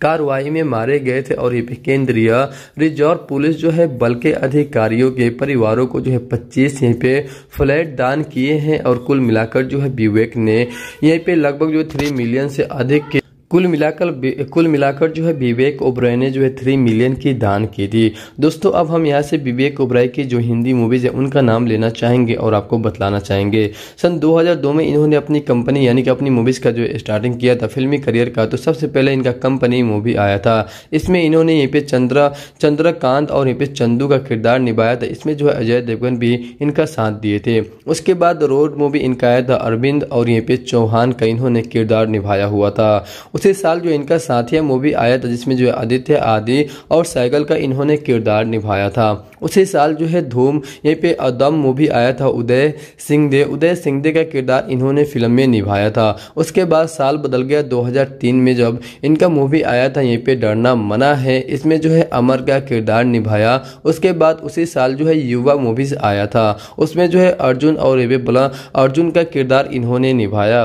कार्रवाई में मारे गए थे और ये केंद्रीय रिजर्व पुलिस जो है बल के अधिकारियों के परिवारों को जो है पच्चीस यहाँ पे फ्लैट दान किए हैं और कुल मिलाकर जो है विवेक ने यहीं पे लगभग जो थ्री मिलियन से अधिक के कुल मिलाकर कुल मिलाकर जो है विवेक ओबराय ने जो है थ्री मिलियन की दान की थी दोस्तों अब हम यहाँ से विवेक ओबराय की जो हिंदी मूवीज़ है उनका नाम लेना चाहेंगे और आपको बतलाना चाहेंगे सन 2002 में इन्होंने अपनी कंपनी यानी कि अपनी मूवीज़ का जो स्टार्टिंग किया था फिल्मी करियर का तो सबसे पहले इनका कंपनी मूवी आया था इसमें इन्होंने यहाँ पे चंद्रा चंद्रकांत और यहाँ पे चंदू का किरदार निभाया था इसमें जो है अजय देवगन भी इनका साथ दिए थे उसके बाद रोड मूवी इनका आया था अरविंद और यहाँ पे चौहान का इन्होंने किरदार निभाया हुआ था उसी साल जो इनका साथिया मूवी आया था जिसमें जो है आदित्य आदि और साइकिल का इन्होंने किरदार निभाया था उसी साल जो है धूम यहीं पे अदम मूवी आया था उदय दे उदय दे का किरदार इन्होंने फिल्म में निभाया था उसके बाद साल बदल गया 2003 में जब इनका मूवी आया था यहीं पे डरना मना है इसमें जो है अमर का किरदार निभाया उसके बाद उसी साल जो है युवा मूवीज आया था उसमें जो है अर्जुन और रेबे बला अर्जुन का किरदार इन्होंने निभाया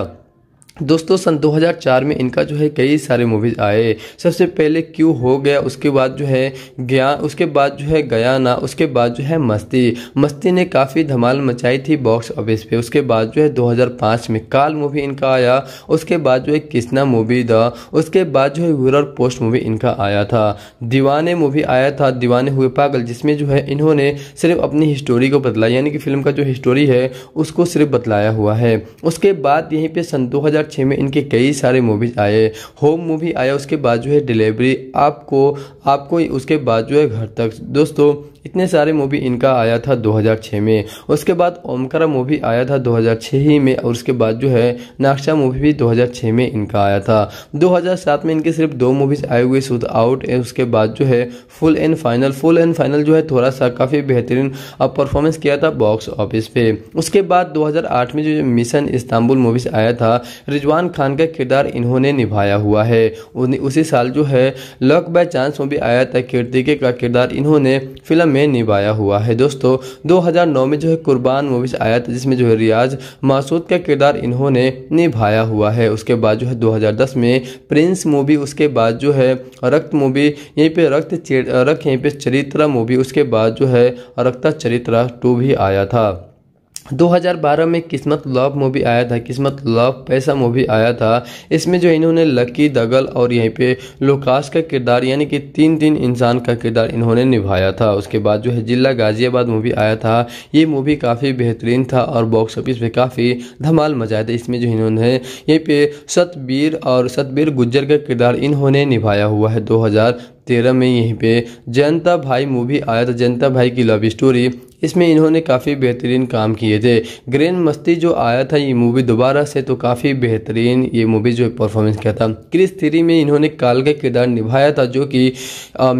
दोस्तों सन 2004 में इनका जो है कई सारे मूवीज़ आए सबसे पहले क्यों हो गया उसके बाद जो है गया उसके बाद जो है गया ना उसके बाद जो है मस्ती मस्ती ने काफ़ी धमाल मचाई थी बॉक्स ऑफिस पे उसके बाद जो है 2005 में काल मूवी इनका आया उसके बाद जो है किसना मूवी था उसके बाद जो है वीर पोस्ट मूवी इनका आया था दीवाने मूवी आया था दीवाने हुए पागल जिसमें जो है इन्होंने सिर्फ अपनी हिस्टोरी को बदला यानी कि फिल्म का जो हिस्टोरी है उसको सिर्फ बतलाया हुआ है उसके बाद यहीं पर सन दो 2006 में इनके कई सारे मूवीज़ आए होम मूवी आया उसके बाद जो है डिलीवरी आपको आपको उसके बाद जो है घर तक दोस्तों इतने सारे मूवी इनका आया था 2006 में उसके बाद ओमकारा मूवी आया था 2006 ही में और उसके बाद जो है नाक्शा मूवी भी 2006 में इनका आया था 2007 में इनके सिर्फ दो मूवीज आए हुई सुद आउट उसके बाद जो है full and final full and final जो है थोड़ा सा काफ़ी बेहतरीन परफॉर्मेंस किया था बॉक्स ऑफिस पे उसके बाद दो में जो मिशन इस्तांबुल मूवीज आया था रिजवान खान का किरदार इन्होंने निभाया हुआ है उसी साल जो है लक बाय चांस मूवी आया था कीर्तिके का किरदार इन्होंने फिल्म में निभाया हुआ है दोस्तों 2009 में जो है कुर्बान मूवीज आया था जिसमें जो है रियाज मासूद का किरदार इन्होंने निभाया हुआ है उसके बाद जो है 2010 में प्रिंस मूवी उसके बाद जो है रक्त मूवी यहीं पे रक्त रक्त यहीं पे चरित्रा मूवी उसके बाद जो है रक्ता चरित्रा टू भी आया था 2012 में किस्मत लव मूवी आया था किस्मत लव पैसा मूवी आया था इसमें जो इन्होंने लकी दगल और यहीं पे लोकाश का किरदार यानी कि तीन तीन इंसान का किरदार इन्होंने निभाया था उसके बाद जो है जिला गाजियाबाद मूवी आया था ये मूवी काफ़ी बेहतरीन था और बॉक्स ऑफिस में काफ़ी धमाल मचाया था इसमें जो इन्होंने यहीं पे सतबीर और सतबीर गुज्जर का किरदार इन्होंने निभाया हुआ है दो तेरह में यहीं पे जनता भाई मूवी आया था जनता भाई की लव स्टोरी इसमें इन्होंने काफ़ी बेहतरीन काम किए थे ग्रैंड मस्ती जो आया था ये मूवी दोबारा से तो काफ़ी बेहतरीन ये मूवी जो परफॉर्मेंस किया था क्रिस थ्री में इन्होंने काल का किरदार निभाया था जो कि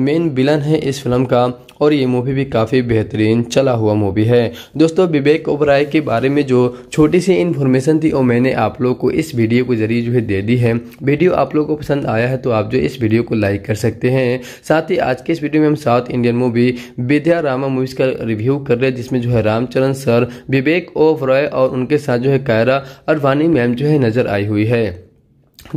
मेन विलन है इस फिल्म का और ये मूवी भी काफ़ी बेहतरीन चला हुआ मूवी है दोस्तों विवेक ओबराय के बारे में जो छोटी सी इन्फॉर्मेशन थी वो मैंने आप लोग को इस वीडियो के ज़रिए जो है दे दी है वीडियो आप लोग को पसंद आया है तो आप जो इस वीडियो को लाइक कर सकते हैं साथ ही आज के इस वीडियो में हम south Indian movie Vidya Rama movies का रिव्यू कर कर रहे हैं जिसमें जो है रामचरण सर विवेक ओफ रॉय और उनके साथ जो है कायरा अरवानी मैम जो है नजर आई हुई है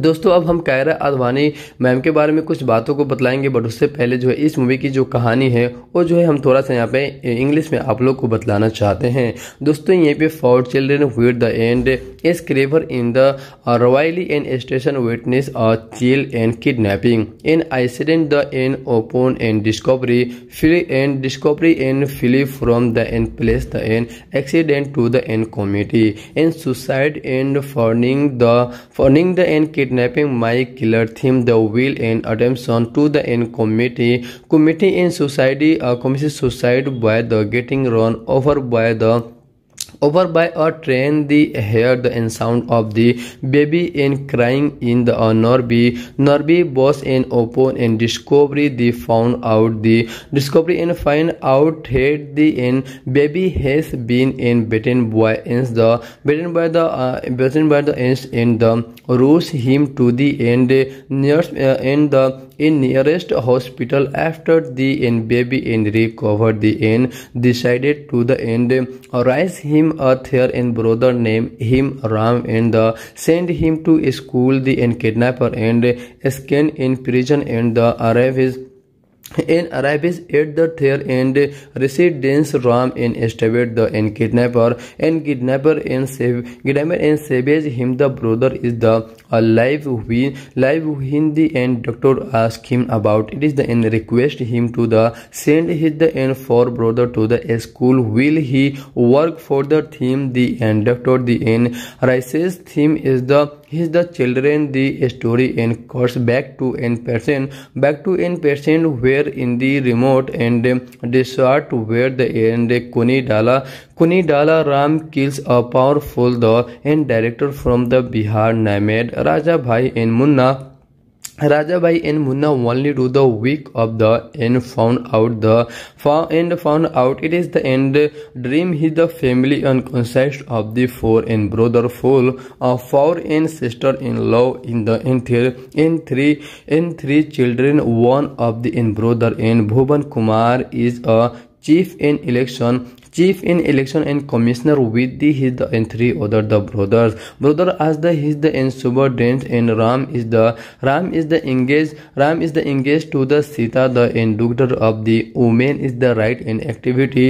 दोस्तों अब हम कायरा आडवाणी मैम के बारे में कुछ बातों को बतलाएंगे बट उससे पहले जो है इस मूवी की जो कहानी है वो जो है हम थोड़ा सा यहाँ पे इंग्लिश में आप लोग को बतलाना चाहते हैं दोस्तों यहाँ पे for children wait the and a screwer in the royally and station wetness a chill and kidnapping an accident the an open and discovery free and discovery and filly from the an place the an accident to the an comedy an suicide and burning the burning the and kidnapping Mike Killer theme The Will and Attention to the End Committee. Committee in Society, a uh, committee suicide by the getting run over by the over by a train the heard the sound of the baby in crying in the uh, Norby. Norby was in open and discovery the found out the discovery and find out that the in baby has been in bitten by in the bitten by the uh, by the in the rose him to the end nurse uh, in the in nearest hospital after the end baby and recovered the end decided to the end arise him a third and brother name him Ram and the send him to school the end kidnapper and scan in prison and the arrive his in arrives at the their end residence ram in established the in kidnapper and kidnapper in save kidnapper and saves him the brother is the a live live Hindi and doctor asked him about it is the and request him to the send his the and for brother to the school will he work for the theme the and doctor the and rises theme is the his the children the story and course back to in percent back to in percent where in the remote and desert where the end kunidala kunidala ram kills a powerful the and director from the bihar named Rajabai in Munna. Rajabai in Munna only to the week of the end, found out the and found out it is the end dream he the family and of the four in brother full a four in sister in law in the in three in three in three children one of the in brother in Bhuvan Kumar is a chief in election chief in election and commissioner with the his the, entry three other the brothers. Brother as the his the in subordinate and Ram is the Ram is the engaged Ram is the engaged to the Sita the inductor of the woman is the right in activity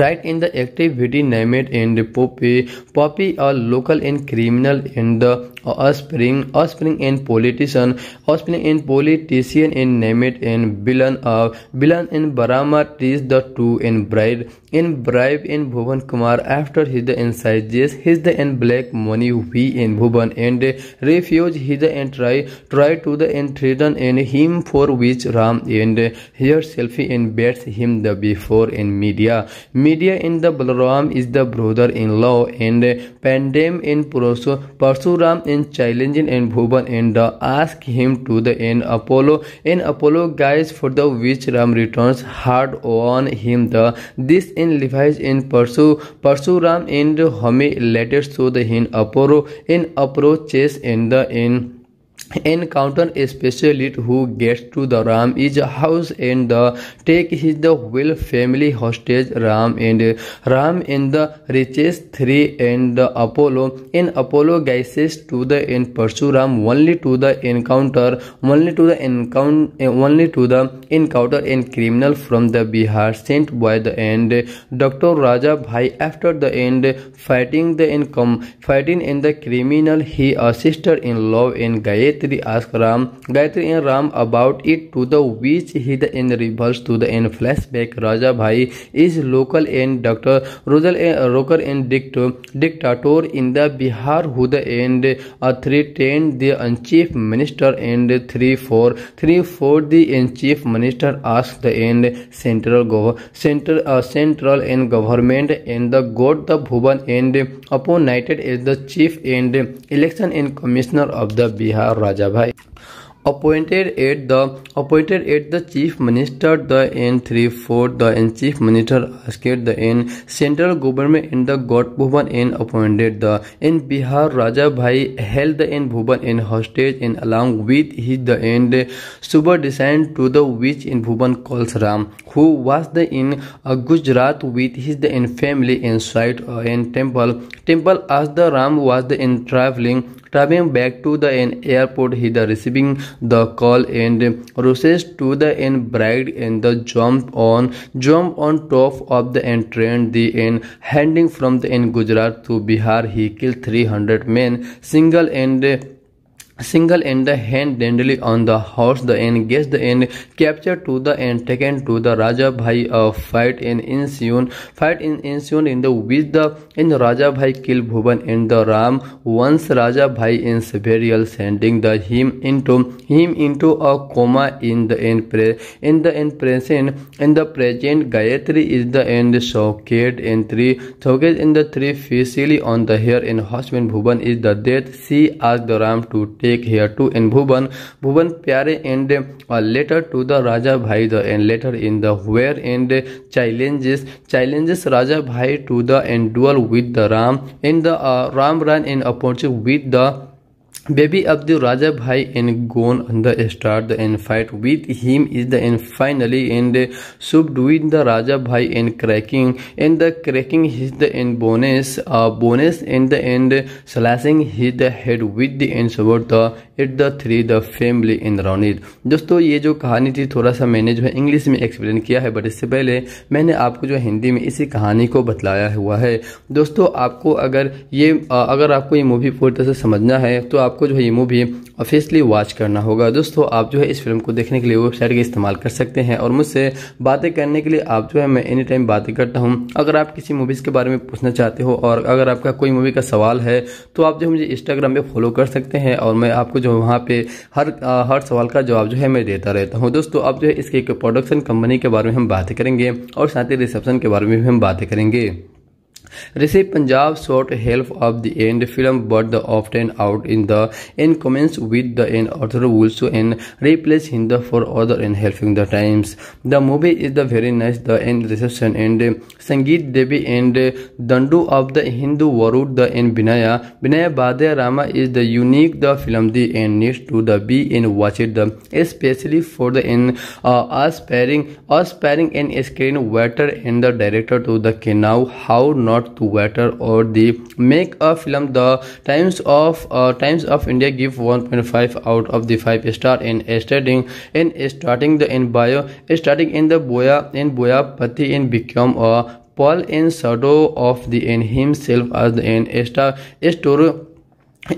right in the activity named and poppy poppy are local and criminal and the offspring, offspring and politician, offspring and politician and Nemet and Bilan of villain in Baramat is the two in bride in bribe in Bhuvan Kumar after his inciges his in black money we in Bhuvan and refuse his and try try to the and threaten and him for which Ram and here selfie in bets him the before in media media in the Balaram is the brother-in-law and Pandem in Pursuram in and challenging and Bhuvan and uh, ask him to the end Apollo and Apollo guys for the which Ram returns hard on him the this in Levi's and pursue Ram and Home letters to the in Apollo in approaches and the in encounter especially specialist who gets to the ram is house and the take his the will family hostage ram and ram in the reaches three and apollo in apollo guises to the in pursue ram only to the encounter only to the encounter eh, only to the encounter and criminal from the bihar sent by the end dr raja bhai after the end fighting the income fighting in the criminal he a sister in love in gayet Gayatri ask Ram Gayatri in Ram about it to the which he in reverse to the in flashback Raja Bhai is local an doctor रोजल a rocker in डिक्ट dictator in the Bihar who the and three ten the chief minister and three four three four the in chief minister ask the and central central in government and the god the Bhuvan and appointed as the chief and election and commissioner of the Bihar Raja Bhai appointed at the appointed at the chief minister the N3 for the N chief minister asked the N central government in the God Bhuvan N appointed the N Bihar Raja Bhai held the N Bhuvan and hostage and along with his the N Suba descent to the which in Bhuvan calls Ram who was the in uh, Gujarat with his the N family inside uh, N temple temple as the Ram was the N traveling traveling back to the N airport he the receiving the call and rushes to the end bride and the jump on jump on top of the end train the end handing from the end Gujarat to Bihar he killed 300 men single and single and the hand डेंडली on the horse the and guess the and capture to the and taken to the Raja Bhai fight in ensuing fight in ensuing in the which the in Raja Bhai kill Bhuvan and the Ram once Raja Bhai in severely sending the him in to him in to a coma in the and pray in the and present in the present Gayatri is the and socket in three थोकेज in the three फीसिली on the here in हॉस्पिन Bhuvan is the death see आज the Ram to टे take here to and Bhuvan Bhuvan Pyare and a uh, letter to the Raja Bhai the and later in the where end challenges challenges Raja Bhai to the and duel with the Ram in the uh, Ram ran in opportunity with the baby अब the Raja Bhai and gone the start the and fight with him is the and finally and subduing the Raja Bhai and cracking and the cracking his the and bones bones and the and slashing his the head with the and sabre the it the three the family in राउन दोस्तों ये जो कहानी थी थोड़ा सा मैंने जो है इंग्लिश में एक्सप्लेन किया है बट इससे पहले मैंने आपको जो हिंदी में इसी कहानी को बतलाया हुआ है दोस्तों आपको अगर ये अगर आपको ये मूवी पूरी तरह से समझना है तो आप आपको जो है ये मूवी ऑफिसली वॉच करना होगा दोस्तों आप जो है इस फिल्म को देखने के लिए वेबसाइट का इस्तेमाल कर सकते हैं और मुझसे बातें करने के लिए आप जो है मैं एनी टाइम बातें करता हूँ अगर आप किसी मूवीज़ के बारे में पूछना चाहते हो और अगर आपका कोई मूवी का सवाल है तो आप जो मुझे इंस्टाग्राम पर फॉलो कर सकते हैं और मैं आपको जो वहाँ पर हर हर सवाल का जवाब जो है मैं देता रहता हूँ दोस्तों आप जो है इसके प्रोडक्शन कंपनी के बारे में हम बातें करेंगे और साथ ही रिसेप्शन के बारे में भी हम बातें करेंगे Receive Punjab sought help of the end film but the often out in the end comments with the end author also and replace Hinda for other and helping the times. The movie is the very nice the end reception and Sangeet Devi and Dandu of the Hindu Warud the end Binaya. Binaya Badaya Rama is the unique the film the end needs to the be and watch it the especially for the end uh, aspiring aspiring and screen writer and the director to the can now how not to water or the make a film the times of uh, times of india give 1.5 out of the 5 star in starting in starting the in bio starting in the boya in boya pati in become a Paul in shadow of the in himself as the in star story.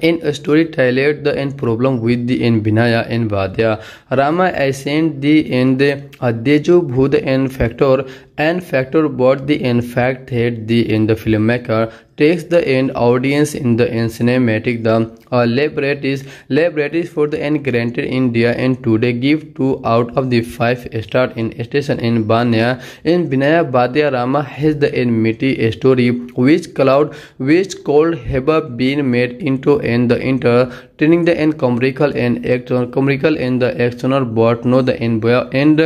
In a story, tailored the end problem with the end Binaya and Vadya. Rama ascended the end Adejo the and factor and factor bought the end fact head the end the filmmaker takes the end audience in the end cinematic the uh, librettist is for the end granted India and today give two out of the five start in station in Banya in Vinaya Badia Rama has the end Miti story which cloud which called have been made into end the inter turning the end comical and action comical and the external but no the end and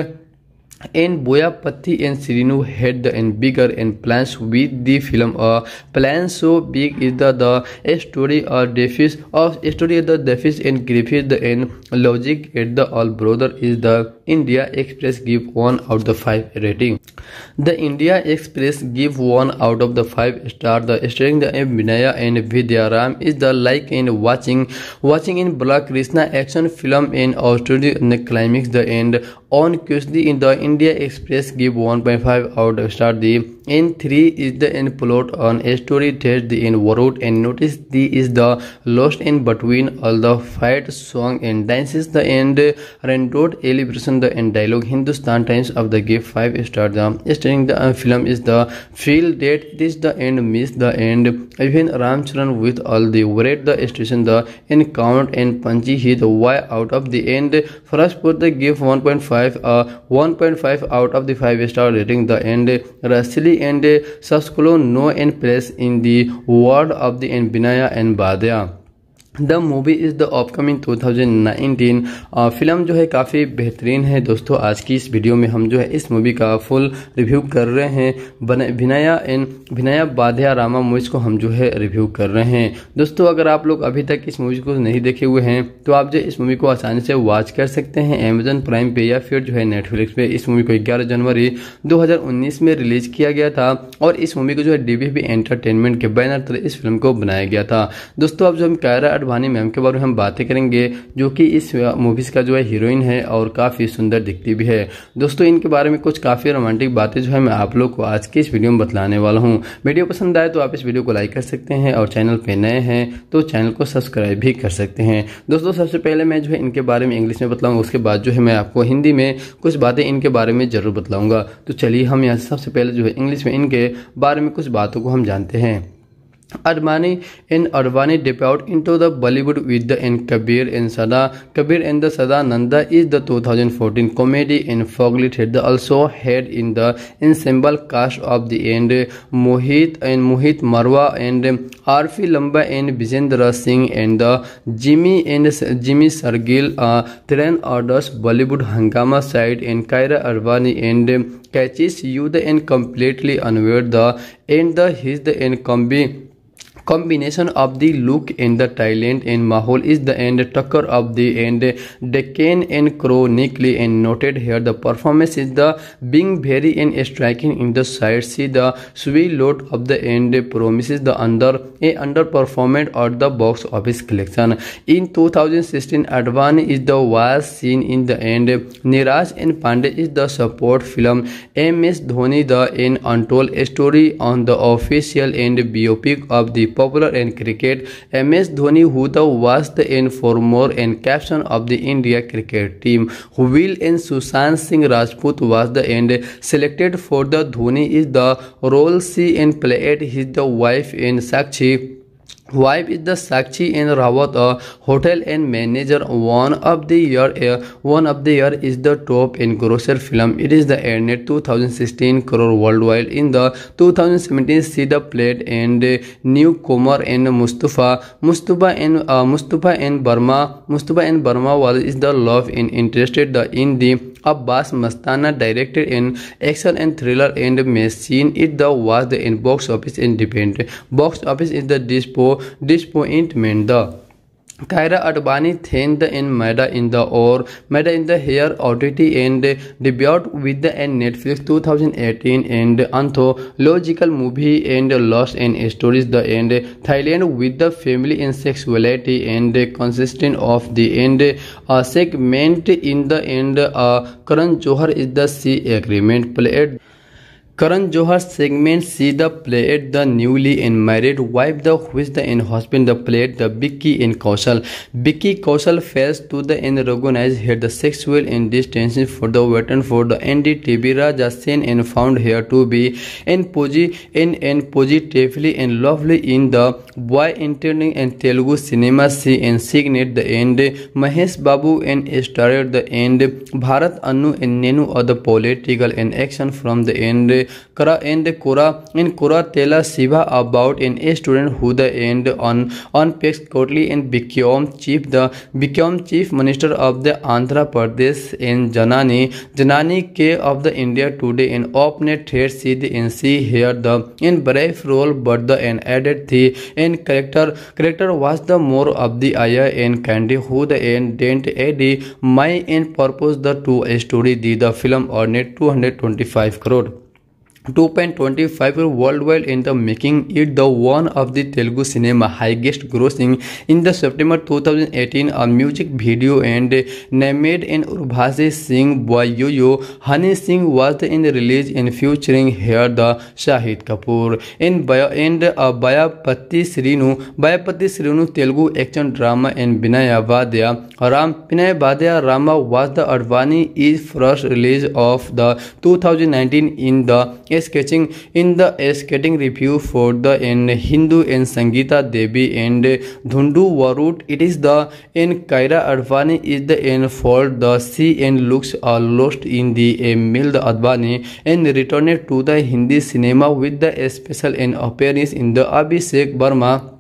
and Boyapati and Sirinu had the and bigger and plans with the film a plan so big is the, the story or deficit of story the deficit and griffith the end logic at the all brother is the India Express give one out of the five rating. The India Express give one out of the five star. The starring the M Vinaya and Vidyaram is the like in watching watching in Black Krishna action film in Australia the climax the end on Krishna in the in India Express give 1.5 out of star. The N3 is the end plot on a story tells the end world and notice the is the lost in between all the fight song and dances the end rendered elevation the end dialogue Hindustan Times of the give 5 star the starring the uh, film is the feel that this the end miss the end even Charan with all the great the station the end count and punchy hit the why out of the end first put the give 1.5 uh 1.5 5 out of the 5 star rating. The end. Rasili and Saskulo no and place in the world of the and Binaya and Badya. The movie is the upcoming 2019 ah, film जो है काफ़ी बेहतरीन है दोस्तों आज की इस video में हम जो है इस मूवी का फुल रिव्यू कर रहे हैं भिनाया इन भिनाया बाध्या रामा मूवीज़ को हम जो है रिव्यू कर रहे हैं दोस्तों अगर आप लोग अभी तक इस मूवी को नहीं देखे हुए हैं तो आप जो इस मूवी को आसानी से वॉच कर सकते हैं अमेजन प्राइम पे या फिर जो है नेटफ्लिक्स पे इस मूवी को ग्यारह जनवरी दो में रिलीज किया गया था और इस मूवी को जो है डी एंटरटेनमेंट के बैनर तले इस फिल्म को बनाया गया था दोस्तों आप जो हम कायरा आर मैम के बारे में हम बातें करेंगे जो कि इस मूवीज़ का जो है हीरोइन है और काफ़ी सुंदर दिखती भी है दोस्तों इनके बारे में कुछ काफ़ी रोमांटिक बातें जो है मैं आप लोग को आज की इस वीडियो में बतलाने वाला हूँ वीडियो पसंद आए तो आप इस वीडियो को लाइक कर सकते हैं और चैनल पे नए हैं तो चैनल को सब्सक्राइब भी कर सकते हैं दोस्तों सबसे पहले मैं जो है इनके बारे में इंग्लिश में बताऊंगा उसके बाद जो है मैं आपको हिंदी में कुछ बातें इनके बारे में ज़रूर बताऊंगा तो चलिए हम यहाँ सबसे पहले जो है इंग्लिश में इनके बारे में कुछ बातों को हम जानते हैं Armani and Arvani debuted into the Bollywood with the and Kabir and Sada. Kabir and the Sada Nanda is the 2014 comedy and Fogli head also had in the ensemble cast of the end Mohit and Mohit Marwa and Arfi Lamba and Vijendra Singh and the Jimmy and Jimmy Sargil uh, Thiran orders Bollywood Hangama side and Kaira Arvani and catches you the end completely unaware the and the his the end combi Combination of the look and the talent and Mahol is the end Tucker of the end Deccan and Crow and noted here the performance is the being very and striking in the side see the sway load of the end promises the under a underperformed at the box office collection. In 2016 Advani is the was seen in the end Niraj and Pandey is the support film MS Dhoni the in untold story on the official and biopic of the popular in cricket, MS Dhoni, who the was the in former and captain of the India cricket team, who will and Sushant Singh Rajput was the end selected for the Dhoni is the role she and played his the wife in Sakshi. Wife is the Sakshi in Rawat, a hotel and manager. One of the year, one of the year is the top in grosser film. It is the earned 2016 crore worldwide. In the 2017, the plate and newcomer and Mustafa, Mustafa and uh, Mustafa and Burma, Mustafa and Burma was is the love and interested the in the Abbas Mastana directed an action and thriller and machine seen it the was the in box office independent. Box office is the dispo disappointment the Kaira Advani thinned in Mada in the or Mada in the Hair Oddity and debuted with the and Netflix 2018 and anthological movie and Lost and Stories the end Thailand with the family and sexuality and consisting of the end a segment in the end uh, Karan Johar is the C agreement played Karan Johar segment C the play at the newly in married wife the whose the in hospital the plate the Vicky in Kaushal Vicky Kaushal face to the in recognise here the sex in distance for the वेटन for the an D T B Raj Sen in found here to be in पोजी in in positively in lovely in the boy interning in Telugu cinema C in signed the and Mahesh Babu in star the and Bharat Ane in Nenu a the political in action from the and करा and कोरा in Koratala Siva about in a student who the and on on पेक्स कोटली in become chief the become chief minister of the Andhra Pradesh in जनानी जनानी के of the India Today in ऑप ने ठेर सी दिन see here the in ब्रेफ role but the an added थी in character character was the more of the I an candy who the an dent एडी my in purpose the to story the the film और net two hundred twenty five crore 2.25 world worldwide in the making it the one of the Telugu cinema highest grossing in the September 2018 a music video and named and Urbhase Singh Boyoyo Honey Singh was in release and featuring here the Shahid Kapoor in Baya and uh, Bayapati Srinu Bayapati Srinu Telugu action drama and Binaya Vadya Ram Binaya Vadya Rama was the Advani is first release of the 2019 in the sketching in the skating review for the in Hindu and Sangeeta Devi and Dhundu Warut. It is the in Kaira Advani is the in for the sea and looks are lost in the mild Advani and returned to the Hindi cinema with the special in appearance in the Abhishek Burma.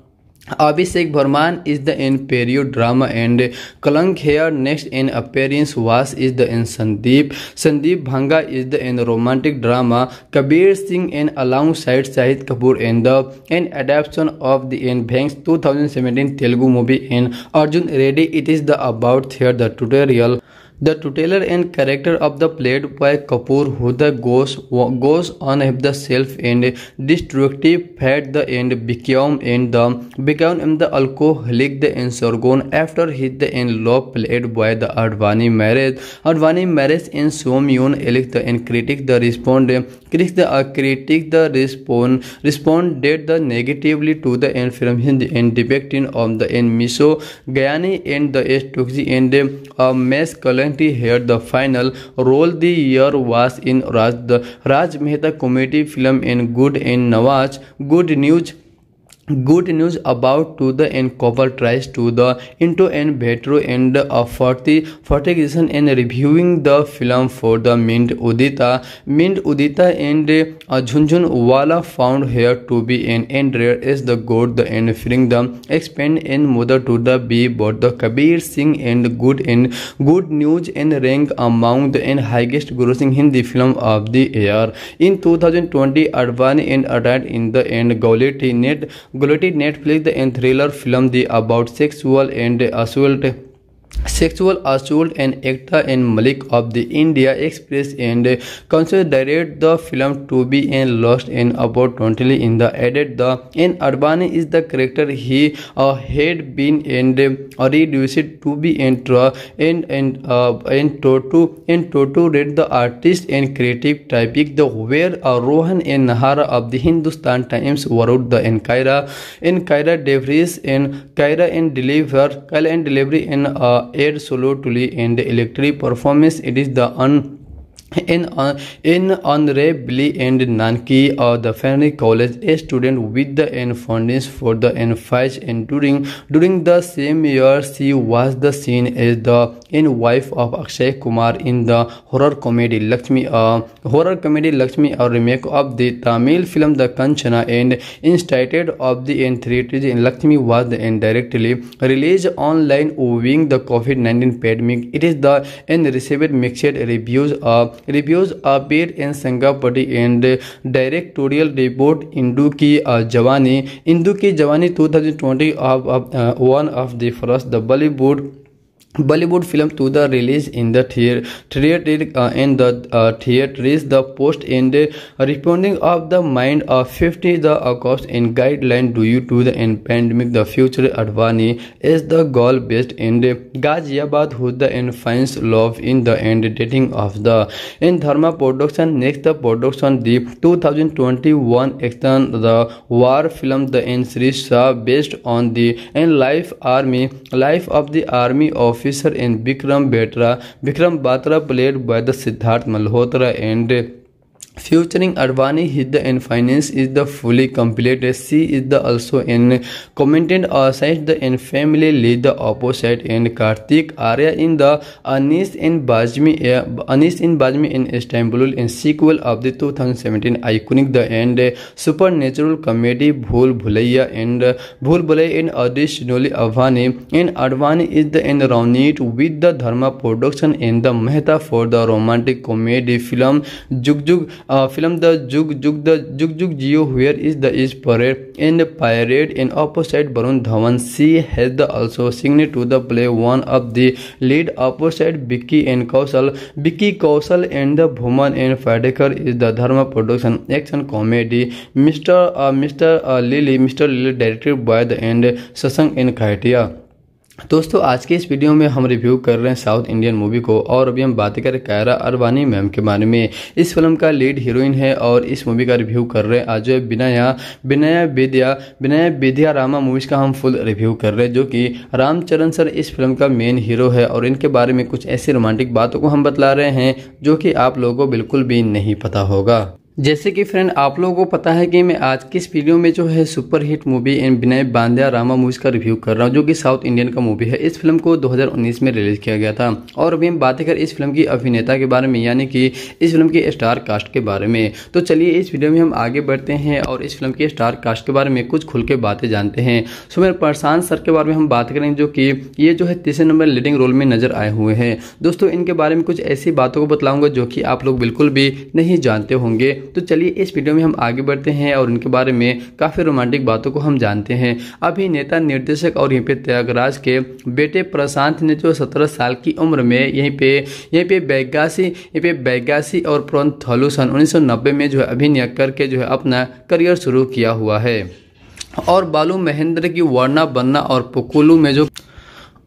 Abhishek Verman is the in period drama and Kalank here next in appearance was is the in Sandeep. Sandeep Bhanga is the in romantic drama. Kabir Singh in alongside Shahid Kapoor in the in adaptation of the in Banks 2017 Telugu movie in Arjun Reddy. It is the about here the tutorial. The titular and character of the played by Kapoor who the goes goes on have the self and destructive fat the and become and the become am the alcoholic the एंसरगोन after hit the and low played by the Advani marriage Advani marriage in some यून एलिक the and critic the respond क्रिक the critic the respond responded the negatively to the and film हिंद and depict in on the and misogyny and the एस टूक्जी and mess colour 20 here the final role the year was in Raj the Raj Mehta comedy film in Good in Nawaz Good News good news about to the and tries to the into and better and of 40 fortification and reviewing the film for the mint udita mint udita and uh, junjun wala found here to be an end rare is the good the end feeling them expand and mother to the be both the kabir singh and good and good news and rank among the and highest grossing hindi film of the year in 2020 advani and adad in the end Gauleti net Gloated Netflix and thriller film the about sexual and assault Sexual assault and actor and Malik of the India Express and considered the film to be in lost and about 20 in the edit the and Urbani is the character he uh, had been and uh, reduced to be and uh, and and uh, and Toto and Toto read the artist and creative topic the where uh, Rohan and Nahara of the Hindustan Times wrote the in Kaira in Kaira Devries in Kaira in deliver Kyle and delivery in uh, air solo and electric performance it is the un in, Billy and Nanki of the Family College, a student with the n fondness for the n fights and during during the same year she was the seen as the in wife of Akshay Kumar in the horror comedy Lakshmi uh, horror comedy Lakshmi a remake of the Tamil film The Kanchana and instigated of the and theatres in Lakshmi was the directly released online owing the COVID-19 pandemic. It is the and received mixed reviews of uh, reviews अबीर in सिंगापटी and directorial report Indoo Ki Jawani Indoo Ki Jawani two thousand twenty one of the first the Bollywood Bollywood film to the release in the theater, uh, in the uh, theater is the post in the responding of the mind of 50 the cost in guideline due to the pandemic the future Advani is the goal based in the Ghaziabad who the finds love in the end dating of the in Dharma production next the production the 2021 extend the war film the in series uh, based on the in life army life of the army of Officer in Vikram Batra. Vikram Batra played by the Siddharth Malhotra and featuring Advani his the in finance is the fully complete she is the also in commented side the in family लीज the opposite and Kartik Aaryan in the Anees in Bazmee Anees in Bazmee in स्टैम्बुल in sequel of the two thousand seventeen iconic the and supernatural comedy Bhool Bhulaiyaa and Bhool Bhulaiyaa in additionally Advani in Advani is the in रोनीट with the Dharma production in the Mehta for the romantic comedy film Jug Jug film the Jug Jug the Jug Jug Jeeyo हुयर is the is paired and paired in opposite Varun Dhawan she has the also signed to the play one of the lead opposite Vicky and Kaushal Vicky Kaushal and the Bhumi and Pednekar is the Dharma production action comedy Mr Mr Lele Mr Lele directed by the and Shashank इन खाइटिया दोस्तों आज के इस video में हम review कर रहे हैं south Indian movie को और अभी हम बातें करें कायरा अरवानी मैम के बारे में इस फिल्म का लीड हीरोइन है और इस मूवी का रिव्यू कर रहे हैं आज बिनाया बिनाया बेदिया बिनाया बेदिया रामा मूवीज़ का हम फुल रिव्यू कर रहे हैं जो कि रामचरण सर इस फिल्म का मेन हीरो है और इनके बारे में कुछ ऐसी रोमांटिक बातों को हम बतला रहे हैं जो कि आप लोगों को बिल्कुल भी नहीं पता होगा जैसे कि फ्रेंड आप लोगों को पता है कि मैं आज की इस वीडियो में जो है super hit movie and Vinaya बांद्या रामा मूवीज का रिव्यू कर रहा हूँ जो कि साउथ इंडियन का मूवी है इस फिल्म को 2019 में रिलीज किया गया था और अभी हम बातें कर इस फिल्म की अभिनेता के बारे में यानी कि इस फिल्म के स्टार कास्ट के बारे में तो चलिए इस वीडियो में हम आगे बढ़ते हैं और इस फिल्म के स्टार कास्ट के बारे में कुछ खुल के बातें जानते हैं सो मेरे प्रशांत सर के बारे में हम बात करेंगे जो कि ये जो है तीसरे नंबर लीडिंग रोल में नजर आए हुए हैं दोस्तों इनके बारे में कुछ ऐसी बातों को बतलाऊंगा जो कि आप लोग बिल्कुल भी नहीं जानते होंगे तो चलिए इस वीडियो में हम आगे बढ़ते हैं और उनके बारे में काफ़ी रोमांटिक बातों को हम जानते हैं अभी नेता निर्देशक और यहीं पे त्यागराज के बेटे प्रशांत ने जो सत्रह साल की उम्र में यहीं पे यहीं पे बैगासी यहीं पे बैगासी और प्रोन्थलू सन उन्नीस में जो है अभिनय करके जो है अपना करियर शुरू किया हुआ है और बालू महेंद्र की वर्णा बनना और पुकुलू में जो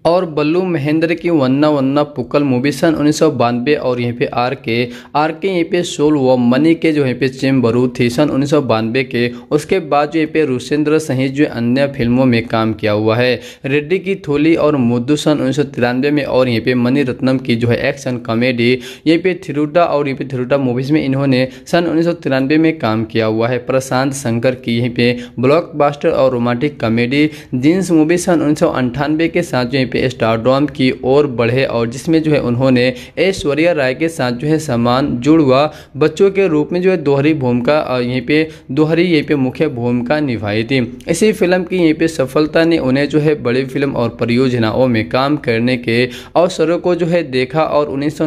और बल्लू महेंद्र की वन्ना वन्ना पुकल मूवी सन उन्नीस और यहाँ पे आर के आर के यहाँ पे सोल व मनी के जो यहाँ पे चेम्बरू थी सन उन्नीस के उसके बाद जो यहीं पे रुषेंद्र सहित जो अन्य फिल्मों में काम किया हुआ है रेड्डी की थोली और मुद्दू सन उन्नीस में और यहाँ पे मनी रत्नम की जो है एक्शन कॉमेडी यहीं पे थिरुडा और यहाँ पे थिरुडा मूवीज में इन्होंने सन उन्नीस में काम किया हुआ है प्रशांत शंकर की यहीं पे ब्लॉक और रोमांटिक कॉमेडी जींस मूवी सन उन्नीस के साथ जो यहाँ पे पे स्टारडॉम की ओर बढ़े और जिसमें जो है उन्होंने ऐश्वर्या राय के साथ जो है समान जुड़वा बच्चों के रूप में जो है दोहरी भूमिका यहीं पे दोहरी यहीं पे मुख्य भूमिका निभाई थी इसी फिल्म की यहीं पे सफलता ने उन्हें जो है बड़ी फिल्म और परियोजनाओं में काम करने के अवसरों को जो है देखा और उन्नीस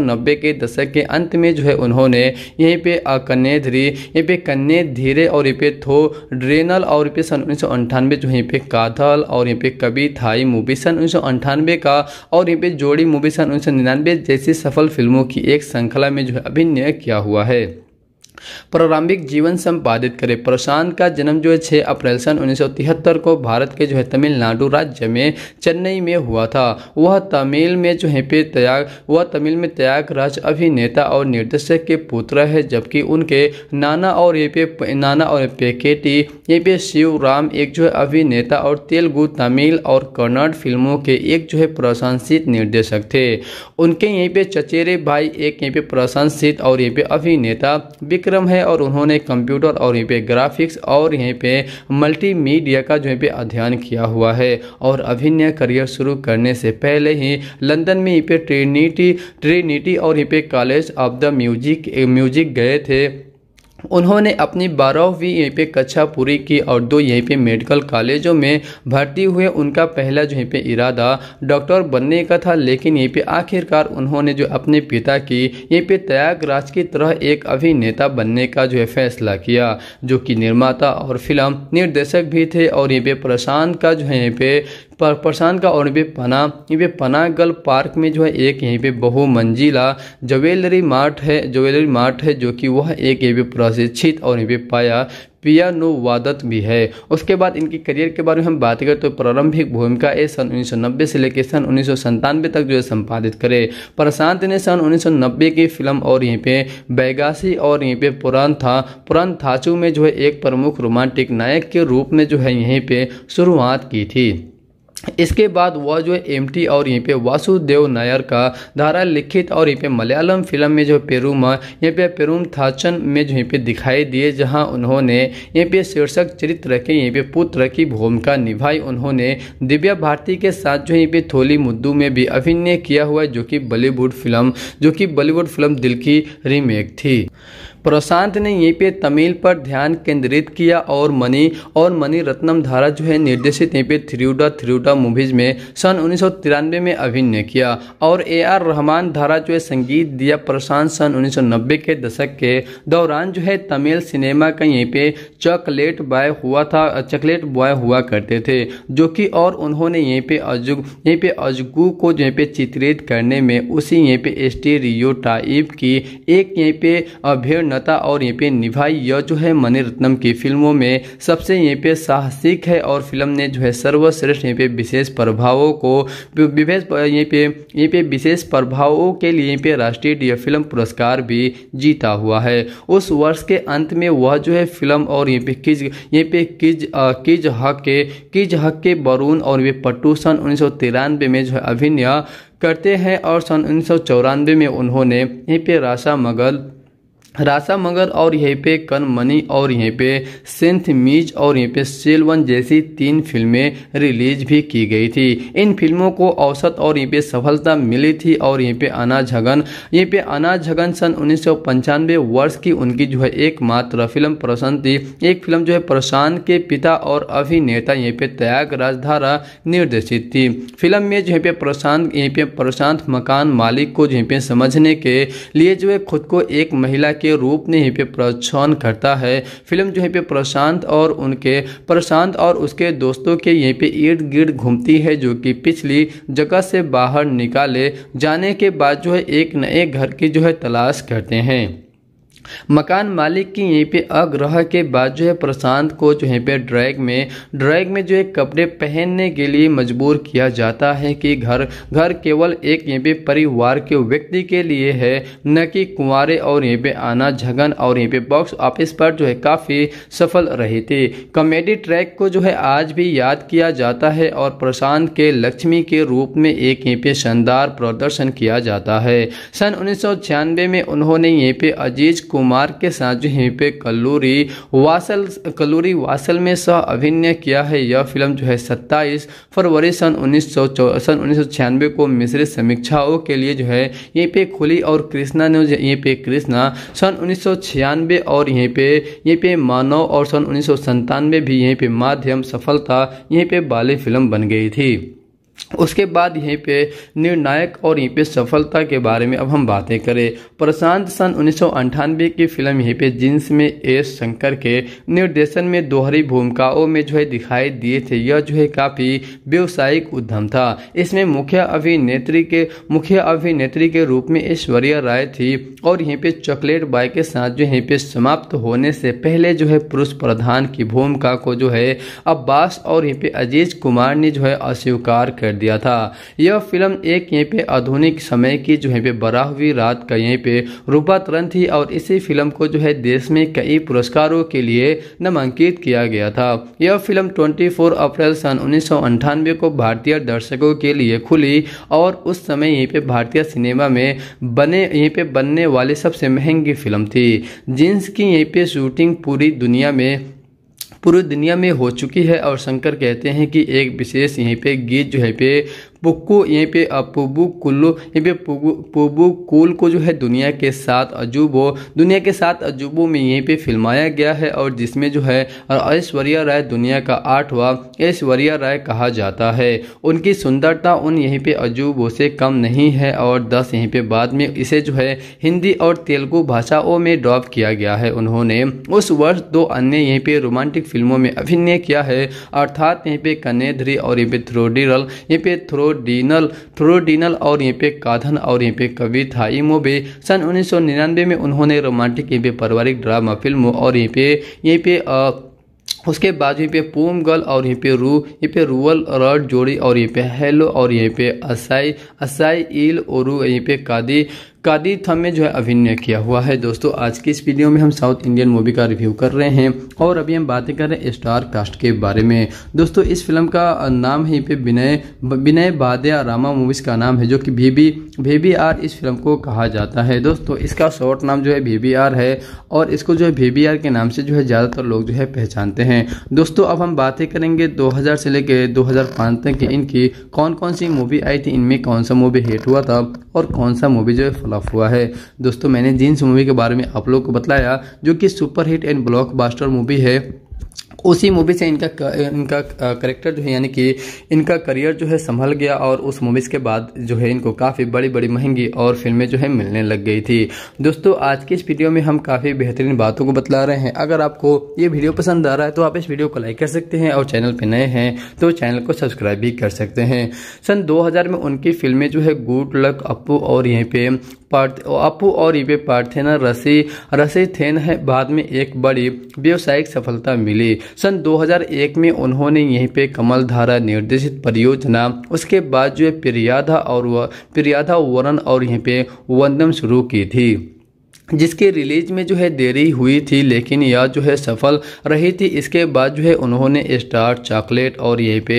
के दशक के अंत में जो है उन्होंने यहीं पर कन्या धीरे यहीं पर कन्या धीरे और यहीं पर थो ड्रेनल और यहाँ पे सन उन्नीस जो यहीं पर कादल और यहाँ पे कभी थाई मूवी सन उन्नीस अठानवे का और यहाँ पे जोड़ी मूवी सन उन्नीस सौ जैसी सफल फिल्मों की एक श्रृंखला में जो है अभिनय किया हुआ है प्रारंभिक जीवन संपादित करें प्रशांत का जन्म जो है छः अप्रैल सन उन्नीस को भारत के जो है तमिलनाडु राज्य में चेन्नई में हुआ था वह तमिल में जो है पे त्याग वह तमिल में त्यागराज अभिनेता और निर्देशक के पुत्र है जबकि उनके नाना और ये पे नाना और पे केटी ये पे शिव राम एक जो है अभिनेता और तेलुगु तमिल और कन्नड़ फिल्मों के एक जो है प्रशंसित निर्देशक थे उनके यहीं पे चचेरे भाई एक यहीं पे प्रशंसित और यहीं पे अभिनेता विक्रम है और उन्होंने कंप्यूटर और यहीं पे ग्राफिक्स और यहीं पे मल्टीमीडिया का जो यहाँ पे अध्ययन किया हुआ है और अभिनय करियर शुरू करने से पहले ही लंदन में यहीं पे ट्रिनिटी ट्रिनिटी और यहीं पे college of the music music गए थे उन्होंने अपनी बारहवीं यहीं पे कक्षा पूरी की और दो यहीं पे मेडिकल कॉलेजों में भर्ती हुए उनका पहला जो यहीं पे इरादा डॉक्टर बनने का था लेकिन यहीं पे आखिरकार उन्होंने जो अपने पिता की यहीं पे त्यागराज की तरह एक अभिनेता बनने का जो है फैसला किया जो कि निर्माता और फिल्म निर्देशक भी थे और यहीं पे प्रशांत का जो है यहीं पे प्रशांत का और वे पना वे पनागल पार्क में जो है एक यहीं पे बहुमंजिला ज्वेलरी मार्ट है ज्वेलरी मार्ट है जो कि वह एक ये प्रशिक्षित और यहीं भी पाया पियानो वादत भी है उसके बाद इनके करियर के बारे में हम बात करें तो प्रारंभिक भूमिका ए सन उन्नीस से लेकर सन उन्नीस तक जो है संपादित करे प्रशांत ने सन उन्नीस की फिल्म और यहीं पे बैगासी और यहीं पे पुरान था पुरान थाचू में जो है एक प्रमुख रोमांटिक नायक के रूप में जो है यहीं पे शुरुआत की थी इसके बाद वह जो है एम और यहाँ पे वासुदेव नायर का धारा लिखित और यहाँ पे मलयालम फिल्म में जो पेरूम यहाँ पे पेरूम थाचन में जो यहीं पे दिखाई दिए जहाँ उन्होंने यहाँ पे शीर्षक चरित्र के यहाँ पे पुत्र की भूमिका निभाई उन्होंने दिव्या भारती के साथ जो यहीं पे थोली मुद्दू में भी अभिनय किया हुआ जो कि बॉलीवुड फिल्म जो कि बॉलीवुड फिल्म दिल की रीमेक थी प्रशांत ने यहीं पे तमिल पर ध्यान केंद्रित किया और मनी और मनी रत्नम धारा जो है निर्देशित यहीं पे थ्रियुडा थ्रियुडा मूवीज में सन उन्नीस में अभिनय किया और ए आर रहमान धारा जो है संगीत दिया प्रशांत सन 1990 के दशक के दौरान जो है तमिल सिनेमा का यहीं पे चॉकलेट बॉय हुआ था चॉकलेट बॉय हुआ करते थे जो कि और उन्होंने यहीं पे अजुग यहीं पे अजगू को यहीं पे चित्रित करने में उसी यहीं पे स्टेरियो की एक यहीं पे अभिन नता और ये पे निभाई यह जो है मनी रत्नम की फिल्मों में सबसे ये पे साहसिक है और फिल्म ने जो है सर्वश्रेष्ठ ये पे विशेष प्रभावों को विशेष ये पे ये पे विशेष प्रभावों के लिए पे राष्ट्रीय फिल्म पुरस्कार भी जीता हुआ है उस वर्ष के अंत में वह जो है फिल्म और ये पे किज ये पे किज किज हक के किज हक के बरून और ये पट्टू सन उन्नीस में जो है अभिनय करते हैं और सन उन्नीस में उन्होंने यहीं पे राशा मगल रासा मगर और यहीं पे कन मनी और यहीं पे सेंथ मीज और यहीं पे सेलवन जैसी तीन फिल्में रिलीज भी की गई थी इन फिल्मों को औसत और यहीं पे सफलता मिली थी और यहीं पे अनाज झगन यहीं पे अनाज झगन सन उन्नीस वर्ष की उनकी जो है एकमात्र फिल्म प्रसन्न थी एक फिल्म जो है प्रशांत के पिता और अभिनेता यहीं पे त्याग राजधारा निर्देशित थी फिल्म में जो पे प्रशांत यहीं पे प्रशांत मकान मालिक को जहाँ पे समझने के लिए जो है खुद को एक महिला के के रूप में यहीं पे प्रोत्साहन करता है फिल्म जो यहीं पे प्रशांत और उनके प्रशांत और उसके दोस्तों के यहीं पे इर्द गिर्द घूमती है जो कि पिछली जगह से बाहर निकाले जाने के बाद जो है एक नए घर की जो है तलाश करते हैं मकान मालिक की यहीं पे अग्रह के बाद जो है प्रशांत को जो है पे ड्रैग में ड्रैग में जो है कपड़े पहनने के लिए मजबूर किया जाता है कि घर घर केवल एक यहीं पे परिवार के व्यक्ति के लिए है न कि कुंवरे और यहीं पे आना झगन और यहीं पे बॉक्स ऑफिस पर जो है काफ़ी सफल रहे थे कॉमेडी ट्रैक को जो है आज भी याद किया जाता है और प्रशांत के लक्ष्मी के रूप में एक यहीं पे शानदार प्रदर्शन किया जाता है सन उन्नीस में उन्होंने यहीं पे अजीज कुमार के साथ जो यहाँ पे कल्लूरी वासल कल्लूरी वासल में सह अभिनय किया है यह फिल्म जो है सत्ताईस फरवरी सन उन्नीस सन उन्नीस को मिश्रित समीक्षाओं के लिए जो है यहीं पे खुली और कृष्णा ने यहीं पे कृष्णा सन उन्नीस और यहीं पे यहीं पे मानव और सन उन्नीस भी यहीं पे माध्यम सफलता यहीं पे बाली फिल्म बन गई थी उसके बाद यहीं पे निर्णायक और यहीं पे सफलता के बारे में अब हम बातें करें प्रशांत सन उन्नीस की फिल्म यहीं पे जींस में एस शंकर के निर्देशन में दोहरी भूमिकाओं में जो है दिखाई दिए थे यह जो है काफ़ी व्यवसायिक उद्यम था इसमें मुख्य अभिनेत्री के मुख्य अभिनेत्री के रूप में ऐश्वर्या राय थी और यहीं पे चॉकलेट बाय के साथ जो यहीं पे समाप्त होने से पहले जो है पुरुष प्रधान की भूमिका को जो है अब्बास और यहीं पे अजीज कुमार ने जो है अस्वीकार कर कर दिया था यह फिल्म एक यहीं पे आधुनिक समय की जो है बरा हुई रात का यहीं पे रूपांतरण थी और इसी फिल्म को जो है देश में कई पुरस्कारों के लिए नामांकित किया गया था यह फिल्म 24 अप्रैल सन उन्नीस को भारतीय दर्शकों के लिए खुली और उस समय यहीं पे भारतीय सिनेमा में बने यहीं पे बनने वाली सबसे महंगी फिल्म थी जींस की यहीं पे शूटिंग पूरी दुनिया में पूरी दुनिया में हो चुकी है और शंकर कहते हैं कि एक विशेष यहीं पे गीत जो है पे पुक्को यहीं पे पुबू कुल्लू यहीं पे पुबू कुल को जो है दुनिया के सात अजूबों दुनिया के सात अजूबों में यहीं पे फिल्माया गया है और जिसमें जो है ऐश्वर्या राय दुनिया का आठवां ऐश्वर्या राय कहा जाता है उनकी सुंदरता उन यहीं पे अजूबों से कम नहीं है और दस यहीं पे बाद में इसे जो है हिंदी और तेलुगु भाषाओं में ड्रॉप किया गया है उन्होंने उस वर्ष दो अन्य यहीं पे रोमांटिक फिल्मों में अभिनय किया है अर्थात यहीं पे कनेधरी और यहीं पे थ्रोडिरल यहीं पे थ्रो फ्लोडिनल फ्लोडिनल और यहाँ पे काधन और यहाँ पे कवि था ये मूवी सन उन्नीस में उन्होंने रोमांटिक यहाँ पे पारिवारिक ड्रामा फिल्म और यहाँ पे यहाँ पे आ, उसके बाद यहीं पे पूम गर्ल और यहाँ पे रू यहीं पे रूअल रड जोड़ी और यहीं पे हेलो और यहीं पे असाई असाई इल और यहीं पे कादी कादी थम में जो है अभिनय किया हुआ है दोस्तों आज की इस वीडियो में हम साउथ इंडियन मूवी का रिव्यू कर रहे हैं और अभी हम बातें कर रहे हैं स्टार कास्ट के बारे में दोस्तों इस फिल्म का नाम ही पे विनय विनय बाद्या रामा मूवीज़ का नाम है जो कि भी भी आर इस फिल्म को कहा जाता है दोस्तों इसका शॉर्ट नाम जो है भी आर है और इसको जो है भी आर के नाम से जो है ज़्यादातर लोग जो है पहचानते हैं दोस्तों अब हम बातें करेंगे दो से लेकर दो तक इनकी कौन कौन सी मूवी आई थी इनमें कौन सा मूवी हिट हुआ था और कौन सा मूवी जो है फ्लॉप हुआ है दोस्तों मैंने जींस मूवी के बारे में आप लोग को बताया जो कि सुपरहिट एंड ब्लॉकबास्टर मूवी है उसी मूवी से इनका इनका करेक्टर जो है यानी कि इनका करियर जो है संभल गया और उस मूवीज़ के बाद जो है इनको काफ़ी बड़ी बड़ी महंगी और फिल्में जो है मिलने लग गई थी दोस्तों आज की इस वीडियो में हम काफ़ी बेहतरीन बातों को बतला रहे हैं अगर आपको ये वीडियो पसंद आ रहा है तो आप इस वीडियो को लाइक कर सकते हैं और चैनल पर नए हैं तो चैनल को सब्सक्राइब भी कर सकते हैं सन दो में उनकी फिल्में जो है गुड लक अपू और यहीं पे पार्थ अपू और ये पार्थेना रसी रसी थेन है बाद में एक बड़ी व्यावसायिक सफलता मिली सन 2001 में उन्होंने यहीं पे कमल धारा निर्देशित परियोजना उसके बाद जो है प्रियाधा और प्रियाधा वरण और यहीं पे वंदम शुरू की थी जिसके रिलीज में जो है देरी हुई थी लेकिन यह जो है सफल रही थी इसके बाद जो है उन्होंने स्टार चॉकलेट और यहीं पे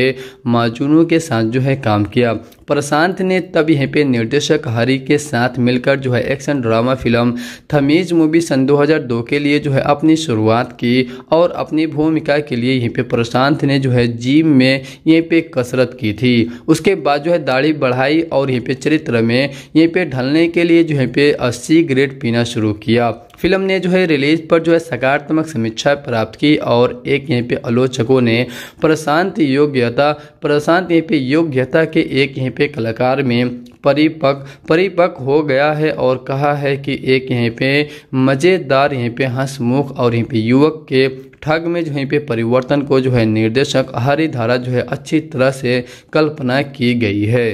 माजूनों के साथ जो है काम किया प्रशांत ने तब यहाँ पे निर्देशक हरी के साथ मिलकर जो है action drama film Thamizh movie सन 2002 के लिए जो है अपनी शुरुआत की और अपनी भूमिका के लिए यहीं पे प्रशांत ने जो है जिम में यहीं पे कसरत की थी उसके बाद जो है दाढ़ी बढ़ाई और यहीं पे चरित्र में यहीं पे ढलने के लिए जो है पे अस्सी ग्रेड पीना शुरू शुरू किया फिल्म ने जो है रिलीज पर जो है सकारात्मक समीक्षा प्राप्त की और एक यहीं पे आलोचकों ने प्रशांत योग्यता प्रशांत यहीं पे योग्यता के एक यहीं पे कलाकार में परिपक परिपक हो गया है और कहा है कि एक यहीं पे मज़ेदार यहीं पे हंसमुख और यहीं पे युवक के ठग में जो यहीं पे परिवर्तन को जो है निर्देशक हरी धारा जो है अच्छी तरह से कल्पना की गई है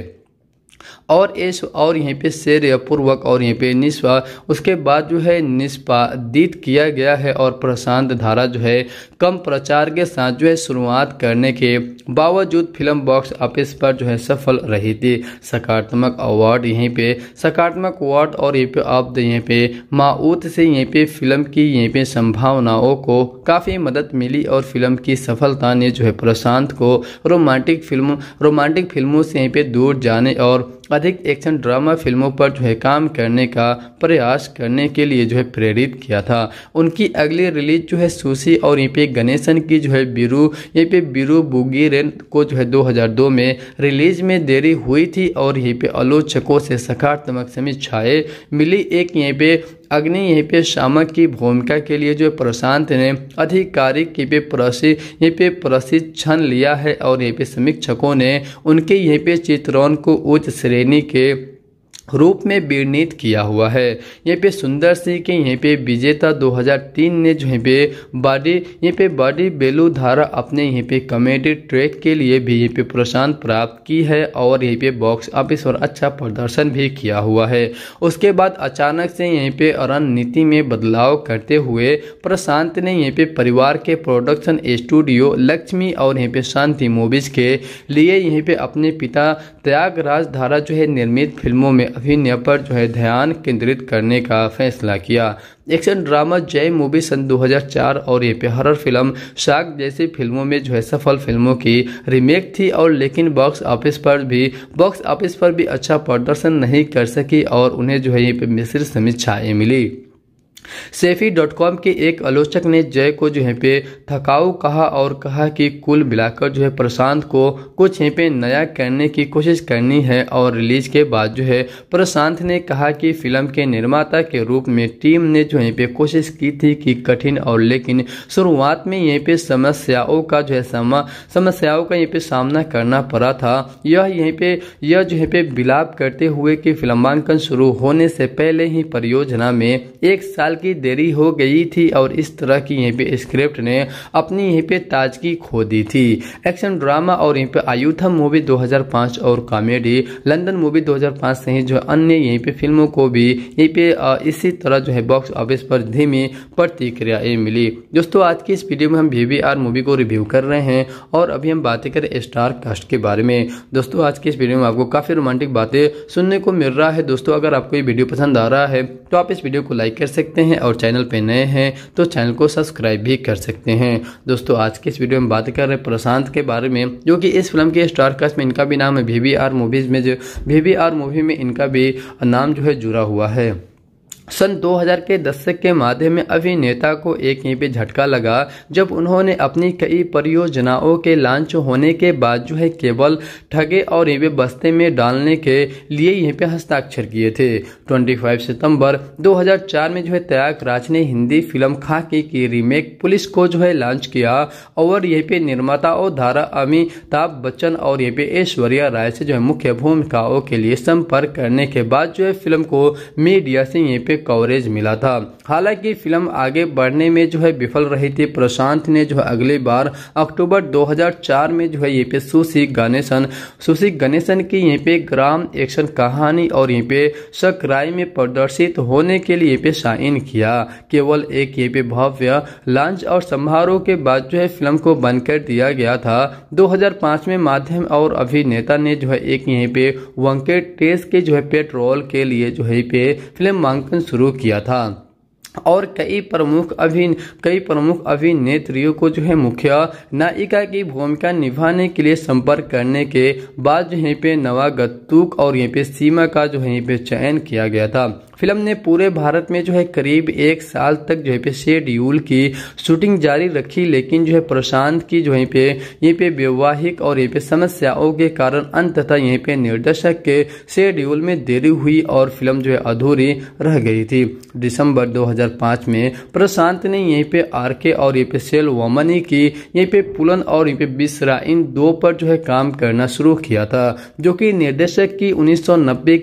और एस और यहीं पे शेर पूर्वक और यहीं पे निस्वा उसके बाद जो है निष्पादित किया गया है और प्रशांत धारा जो है कम प्रचार के साथ जो है शुरुआत करने के बावजूद फिल्म बॉक्स ऑफिस पर जो है सफल रही थी सकारात्मक अवार्ड यहीं पे सकारात्मक अवार्ड और यहीं पे अब यहीं पे माऊत से यहीं पे फिल्म की यहीं पे संभावनाओं को काफ़ी मदद मिली और फिल्म की सफलता ने जो है प्रशांत को रोमांटिक फिल्म रोमांटिक फिल्मों से यहीं पे दूर जाने और अधिक एक्शन ड्रामा फिल्मों पर जो है काम करने का प्रयास करने के लिए जो है प्रेरित किया था उनकी अगली रिलीज जो है सुशी और यहाँ पे गणेशन की जो है बीरू यहाँ पे बीरू बुगी रेन को जो है 2002 में रिलीज में देरी हुई थी और यहीं पे आलोचकों से सकारात्मक समीक्षाएँ मिली एक यहीं पे अग्नि यहीं पे शामक की भूमिका के लिए जो प्रशांत ने अधिकारिक के पे प्रशि यहीं पे प्रशिक्षण लिया है और यहीं पे समीक्षकों ने उनके यहीं पे चित्रण को उच्च श्रेणी के रूप में वर्णित किया हुआ है यहाँ पे सुंदर सिंह के यहाँ पे विजेता 2003 ने जो यहाँ पे बॉडी यहाँ पे बॉडी बेलू धारा अपने यहाँ पे कॉमेडी ट्रैक के लिए भी यहाँ पे प्रोत्साहन प्राप्त की है और यहाँ पे बॉक्स ऑफिस पर अच्छा प्रदर्शन भी किया हुआ है उसके बाद अचानक से यहीं पे रणनीति में बदलाव करते हुए प्रशांत ने यहाँ पे परिवार के प्रोडक्शन स्टूडियो लक्ष्मी और यहाँ पे शांति मूवीज के लिए यहीं पे अपने पिता प्रयागराज धारा जो है निर्मित फिल्मों में अभिनय पर जो है ध्यान केंद्रित करने का फैसला किया एक्शन ड्रामा जय मूवी सन 2004 और ये प्यारर फिल्म शाक जैसी फिल्मों में जो है सफल फिल्मों की रीमेक थी और लेकिन बॉक्स ऑफिस पर भी बॉक्स ऑफिस पर भी अच्छा प्रदर्शन नहीं कर सकी और उन्हें जो है ये मिश्र समीक्षाएँ मिली सेफी डॉट कॉम के एक आलोचक ने जय को जो है पे थकाऊ कहा और कहा कि कुल मिलाकर जो है प्रशांत को कुछ है पे नया करने की कोशिश करनी है और रिलीज के बाद जो है प्रशांत ने कहा कि फिल्म के निर्माता के रूप में टीम ने जो है पे कोशिश की थी कि कठिन और लेकिन शुरुआत में यहीं पे समस्याओं का जो है समस्याओं का यहीं पे सामना करना पड़ा था यह यहीं पे यह जो है पे विलाप करते हुए कि फिल्मांकन शुरू होने से पहले ही परियोजना में एक साल की देरी हो गई थी और इस तरह की यहीं पे स्क्रिप्ट ने अपनी यहीं पे ताजगी खो दी थी एक्शन ड्रामा और यहीं पे आयुथम मूवी 2005 और कॉमेडी लंदन मूवी 2005 सहित जो अन्य यहीं पे फिल्मों को भी यहीं पे इसी तरह जो है बॉक्स ऑफिस पर धीमी प्रतिक्रिया मिली दोस्तों आज की इस वीडियो में हम वी मूवी को रिव्यू कर रहे हैं और अभी हम बातें करें स्टार कास्ट के बारे में दोस्तों आज की इस वीडियो में आपको काफ़ी रोमांटिक बातें सुनने को मिल रहा है दोस्तों अगर आपको ये वीडियो पसंद आ रहा है तो आप इस वीडियो को लाइक कर सकते हैं हैं और चैनल पर नए हैं तो चैनल को सब्सक्राइब भी कर सकते हैं दोस्तों आज के इस वीडियो में बात कर रहे हैं प्रशांत के बारे में जो कि इस फिल्म के स्टार कास्ट में इनका भी नाम है वी आर मूवीज़ में जो वी वी आर मूवी में इनका भी नाम जो है जुड़ा हुआ है सन 2000 के दशक के माध्यम में अभिनेता को एक यहीं पे झटका लगा जब उन्होंने अपनी कई परियोजनाओं के लॉन्च होने के बाद जो है केवल ठगे और यहीं पे बस्ते में डालने के लिए यहीं पे हस्ताक्षर किए थे 25 सितंबर 2004 में जो है त्याग राज ने हिंदी फिल्म खाकी की रीमेक पुलिस को जो है लॉन्च किया और यहीं पे निर्माता और धारा अमिताभ बच्चन और यहीं पे ऐश्वर्या राय से जो है मुख्य भूमिकाओं के लिए संपर्क करने के बाद जो है फिल्म को मीडिया से यहीं पे कवरेज मिला था हालांकि फिल्म आगे बढ़ने में जो है विफल रही थी प्रशांत ने जो है अगली बार अक्टूबर 2004 में जो है ये पे सुशी गणेशन सुशी गणेशन की यहाँ पे ग्राम एक्शन कहानी और यहाँ पे सक्राई में प्रदर्शित होने के लिए पे साइन किया केवल एक ये पे भव्य लॉन्च और समारोह के बाद जो है फिल्म को बंद कर दिया गया था 2005 में माध्यम और अभिनेता ने जो है एक यहीं पे वंकेट टेस के जो है पेट्रोल के लिए जो है पे फिल्म मांकन शुरू किया था और कई प्रमुख अभिन कई प्रमुख अभिनेत्रियों को जो है मुख्य नायिका की भूमिका निभाने के लिए संपर्क करने के बाद जो है पे नवागतुक और यहाँ पे सीमा का जो है यहाँ पे चयन किया गया था फिल्म ने पूरे भारत में जो है करीब एक साल तक जो है पे शेड्यूल की शूटिंग जारी रखी लेकिन जो है प्रशांत की जो है पे यहीं पे वैवाहिक और यहीं पे समस्याओं के कारण अंततः यहीं पे निर्देशक के शेड्यूल में देरी हुई और फिल्म जो है अधूरी रह गई थी दिसंबर 2005 में प्रशांत ने यहीं पे आर के और यहीं पे सेल वमनी की यहीं पे पुलन और यहीं पे बिसरा इन दो पर जो है काम करना शुरू किया था जो कि निर्देशक की उन्नीस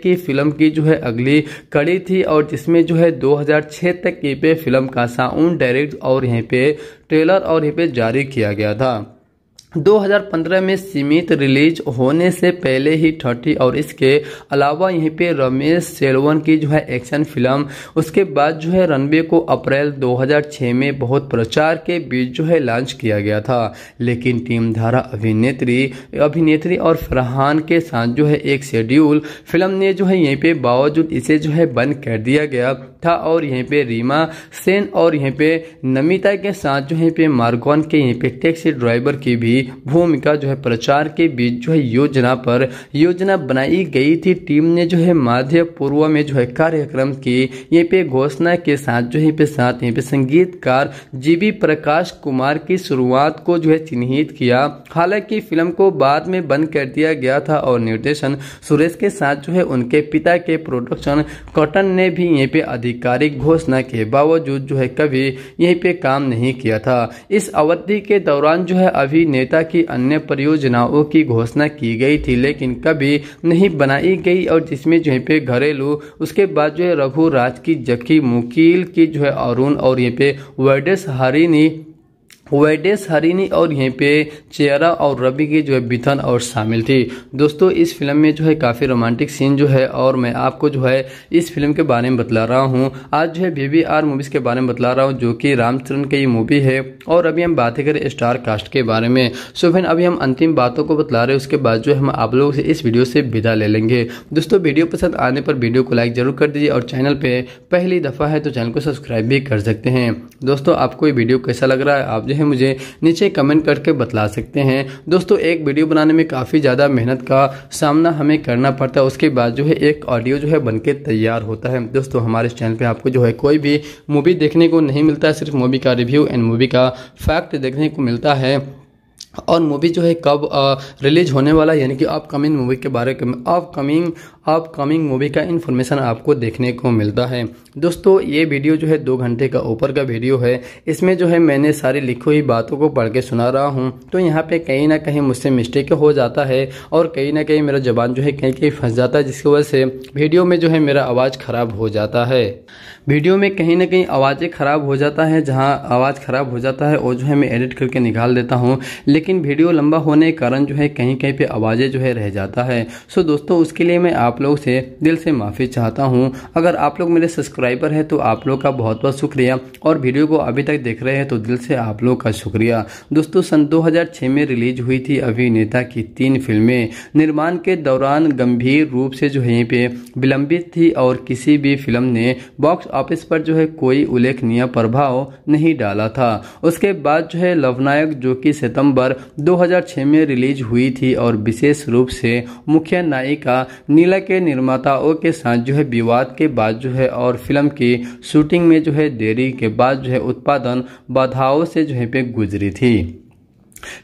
की फिल्म की जो है अगली कड़ी थी और जिसमें जो है 2006 तक की पे फिल्म का साउंड डायरेक्ट और यहाँ पे ट्रेलर और यहाँ पे जारी किया गया था 2015 में सीमित रिलीज होने से पहले ही थर्टी और इसके अलावा यहीं पे रमेश सेलवन की जो है एक्शन फिल्म उसके बाद जो है रनबे को अप्रैल 2006 में बहुत प्रचार के बीच जो है लॉन्च किया गया था लेकिन टीम धारा अभिनेत्री अभिनेत्री और फरहान के साथ जो है एक शेड्यूल फिल्म ने जो है यहीं पे बावजूद इसे जो है बंद कर दिया गया गुप्ता और यहीं पे रीमा सेन और यहीं पे नमिता के साथ जो है पे मार्गोन के यहीं पे टैक्सी ड्राइवर की भी भूमिका जो है प्रचार के बीच जो है योजना पर योजना बनाई गई थी टीम ने जो है माध्य पूर्व में जो है कार्यक्रम की यहीं पे घोषणा के साथ जो है पे साथ यहीं पे संगीतकार जीबी प्रकाश कुमार की शुरुआत को जो है चिन्हित किया हालांकि फिल्म को बाद में बंद कर दिया गया था और निर्देशन सुरेश के साथ जो है उनके पिता के प्रोडक्शन कॉटन ने भी यहीं पे अधिक आधिकारिक घोषणा के बावजूद जो है कभी यहीं पे काम नहीं किया था इस अवधि के दौरान जो है अभिनेता की अन्य परियोजनाओं की घोषणा की गई थी लेकिन कभी नहीं बनाई गई और जिसमें जो है पे घरेलू उसके बाद जो है रघु की जबकि मुकील की जो है अरुण और यहाँ पे वर्डेस हरिनी वेडेस हरिनी और यहीं पे चेहरा और रवि की जो है बिथन और शामिल थी दोस्तों इस फिल्म में जो है काफ़ी रोमांटिक सीन जो है और मैं आपको जो है इस फिल्म के बारे में बतला रहा हूँ आज जो है वी आर मूवीज़ के बारे में बतला रहा हूँ जो कि रामचरण की मूवी है और अभी हम बातें करें स्टार कास्ट के बारे में सो फिर अभी हम अंतिम बातों को बतला रहे हैं उसके बाद जो हम आप लोगों से इस वीडियो से विदा ले लेंगे दोस्तों वीडियो पसंद आने पर वीडियो को लाइक ज़रूर कर दीजिए और चैनल पर पहली दफ़ा है तो चैनल को सब्सक्राइब भी कर सकते हैं दोस्तों आपको ये वीडियो कैसा लग रहा है आप जो है मुझे नीचे कमेंट करके बतला सकते हैं दोस्तों एक वीडियो बनाने में काफ़ी ज़्यादा मेहनत का सामना हमें करना पड़ता है उसके बाद जो है एक ऑडियो जो है बन तैयार होता है दोस्तों हमारे चैनल पर आपको जो है कोई भी मूवी देखने को नहीं मिलता है सिर्फ मूवी का रिव्यू एंड मूवी का फैक्ट देखने को मिलता है और मूवी जो है कब रिलीज होने वाला यानी कि अपकमिंग मूवी के बारे में अपकमिंग अपकमिंग मूवी का इन्फॉर्मेशन आपको देखने को मिलता है दोस्तों ये वीडियो जो है दो घंटे का ऊपर का वीडियो है इसमें जो है मैंने सारी लिखी हुई बातों को पढ़ के सुना रहा हूँ तो यहाँ पे कहीं ना कहीं मुझसे मिस्टेक हो जाता है और कहीं ना कहीं मेरा जबान जो है कहीं कहीं फंस जाता है जिसकी वजह से वीडियो में जो है मेरा आवाज़ ख़राब हो जाता है वीडियो में कहीं ना कहीं आवाज़ें ख़राब हो जाता है जहाँ आवाज़ ख़राब हो जाता है और जो है मैं एडिट करके निकाल देता हूँ लेकिन वीडियो लंबा होने के कारण जो है कहीं कहीं पर आवाज़ें जो है रह जाता है सो दोस्तों उसके लिए मैं आप आप लोग से दिल से माफ़ी चाहता हूँ अगर आप लोग मेरे सब्सक्राइबर हैं तो आप लोग का बहुत बहुत शुक्रिया और वीडियो को अभी तक देख रहे हैं तो दिल से आप लोग का शुक्रिया दोस्तों सन 2006 में रिलीज हुई थी अभिनेता की तीन फिल्में निर्माण के दौरान गंभीर रूप से जो है पे विलंबित थी और किसी भी फिल्म ने बॉक्स ऑफिस पर जो है कोई उल्लेखनीय प्रभाव नहीं डाला था उसके बाद जो है लवनायक जो कि सितंबर 2006 में रिलीज हुई थी और विशेष रूप से मुख्य नायिका नीला के निर्माताओं के साथ जो है विवाद के बाद जो है और फिल्म की शूटिंग में जो है देरी के बाद जो है उत्पादन बाधाओं से जो है पे गुजरी थी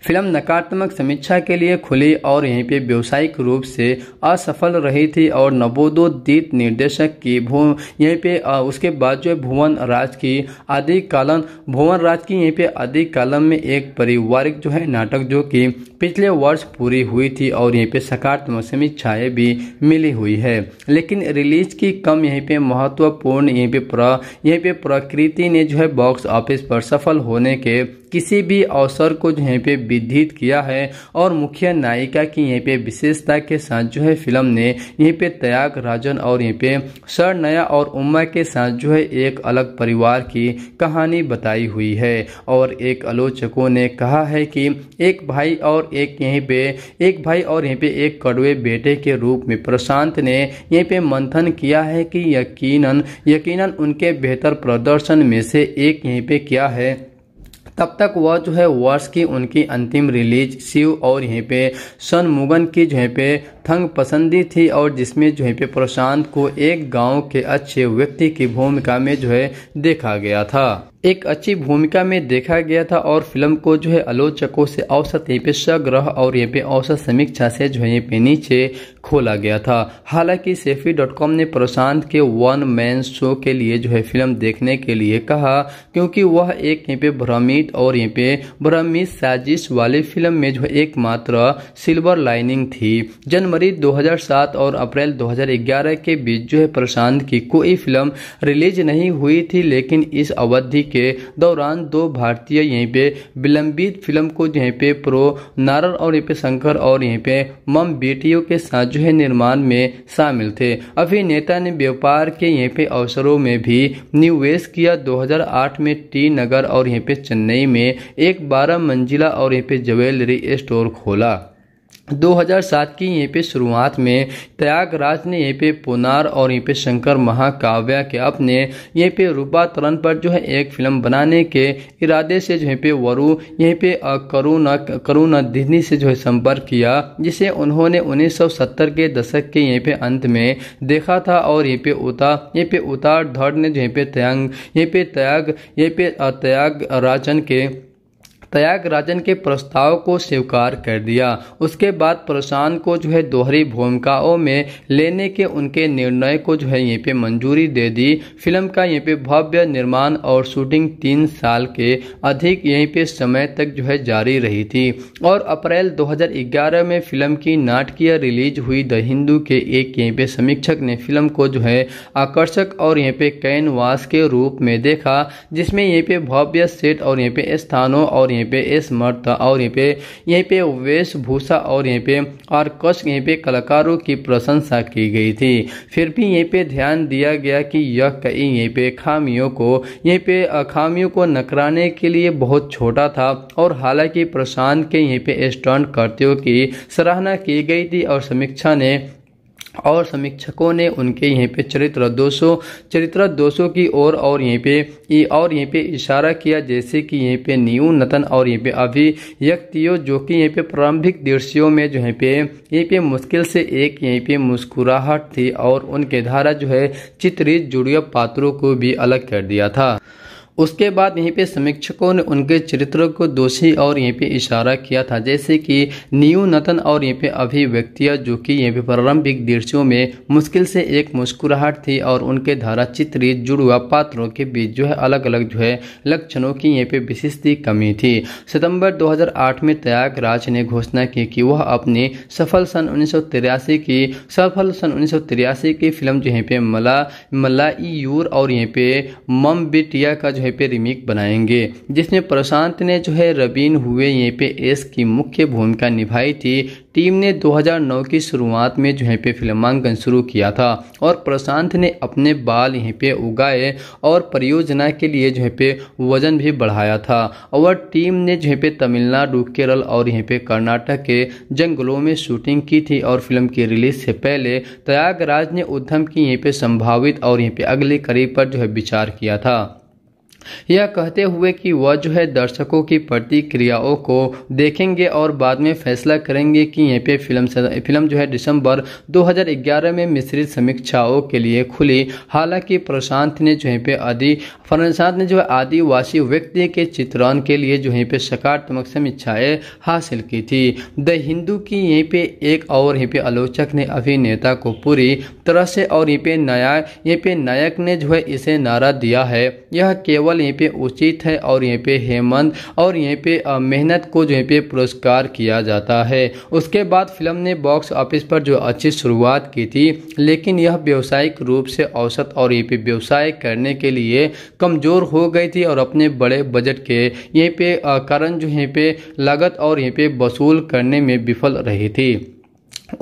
फिल्म नकारात्मक समीक्षा के लिए खुली और यहीं पे व्यावसायिक रूप से असफल रही थी और नवोदोदित निर्देशक की भू यहीं पे उसके बाद जो है भुवन राज की आदिकालन भुवन राज की यहीं पे आदिकालन में एक पारिवारिक जो है नाटक जो कि पिछले वर्ष पूरी हुई थी और यहीं पे सकारात्मक समीक्षाएं भी मिली हुई है लेकिन रिलीज की कम यहीं पे महत्वपूर्ण यहीं पे प्र यहीं पे प्रकृति ने जो है बॉक्स ऑफिस पर सफल होने के किसी भी अवसर को जो यहाँ पे विधित किया है और मुख्य नायिका की यहाँ पे विशेषता के साथ जो है फिल्म ने यहीं पे त्याग राजन और यहीं पे सर नया और उमा के साथ जो है एक अलग परिवार की कहानी बताई हुई है और एक आलोचकों ने कहा है कि एक भाई और एक यहीं पे एक भाई और यहीं पे एक कड़वे बेटे के रूप में प्रशांत ने यहीं पे मंथन किया है कि यकीनन यकीनन उनके बेहतर प्रदर्शन में से एक यहीं पे क्या है तब तक वह जो है वर्ष की उनकी अंतिम रिलीज शिव और यहीं पे सनमुगन की जो है पे अथंग पसंदी थी और जिसमें जो है पे प्रशांत को एक गांव के अच्छे व्यक्ति की भूमिका में जो है देखा गया था एक अच्छी भूमिका में देखा गया था और फिल्म को जो है आलोचकों से औसत यहाँ पे सग्रह और यहाँ पे औसत समीक्षा से जो है यहाँ पे नीचे खोला गया था हालांकि सेफी डॉट कॉम ने प्रशांत के वन मैन शो के लिए जो है फिल्म देखने के लिए कहा क्योंकि वह एक यहाँ पे भ्रमित और यहाँ पे भ्रमित साजिश वाली फिल्म में जो है एकमात्र सिल्वर लाइनिंग थी जनवरी फरवरी 2007 और अप्रैल 2011 के बीच जो है प्रशांत की कोई फिल्म रिलीज नहीं हुई थी लेकिन इस अवधि के दौरान दो भारतीय यहीं पे विलंबित फिल्म को यहीं पे प्रो नारल और यहाँ पे शंकर और यहीं पे मम बेटियों के साथ जो है निर्माण में शामिल थे अभिनेता ने व्यापार के यहीं पे अवसरों में भी निवेश किया 2008 में टी नगर और यहीं पे चेन्नई में एक बारह मंजिला और यहाँ पे ज्वेलरी स्टोर खोला 2007 की यहाँ पे शुरुआत में त्यागराज ने यहाँ पे पुनार और यहाँ पे शंकर महाकाव्य के अपने यहाँ पे तरन पर जो है एक फिल्म बनाने के इरादे से जो है पे वरु यहाँ पे करुणा करुणा दिनी से जो है संपर्क किया जिसे उन्होंने 1970 के दशक के यहाँ पे अंत में देखा था और यहीं पे उतार यहीं पे उतार धड़ ने जो है पे त्याग यहाँ पे त्याग यहाँ पे त्याग राजन के त्यागराजन के प्रस्ताव को स्वीकार कर दिया उसके बाद प्रशांत को जो है दोहरी भूमिकाओं में लेने के उनके निर्णय को जो है यहीं पे मंजूरी दे दी फिल्म का यहीं पे भव्य निर्माण और शूटिंग तीन साल के अधिक यहीं पे समय तक जो है जारी रही थी और अप्रैल 2011 में फिल्म की नाटकीय रिलीज हुई द हिंदू के एक यहीं पे समीक्षक ने फिल्म को जो है आकर्षक और यहीं पे कैनवास के रूप में देखा जिसमें यहीं पे भव्य सेट और यहीं पे स्थानों और यहीं यहीं पे स्मर्थ और यहीं पे यहीं पे वेशभूषा और यहीं पे और कष्ट यहीं पे कलाकारों की प्रशंसा की गई थी फिर भी यहीं पे ध्यान दिया गया कि यह कई यहीं पे खामियों को यहीं पे खामियों को नकराने के लिए बहुत छोटा था और हालांकि प्रशांत के यहीं पे स्टंट करते हुए की सराहना की गई थी और समीक्षा ने और समीक्षकों ने उनके यहीं पे चरित्र दोषों चरित्र दोषों की ओर और, और यहीं पे ये और यहीं पे इशारा किया जैसे कि यहीं पे न्यू नतन और यहीं पे अभी जो कि यहीं पे प्रारंभिक दृश्यों में जो है पे यहीं पे मुश्किल से एक यहीं पे मुस्कुराहट थी और उनके धारा जो है चित्रित जुड़िया पात्रों को भी अलग कर दिया था उसके बाद यहीं पे समीक्षकों ने उनके चरित्र को दोषी और यहीं पे इशारा किया था जैसे कि न्यू नतन और यहीं पे अभिव्यक्तियाँ जो कि यहीं पे प्रारंभिक दृश्यों में मुश्किल से एक मुस्कुराहट थी और उनके धारा चित्रित जुड़वा पात्रों के बीच जो है अलग अलग जो है लक्षणों की यहीं पे विशिष्ट कमी थी सितंबर दो में त्यागराज ने घोषणा की कि वह अपनी सफल सन उन्नीस की सफल सन उन्नीस की फिल्म जो यहीं पे मला मलाईयूर और यहीं पे बिटिया का जो है यहीं पे रिमेक बनाएंगे जिसमें प्रशांत ने जो है रबीन हुए यहाँ पे एस की मुख्य भूमिका निभाई थी टीम ने 2009 की शुरुआत में जो है पे फिल्मांकन शुरू किया था और प्रशांत ने अपने बाल यहाँ पे उगाए और परियोजना के लिए जो है पे वजन भी बढ़ाया था और टीम ने जो है पे तमिलनाडु केरल और यहाँ पे कर्नाटक के जंगलों में शूटिंग की थी और फिल्म की रिलीज से पहले प्रयागराज ने उद्धम की यहीं पे संभावित और यहीं पे अगले करीब पर जो है विचार किया था यह कहते हुए कि वह जो है दर्शकों की प्रतिक्रियाओं को देखेंगे और बाद में फैसला करेंगे कि यहाँ पे फिल्म फिल्म जो है दिसंबर 2011 में मिश्रित समीक्षाओं के लिए खुली हालांकि प्रशांत ने जो है पे आदि प्रशांत ने जो है आदिवासी व्यक्ति के चित्रण के लिए जो है पे सकारात्मक समीक्षाएं हासिल की थी द हिंदू की यहीं पे एक और यहीं पे आलोचक ने अभिनेता को पूरी तरह से और यहीं पे नया यहीं पे नायक ने जो है इसे नारा दिया है यह केवल मनोबल यहाँ पे उचित है और यहाँ पे हेमंत और यहाँ पे मेहनत को जो यहीं पे पुरस्कार किया जाता है उसके बाद फिल्म ने बॉक्स ऑफिस पर जो अच्छी शुरुआत की थी लेकिन यह व्यवसायिक रूप से औसत और यहाँ पे व्यवसाय करने के लिए कमज़ोर हो गई थी और अपने बड़े बजट के यहीं पे कारण जो यहीं पे लागत और यहीं पे वसूल करने में विफल रही थी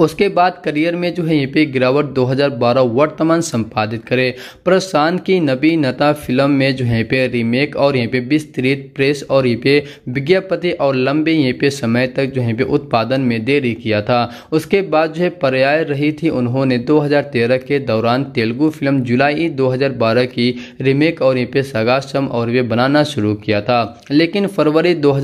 उसके बाद करियर में जो है ये पे गिरावट 2012 वर्तमान संपादित करे प्रशांत की नबी नता फिल्म में जो है पे रीमेक और यहाँ पे विस्तृत प्रेस और ये पे विज्ञापति और लंबे यहाँ पे समय तक जो है पे उत्पादन में देरी किया था उसके बाद जो है पर्याय रही थी उन्होंने 2013 के दौरान तेलुगु फिल्म जुलाई 2012 की रीमेक और यहाँ पे सगाशम और वे बनाना शुरू किया था लेकिन फरवरी दो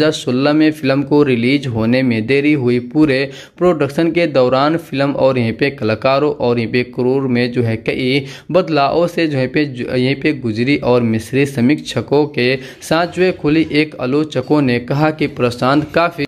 में फिल्म को रिलीज होने में देरी हुई पूरे प्रोडक्शन के दौरान दौरान फिल्म और यहीं पे कलाकारों और यहीं पे क्रूर में जो है कई बदलावों से जो है पे यहीं पे गुजरी और मिस्री समीक्षकों के साथ जो है खुली एक आलोचकों ने कहा कि प्रशांत काफ़ी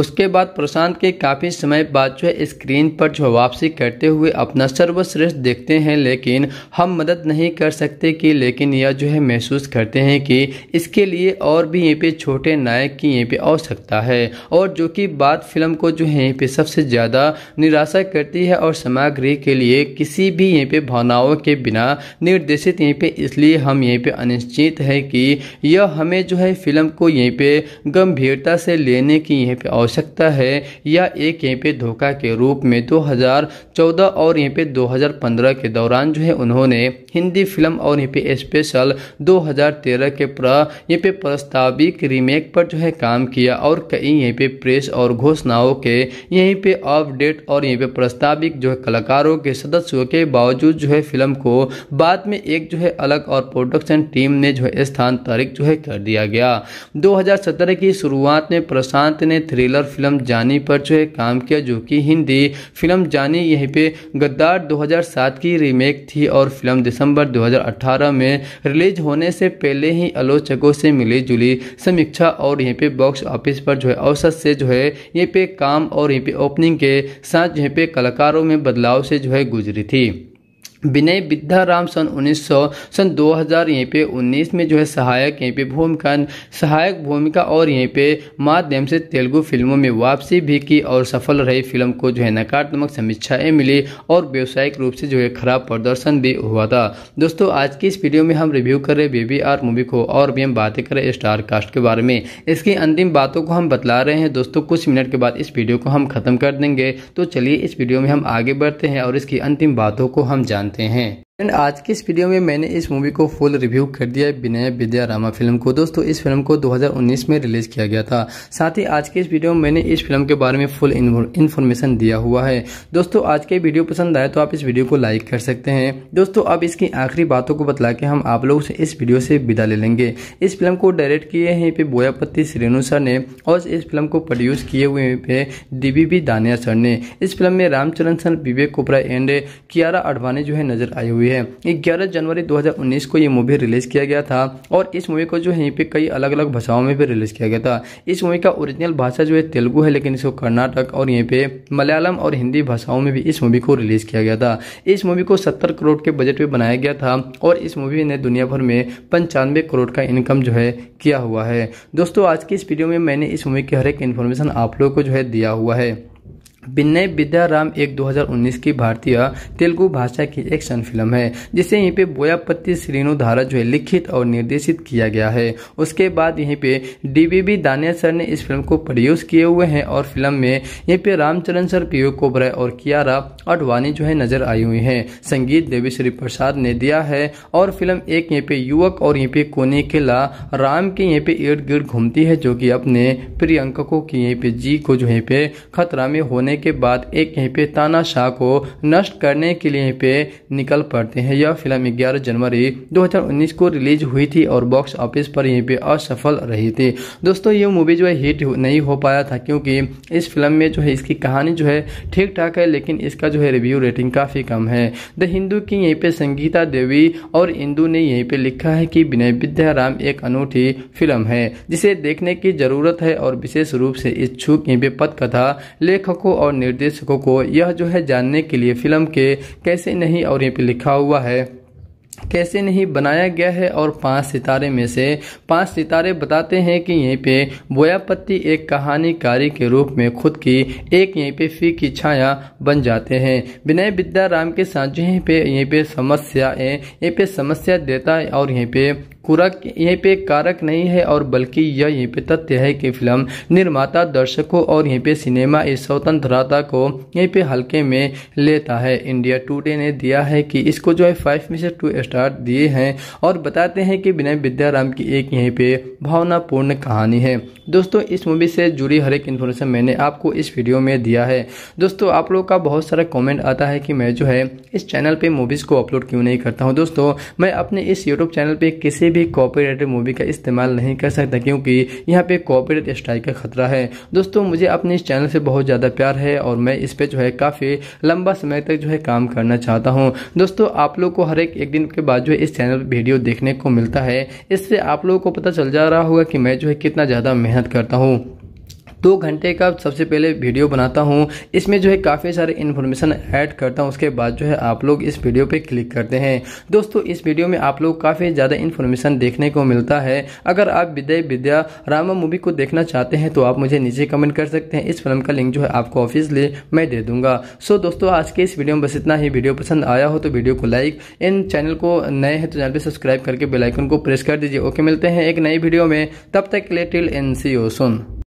उसके बाद प्रशांत के काफ़ी समय बाद जो है स्क्रीन पर जो वापसी करते हुए अपना सर्वश्रेष्ठ देखते हैं लेकिन हम मदद नहीं कर सकते कि लेकिन यह जो है महसूस करते हैं कि इसके लिए और भी यहाँ पे छोटे नायक की यहाँ पे आवश्यकता है और जो कि बात फिल्म को जो है यहाँ पे सबसे ज़्यादा निराशा करती है और सामग्री के लिए किसी भी यहाँ पे भावनाओं के बिना निर्देशित यहीं पे इसलिए हम यहीं पे अनिश्चित है कि यह हमें जो है फिल्म को यहीं पे गंभीरता से लेने की यहीं पे आवश्यकता है या एक यहीं पे धोखा के रूप में 2014 और यहीं पे 2015 के दौरान जो है उन्होंने हिंदी फिल्म और यहीं पे स्पेशल 2013 के प्र यहीं पे प्रस्ताविक रीमेक पर जो है काम किया और कई यहीं पे प्रेस और घोषणाओं के यहीं पे अपडेट और यहीं पे प्रस्ताविक जो है कलाकारों के सदस्यों के बावजूद जो है फिल्म को बाद में एक जो है अलग और प्रोडक्शन टीम ने जो है स्थानांतरित जो है कर दिया गया 2017 की शुरुआत में प्रशांत ने थ्रिल थ्रिलर फिल्म जानी पर जो है काम किया जो कि हिंदी फिल्म जानी यहीं पे गद्दार 2007 की रीमेक थी और फिल्म दिसंबर 2018 में रिलीज होने से पहले ही आलोचकों से मिली जुली समीक्षा और यहीं पे बॉक्स ऑफिस पर जो है औसत से जो है यहीं पे काम और यहीं पे ओपनिंग के साथ यहीं पे कलाकारों में बदलाव से जो है गुजरी थी विनय राम सन उन्नीस सन 2000 यहीं पे 19 में जो है सहायक यहीं पे भूमिका सहायक भूमिका और यहीं पे माध्यम से तेलुगु फिल्मों में वापसी भी की और सफल रही फिल्म को जो है नकारात्मक समीक्षाएं मिली और व्यवसायिक रूप से जो है खराब प्रदर्शन भी हुआ था दोस्तों आज की इस वीडियो में हम रिव्यू कर रहे बेबी आर मूवी को और भी हम बातें कर रहे स्टार कास्ट के बारे में इसकी अंतिम बातों को हम बतला रहे हैं दोस्तों कुछ मिनट के बाद इस वीडियो को हम खत्म कर देंगे तो चलिए इस वीडियो में हम आगे बढ़ते हैं और इसकी अंतिम बातों को हम जानते जानते हैं फ्रेंड आज की इस वीडियो में मैंने इस मूवी को फुल रिव्यू कर दिया है विनय रामा फिल्म को दोस्तों इस फिल्म को 2019 में रिलीज किया गया था साथ ही आज के इस वीडियो में मैंने इस फिल्म के बारे में फुल इन्फॉर्मेशन दिया हुआ है दोस्तों आज के वीडियो पसंद आए तो आप इस वीडियो को लाइक कर सकते हैं दोस्तों अब इसकी आखिरी बातों को बतला के हम आप लोग से इस वीडियो से विदा ले लेंगे इस फिल्म को डायरेक्ट किए हैं पे बोयापति श्रेणु सर ने और इस फिल्म को प्रोड्यूस किए हुए पे डी दानिया सर ने इस फिल्म में रामचरण सर विवेक कोपरा एंड कियारा अडवाणी जो है नजर आई हुई है ग्यारह जनवरी दो को ये मूवी रिलीज किया गया था और इस मूवी को जो है पे कई अलग अलग भाषाओं में भी रिलीज किया गया था इस मूवी का ओरिजिनल भाषा जो है तेलुगु है लेकिन इसको कर्नाटक और यहीं पे मलयालम और हिंदी भाषाओं में भी इस मूवी को रिलीज किया गया था इस मूवी को सत्तर करोड़ के बजट में बनाया गया था और इस मूवी ने दुनिया भर में पंचानवे करोड़ का इनकम जो है किया हुआ है दोस्तों आज की इस वीडियो में मैंने इस मूवी की हर एक इन्फॉर्मेशन आप लोगों को जो है दिया हुआ है विनय राम एक 2019 की भारतीय तेलुगु भाषा की एक्शन फिल्म है जिसे यहीं पे बोयापत्ती श्रीनु धारा जो है लिखित और निर्देशित किया गया है उसके बाद यहीं पे डीबीबी दानिया सर ने इस फिल्म को प्रोड्यूस किए हुए हैं और फिल्म में यहीं पे रामचरण सर पीयू कोबरा और कियारा अडवाणी जो है नजर आई हुई है संगीत देवीश्री प्रसाद ने दिया है और फिल्म एक यहीं पे युवक और यहीं पे कोने किला राम के यहीं पे इर्द गिर्द घूमती है जो कि अपने प्रियंका को की यहीं पे जी को जो यहीं पे खतरा में होने करने के बाद एक यहीं पे तानाशाह को नष्ट करने के लिए यहीं पे निकल पड़ते हैं यह फिल्म 11 जनवरी 2019 को रिलीज हुई थी और बॉक्स ऑफिस पर यहीं पे असफल रही थी दोस्तों ये मूवी जो है हिट नहीं हो पाया था क्योंकि इस फिल्म में जो है इसकी कहानी जो है ठीक ठाक है लेकिन इसका जो है रिव्यू रेटिंग काफ़ी कम है द हिंदू की यहीं पर संगीता देवी और इंदू ने यहीं पर लिखा है कि विनय विद्या राम एक अनूठी फिल्म है जिसे देखने की जरूरत है और विशेष रूप से इच्छुक यहीं पे कथा लेखकों और निर्देशकों को यह जो है जानने के लिए फिल्म के कैसे नहीं और यहाँ पे लिखा हुआ है कैसे नहीं बनाया गया है और पांच सितारे में से पांच सितारे बताते हैं कि यहीं पे बोयापत्ती एक कहानीकारी के रूप में खुद की एक यहीं पे फी की छाया बन जाते हैं विनय विद्या राम के साझे पे यहीं पे समस्याएं यहीं पे समस्या देता है और यहीं पे कुरक यहीं पे कारक नहीं है और बल्कि यह यहीं पे तथ्य है कि फिल्म निर्माता दर्शकों और यहीं पे सिनेमा इस स्वतंत्रता को यहीं पे हल्के में लेता है इंडिया टुडे ने दिया है कि इसको जो है फाइव में से टू स्टार दिए हैं और बताते हैं कि विनय विद्याराम की एक यहीं पे भावनापूर्ण कहानी है दोस्तों इस मूवी से जुड़ी हर एक इन्फॉर्मेशन मैंने आपको इस वीडियो में दिया है दोस्तों आप लोग का बहुत सारा कॉमेंट आता है कि मैं जो है इस चैनल पे मूवीज़ को अपलोड क्यों नहीं करता हूँ दोस्तों मैं अपने इस यूट्यूब चैनल पे किसी भी कॉपीराइटेड मूवी का इस्तेमाल नहीं कर सकता क्योंकि यहाँ पे कॉपीराइट स्ट्राइक का खतरा है दोस्तों मुझे अपने इस चैनल से बहुत ज़्यादा प्यार है और मैं इस पे जो है काफ़ी लंबा समय तक जो है काम करना चाहता हूँ दोस्तों आप लोग को हर एक एक दिन के बाद जो है इस चैनल पर वीडियो देखने को मिलता है इससे आप लोगों को पता चल जा रहा होगा कि मैं जो है कितना ज़्यादा मेहनत करता हूँ दो घंटे का सबसे पहले वीडियो बनाता हूँ इसमें जो है काफ़ी सारे इन्फॉर्मेशन ऐड करता हूँ उसके बाद जो है आप लोग इस वीडियो पे क्लिक करते हैं दोस्तों इस वीडियो में आप लोग काफ़ी ज़्यादा इन्फॉर्मेशन देखने को मिलता है अगर आप विदय विद्या रामा मूवी को देखना चाहते हैं तो आप मुझे नीचे कमेंट कर सकते हैं इस फिल्म का लिंक जो है आपको ऑफिस मैं दे दूंगा सो दोस्तों आज के इस वीडियो में बस इतना ही वीडियो पसंद आया हो तो वीडियो को लाइक इन चैनल को नए हैं तो चैनल पर सब्सक्राइब करके बेलाइकन को प्रेस कर दीजिए ओके मिलते हैं एक नई वीडियो में तब तक के लिए एन सी ओ सुन